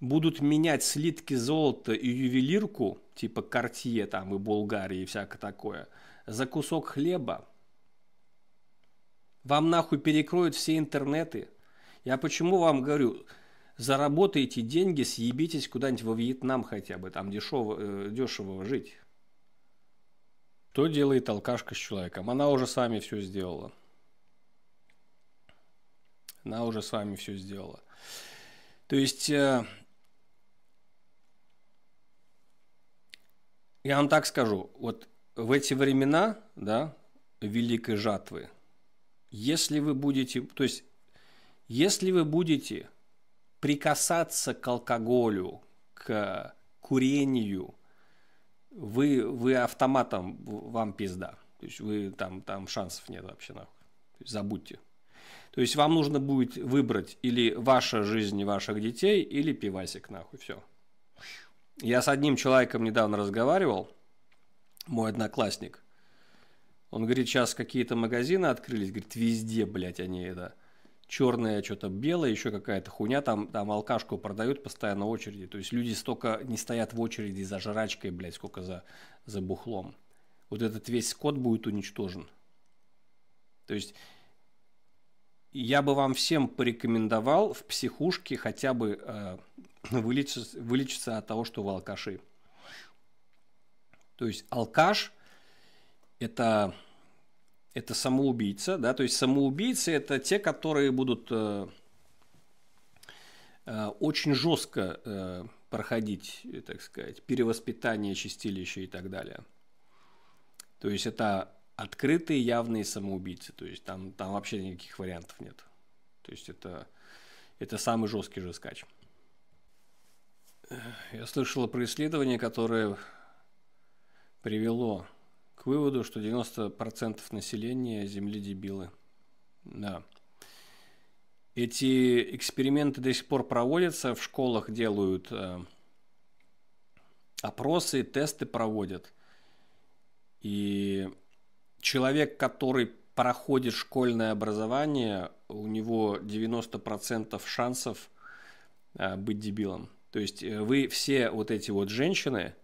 будут менять слитки золота и ювелирку, типа Кортье там и Болгарии и всякое такое, за кусок хлеба. Вам нахуй перекроют все интернеты. Я почему вам говорю, заработайте деньги, съебитесь куда-нибудь во Вьетнам хотя бы, там дешево, э, дешево жить. Что делает алкашка с человеком? Она уже с вами все сделала. Она уже с вами все сделала. То есть, э, я вам так скажу, вот в эти времена, да, великой жатвы, если вы будете, то есть, если вы будете прикасаться к алкоголю, к курению, вы, вы автоматом, вам пизда. То есть вы там, там шансов нет вообще нахуй. забудьте. То есть вам нужно будет выбрать или ваша жизнь ваших детей, или пивасик нахуй, все. Я с одним человеком недавно разговаривал, мой одноклассник. Он говорит, сейчас какие-то магазины открылись, говорит, везде, блядь, они это... Да черное, что-то белое, еще какая-то хуйня, там, там алкашку продают постоянно очереди. То есть люди столько не стоят в очереди за жрачкой, блядь, сколько за, за бухлом. Вот этот весь скот будет уничтожен. То есть я бы вам всем порекомендовал в психушке хотя бы э, вылечиться, вылечиться от того, что вы алкаши. То есть алкаш – это это самоубийца, да, то есть самоубийцы это те, которые будут э, э, очень жестко э, проходить, так сказать, перевоспитание чистилища и так далее. То есть это открытые явные самоубийцы, то есть там, там вообще никаких вариантов нет. То есть это, это самый жесткий же скач. Я слышала про исследование, которое привело к выводу, что 90% населения Земли дебилы. Да. Эти эксперименты до сих пор проводятся, в школах делают э, опросы, тесты проводят. И человек, который проходит школьное образование, у него 90% шансов э, быть дебилом. То есть э, вы все вот эти вот женщины,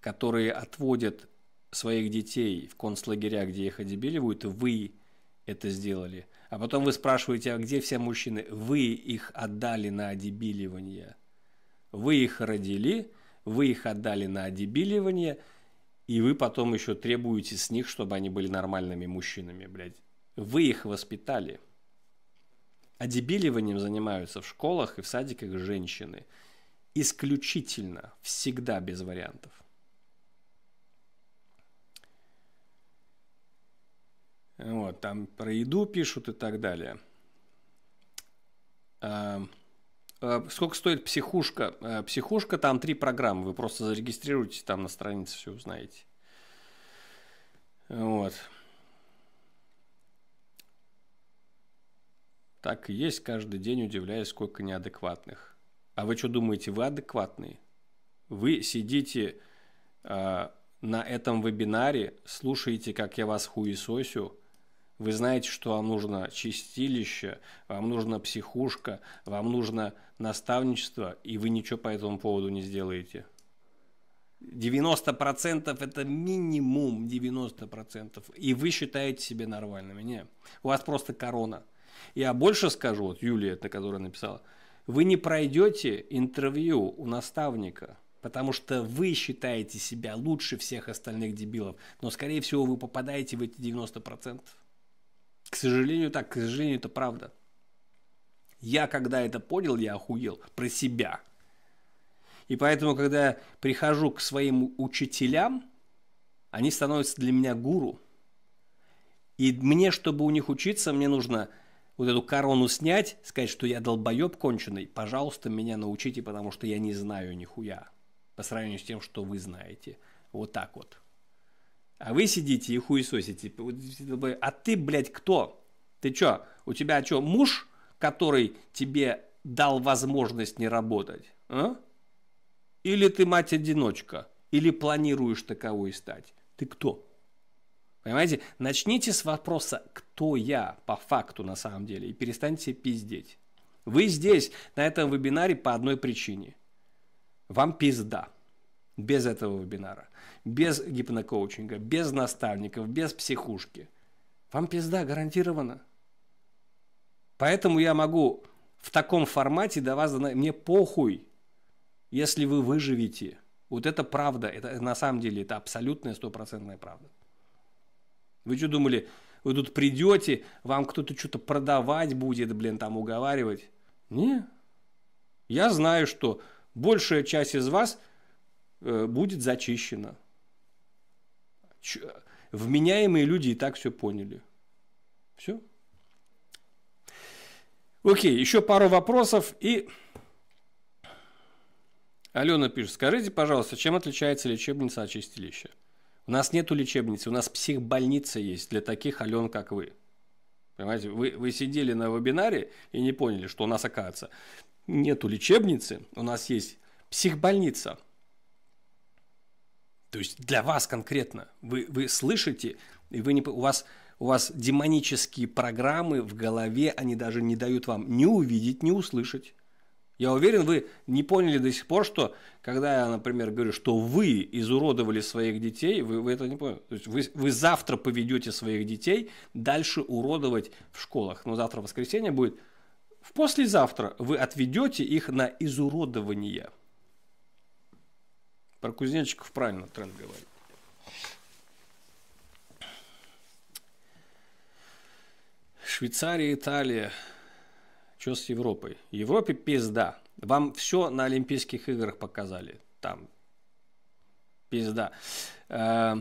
которые отводят своих детей в концлагеря, где их одебиливают, вы это сделали. А потом вы спрашиваете, а где все мужчины? Вы их отдали на одебиливание. Вы их родили, вы их отдали на одебиливание, и вы потом еще требуете с них, чтобы они были нормальными мужчинами, блядь. Вы их воспитали. Одебиливанием занимаются в школах и в садиках женщины. Исключительно, всегда без вариантов. Вот, там про еду пишут и так далее. А, а сколько стоит психушка? А, психушка, там три программы. Вы просто зарегистрируйтесь, там на странице все узнаете. Вот. Так и есть, каждый день удивляюсь, сколько неадекватных. А вы что думаете, вы адекватные? Вы сидите э, на этом вебинаре, слушаете, как я вас хуесосю, вы знаете, что вам нужно чистилище, вам нужна психушка, вам нужно наставничество, и вы ничего по этому поводу не сделаете. 90% это минимум 90%. И вы считаете себя нормальными. Не, у вас просто корона. Я больше скажу, вот Юлия, это которая написала, вы не пройдете интервью у наставника, потому что вы считаете себя лучше всех остальных дебилов, но скорее всего вы попадаете в эти 90%. К сожалению, так, к сожалению, это правда. Я, когда это понял, я охуел про себя. И поэтому, когда я прихожу к своим учителям, они становятся для меня гуру. И мне, чтобы у них учиться, мне нужно вот эту корону снять, сказать, что я долбоеб конченый, пожалуйста, меня научите, потому что я не знаю нихуя по сравнению с тем, что вы знаете. Вот так вот. А вы сидите и хуесосите. А ты, блядь, кто? Ты чё? У тебя чё, муж, который тебе дал возможность не работать? А? Или ты мать-одиночка? Или планируешь таковой стать? Ты кто? Понимаете? Начните с вопроса, кто я по факту на самом деле, и перестаньте пиздеть. Вы здесь, на этом вебинаре, по одной причине. Вам пизда без этого вебинара, без гипнокоучинга, без наставников, без психушки. Вам пизда гарантирована. Поэтому я могу в таком формате до вас... Мне похуй, если вы выживете. Вот это правда, это на самом деле это абсолютная стопроцентная правда. Вы что думали, вы тут придете, вам кто-то что-то продавать будет, блин, там уговаривать? Не. Я знаю, что большая часть из вас Э, будет зачищено. Вменяемые люди и так все поняли. Все? Окей, еще пару вопросов и... Алена пишет, скажите, пожалуйста, чем отличается лечебница от чистилища? У нас нету лечебницы, у нас психбольница есть для таких Ален, как вы. Понимаете, вы, вы сидели на вебинаре и не поняли, что у нас, оказывается, нету лечебницы, у нас есть психбольница – то есть для вас конкретно. Вы, вы слышите, и вы не, у, вас, у вас демонические программы в голове, они даже не дают вам ни увидеть, ни услышать. Я уверен, вы не поняли до сих пор, что когда я, например, говорю, что вы изуродовали своих детей, вы, вы это не поняли. То есть вы, вы завтра поведете своих детей дальше уродовать в школах. Но завтра воскресенье будет. В послезавтра вы отведете их на изуродование. Про кузнечиков правильно тренд говорит. Швейцария, Италия. Что с Европой? Европе пизда. Вам все на Олимпийских играх показали. Там пизда. Э,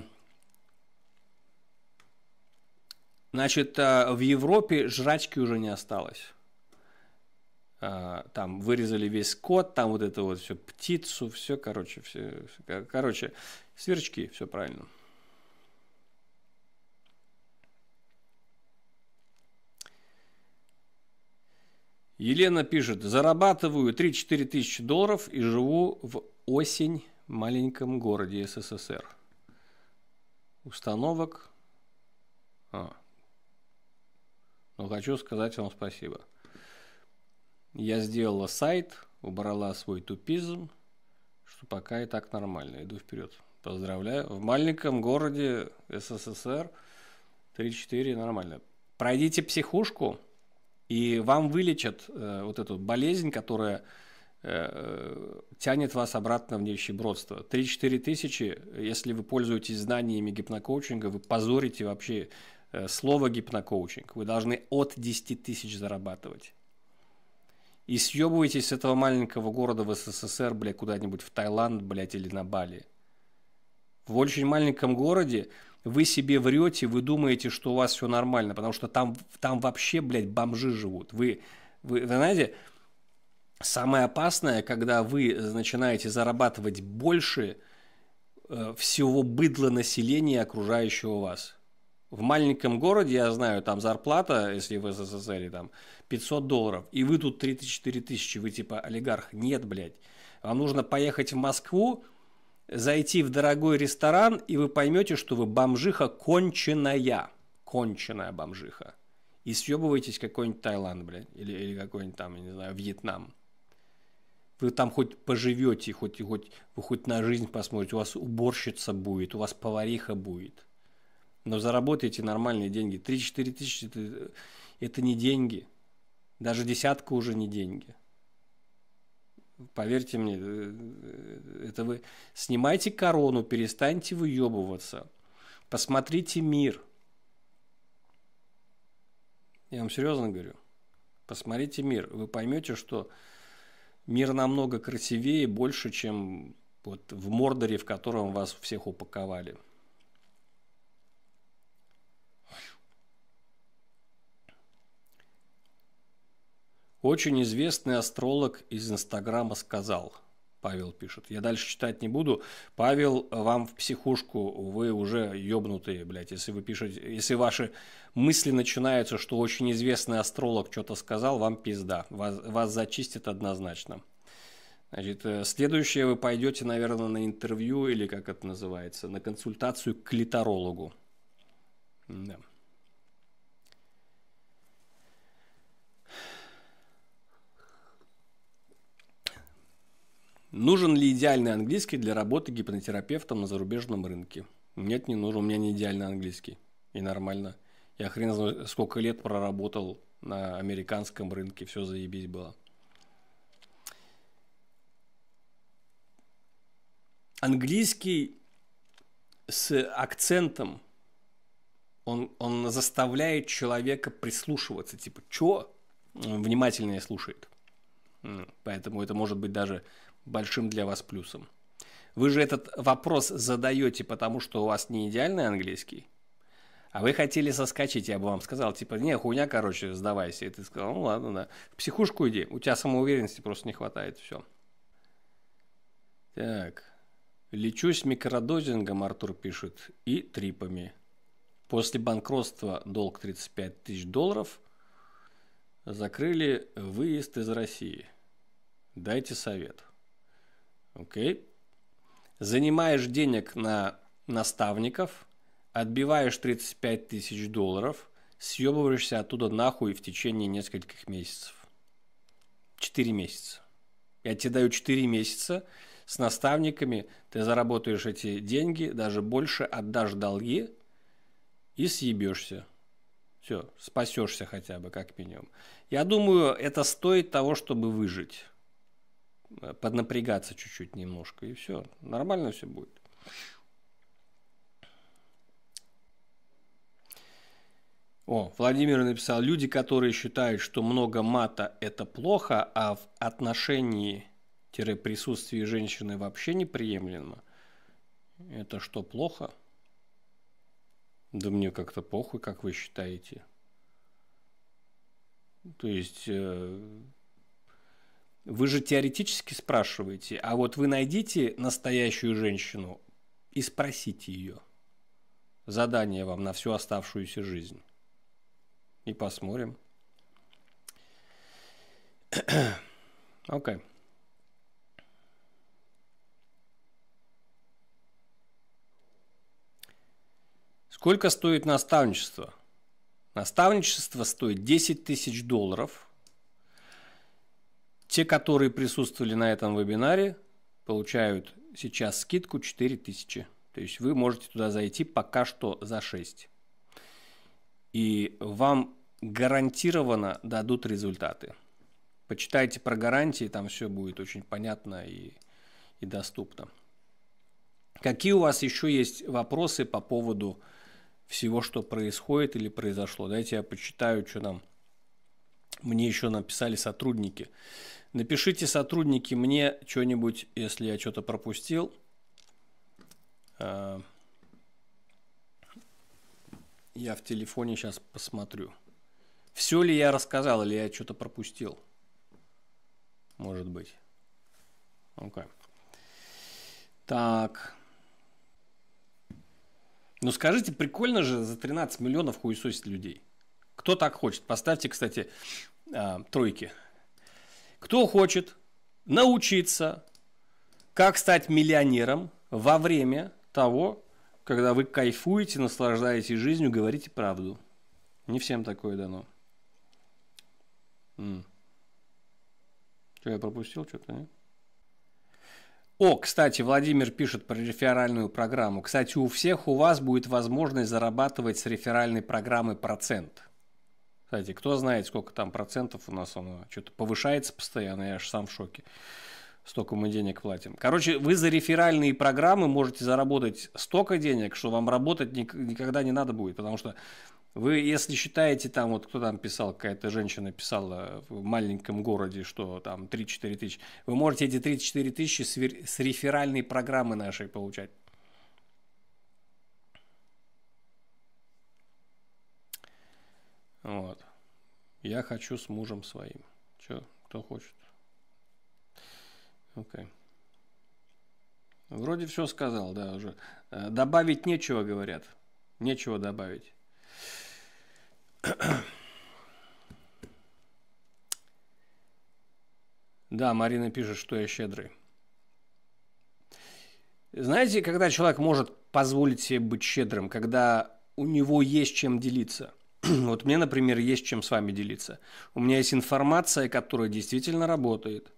значит, э, в Европе жрачки уже не осталось. А, там вырезали весь код, там вот это вот все, птицу, все, короче, все, короче, сверчки, все правильно. Елена пишет, зарабатываю 3-4 тысячи долларов и живу в осень в маленьком городе СССР. Установок. А. Но ну, хочу сказать вам спасибо. Я сделала сайт, убрала свой тупизм, что пока и так нормально, иду вперед. Поздравляю. В маленьком городе СССР 3-4 нормально. Пройдите психушку, и вам вылечат э, вот эту болезнь, которая э, тянет вас обратно в нищебродство. 3-4 тысячи, если вы пользуетесь знаниями гипнокоучинга, вы позорите вообще э, слово гипнокоучинг. Вы должны от 10 тысяч зарабатывать и съебывайтесь с этого маленького города в СССР, бля, куда-нибудь в Таиланд, блядь, или на Бали. В очень маленьком городе вы себе врете, вы думаете, что у вас все нормально, потому что там, там вообще, блядь, бомжи живут. Вы, вы, вы знаете, самое опасное, когда вы начинаете зарабатывать больше э, всего быдла населения, окружающего вас – в маленьком городе, я знаю, там зарплата, если вы в СССР, там 500 долларов, и вы тут 3-4 тысячи, вы типа олигарх. Нет, блядь. Вам нужно поехать в Москву, зайти в дорогой ресторан, и вы поймете, что вы бомжиха конченая. Конченая бомжиха. И съебываетесь какой-нибудь Таиланд, блядь, или, или какой-нибудь там, я не знаю, Вьетнам. Вы там хоть поживете, хоть, хоть, вы хоть на жизнь посмотрите, у вас уборщица будет, у вас повариха будет но заработаете нормальные деньги. 3-4 тысячи – это не деньги. Даже десятка уже не деньги. Поверьте мне, э, э, это вы снимайте корону, перестаньте выебываться. Посмотрите мир. Я вам серьезно говорю. Посмотрите мир. Вы поймете, что мир намного красивее, больше, чем вот в Мордоре, в котором вас всех упаковали. Очень известный астролог из Инстаграма сказал, Павел пишет, я дальше читать не буду, Павел, вам в психушку, вы уже ебнутые, блядь, если вы пишете, если ваши мысли начинаются, что очень известный астролог что-то сказал, вам пизда, вас, вас зачистят однозначно. Значит, э, следующее вы пойдете, наверное, на интервью или как это называется, на консультацию к литерологу. Да. Нужен ли идеальный английский для работы гипнотерапевтом на зарубежном рынке? Нет, не нужен. У меня не идеальный английский. И нормально. Я хрен знаю, сколько лет проработал на американском рынке. Все заебись было. Английский с акцентом, он, он заставляет человека прислушиваться. Типа, чё? Внимательнее слушает. Поэтому это может быть даже большим для вас плюсом. Вы же этот вопрос задаете, потому что у вас не идеальный английский, а вы хотели соскочить, я бы вам сказал, типа, не, хуйня, короче, сдавайся. И ты сказал, ну ладно, да. В психушку иди, у тебя самоуверенности просто не хватает, все. Так. Лечусь микродозингом, Артур пишет, и трипами. После банкротства долг 35 тысяч долларов. Закрыли выезд из России. Дайте совет. Окей. Занимаешь денег на наставников, отбиваешь 35 тысяч долларов, съебываешься оттуда нахуй в течение нескольких месяцев. четыре месяца. Я тебе даю 4 месяца с наставниками, ты заработаешь эти деньги, даже больше отдашь долги и съебешься. Все, спасешься хотя бы, как минимум. Я думаю, это стоит того, чтобы выжить поднапрягаться чуть-чуть немножко, и все, нормально все будет. О, Владимир написал, люди, которые считают, что много мата – это плохо, а в отношении-присутствии женщины вообще неприемлемо, это что, плохо? Да мне как-то похуй, как вы считаете. То есть, э, вы же теоретически спрашиваете, а вот вы найдите настоящую женщину и спросите ее. Задание вам на всю оставшуюся жизнь. И посмотрим. Окей. Okay. Сколько стоит наставничество? Наставничество стоит 10 тысяч долларов – те, которые присутствовали на этом вебинаре, получают сейчас скидку 4000. То есть вы можете туда зайти пока что за 6. И вам гарантированно дадут результаты. Почитайте про гарантии, там все будет очень понятно и, и доступно. Какие у вас еще есть вопросы по поводу всего, что происходит или произошло? Дайте я почитаю, что нам мне еще написали сотрудники. Напишите, сотрудники, мне что-нибудь, если я что-то пропустил. А, я в телефоне сейчас посмотрю. Все ли я рассказал, или я что-то пропустил? Может быть. Okay. Так. Ну скажите, прикольно же за 13 миллионов хуесосить людей. Кто так хочет? Поставьте, кстати, а, тройки. Кто хочет научиться, как стать миллионером во время того, когда вы кайфуете, наслаждаетесь жизнью, говорите правду. Не всем такое дано. М. Что, я пропустил что-то, нет? О, кстати, Владимир пишет про реферальную программу. Кстати, у всех у вас будет возможность зарабатывать с реферальной программы процент. Кстати, кто знает, сколько там процентов у нас оно что-то повышается постоянно, я аж сам в шоке. Столько мы денег платим. Короче, вы за реферальные программы можете заработать столько денег, что вам работать никогда не надо будет, потому что вы, если считаете, там вот кто там писал, какая-то женщина писала в маленьком городе, что там 3-4 тысячи, вы можете эти 3-4 тысячи с реферальной программы нашей получать. Вот. Я хочу с мужем своим. Че, кто хочет? Окей. Okay. Вроде все сказал, да, уже. Э, добавить нечего, говорят. Нечего добавить. Да, Марина пишет, что я щедрый. Знаете, когда человек может позволить себе быть щедрым, когда у него есть чем делиться. вот мне, например, есть чем с вами делиться. У меня есть информация, которая действительно работает,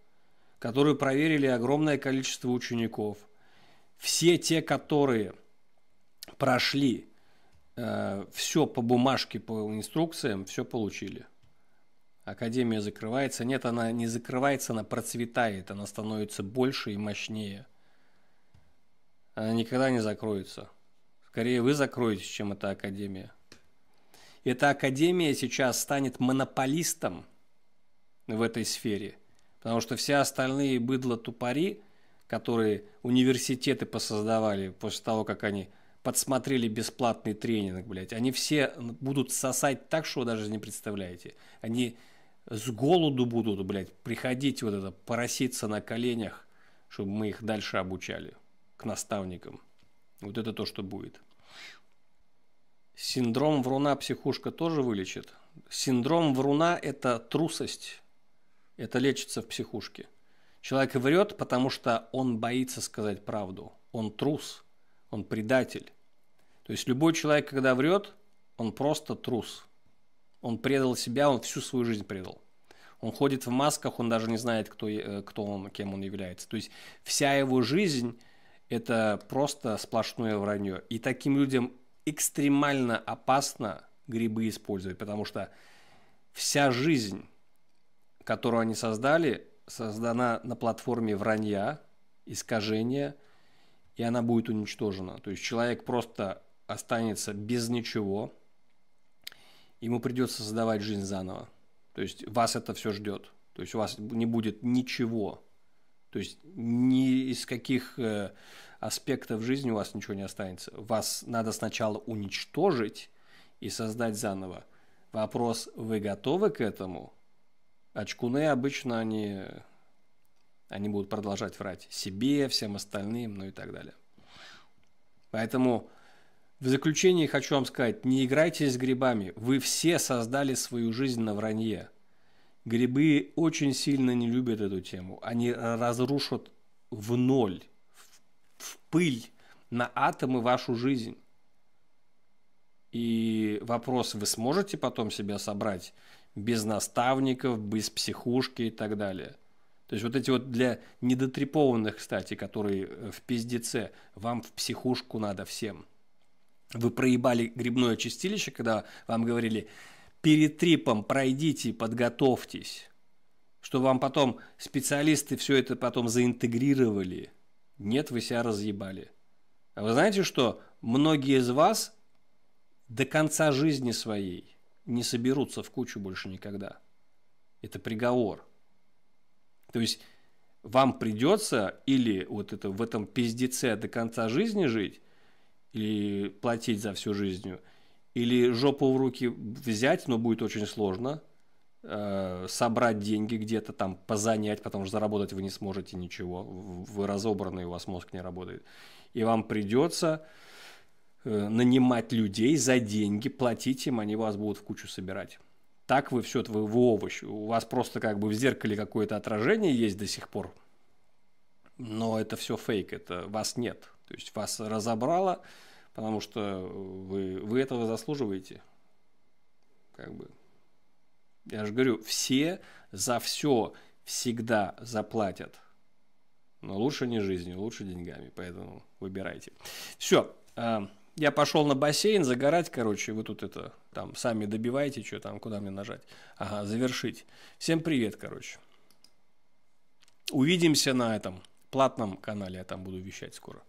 которую проверили огромное количество учеников. Все те, которые прошли э, все по бумажке, по инструкциям, все получили. Академия закрывается. Нет, она не закрывается, она процветает, она становится больше и мощнее. Она никогда не закроется. Скорее вы закроетесь, чем эта академия эта академия сейчас станет монополистом в этой сфере, потому что все остальные быдло-тупари, которые университеты посоздавали после того, как они подсмотрели бесплатный тренинг, блядь, они все будут сосать так, что вы даже не представляете. Они с голоду будут, блядь, приходить вот это, пороситься на коленях, чтобы мы их дальше обучали к наставникам. Вот это то, что будет. Синдром вруна психушка тоже вылечит? Синдром вруна – это трусость. Это лечится в психушке. Человек врет, потому что он боится сказать правду. Он трус, он предатель. То есть любой человек, когда врет, он просто трус. Он предал себя, он всю свою жизнь предал. Он ходит в масках, он даже не знает, кто, э, кто он, кем он является. То есть вся его жизнь – это просто сплошное вранье. И таким людям экстремально опасно грибы использовать, потому что вся жизнь, которую они создали, создана на платформе вранья, искажения, и она будет уничтожена. То есть человек просто останется без ничего, ему придется создавать жизнь заново. То есть вас это все ждет. То есть у вас не будет ничего. То есть ни из каких э, аспектов жизни у вас ничего не останется. Вас надо сначала уничтожить и создать заново. Вопрос, вы готовы к этому? Очкуны обычно они, они будут продолжать врать себе, всем остальным, ну и так далее. Поэтому в заключение хочу вам сказать, не играйте с грибами. Вы все создали свою жизнь на вранье. Грибы очень сильно не любят эту тему. Они разрушат в ноль в пыль на атомы вашу жизнь. И вопрос, вы сможете потом себя собрать без наставников, без психушки и так далее? То есть вот эти вот для недотрепованных, кстати, которые э, в пиздеце, вам в психушку надо всем. Вы проебали грибное чистилище, когда вам говорили, перед трипом пройдите, подготовьтесь, что вам потом специалисты все это потом заинтегрировали – нет, вы себя разъебали. А вы знаете что? Многие из вас до конца жизни своей не соберутся в кучу больше никогда. Это приговор. То есть вам придется или вот это в этом пиздеце до конца жизни жить, или платить за всю жизнь, или жопу в руки взять, но будет очень сложно – Э, собрать деньги где-то там, позанять, потому что заработать вы не сможете ничего. Вы разобранный, у вас мозг не работает. И вам придется э, нанимать людей за деньги, платить им, они вас будут в кучу собирать. Так вы все, вы в овощ. У вас просто как бы в зеркале какое-то отражение есть до сих пор. Но это все фейк, это вас нет. То есть вас разобрало, потому что вы, вы этого заслуживаете. Как бы я же говорю, все за все всегда заплатят. Но лучше не жизнью, лучше деньгами. Поэтому выбирайте. Все. Э, я пошел на бассейн загорать, короче, вы тут это, там, сами добиваете, что там, куда мне нажать. Ага, завершить. Всем привет, короче. Увидимся на этом платном канале, я там буду вещать скоро.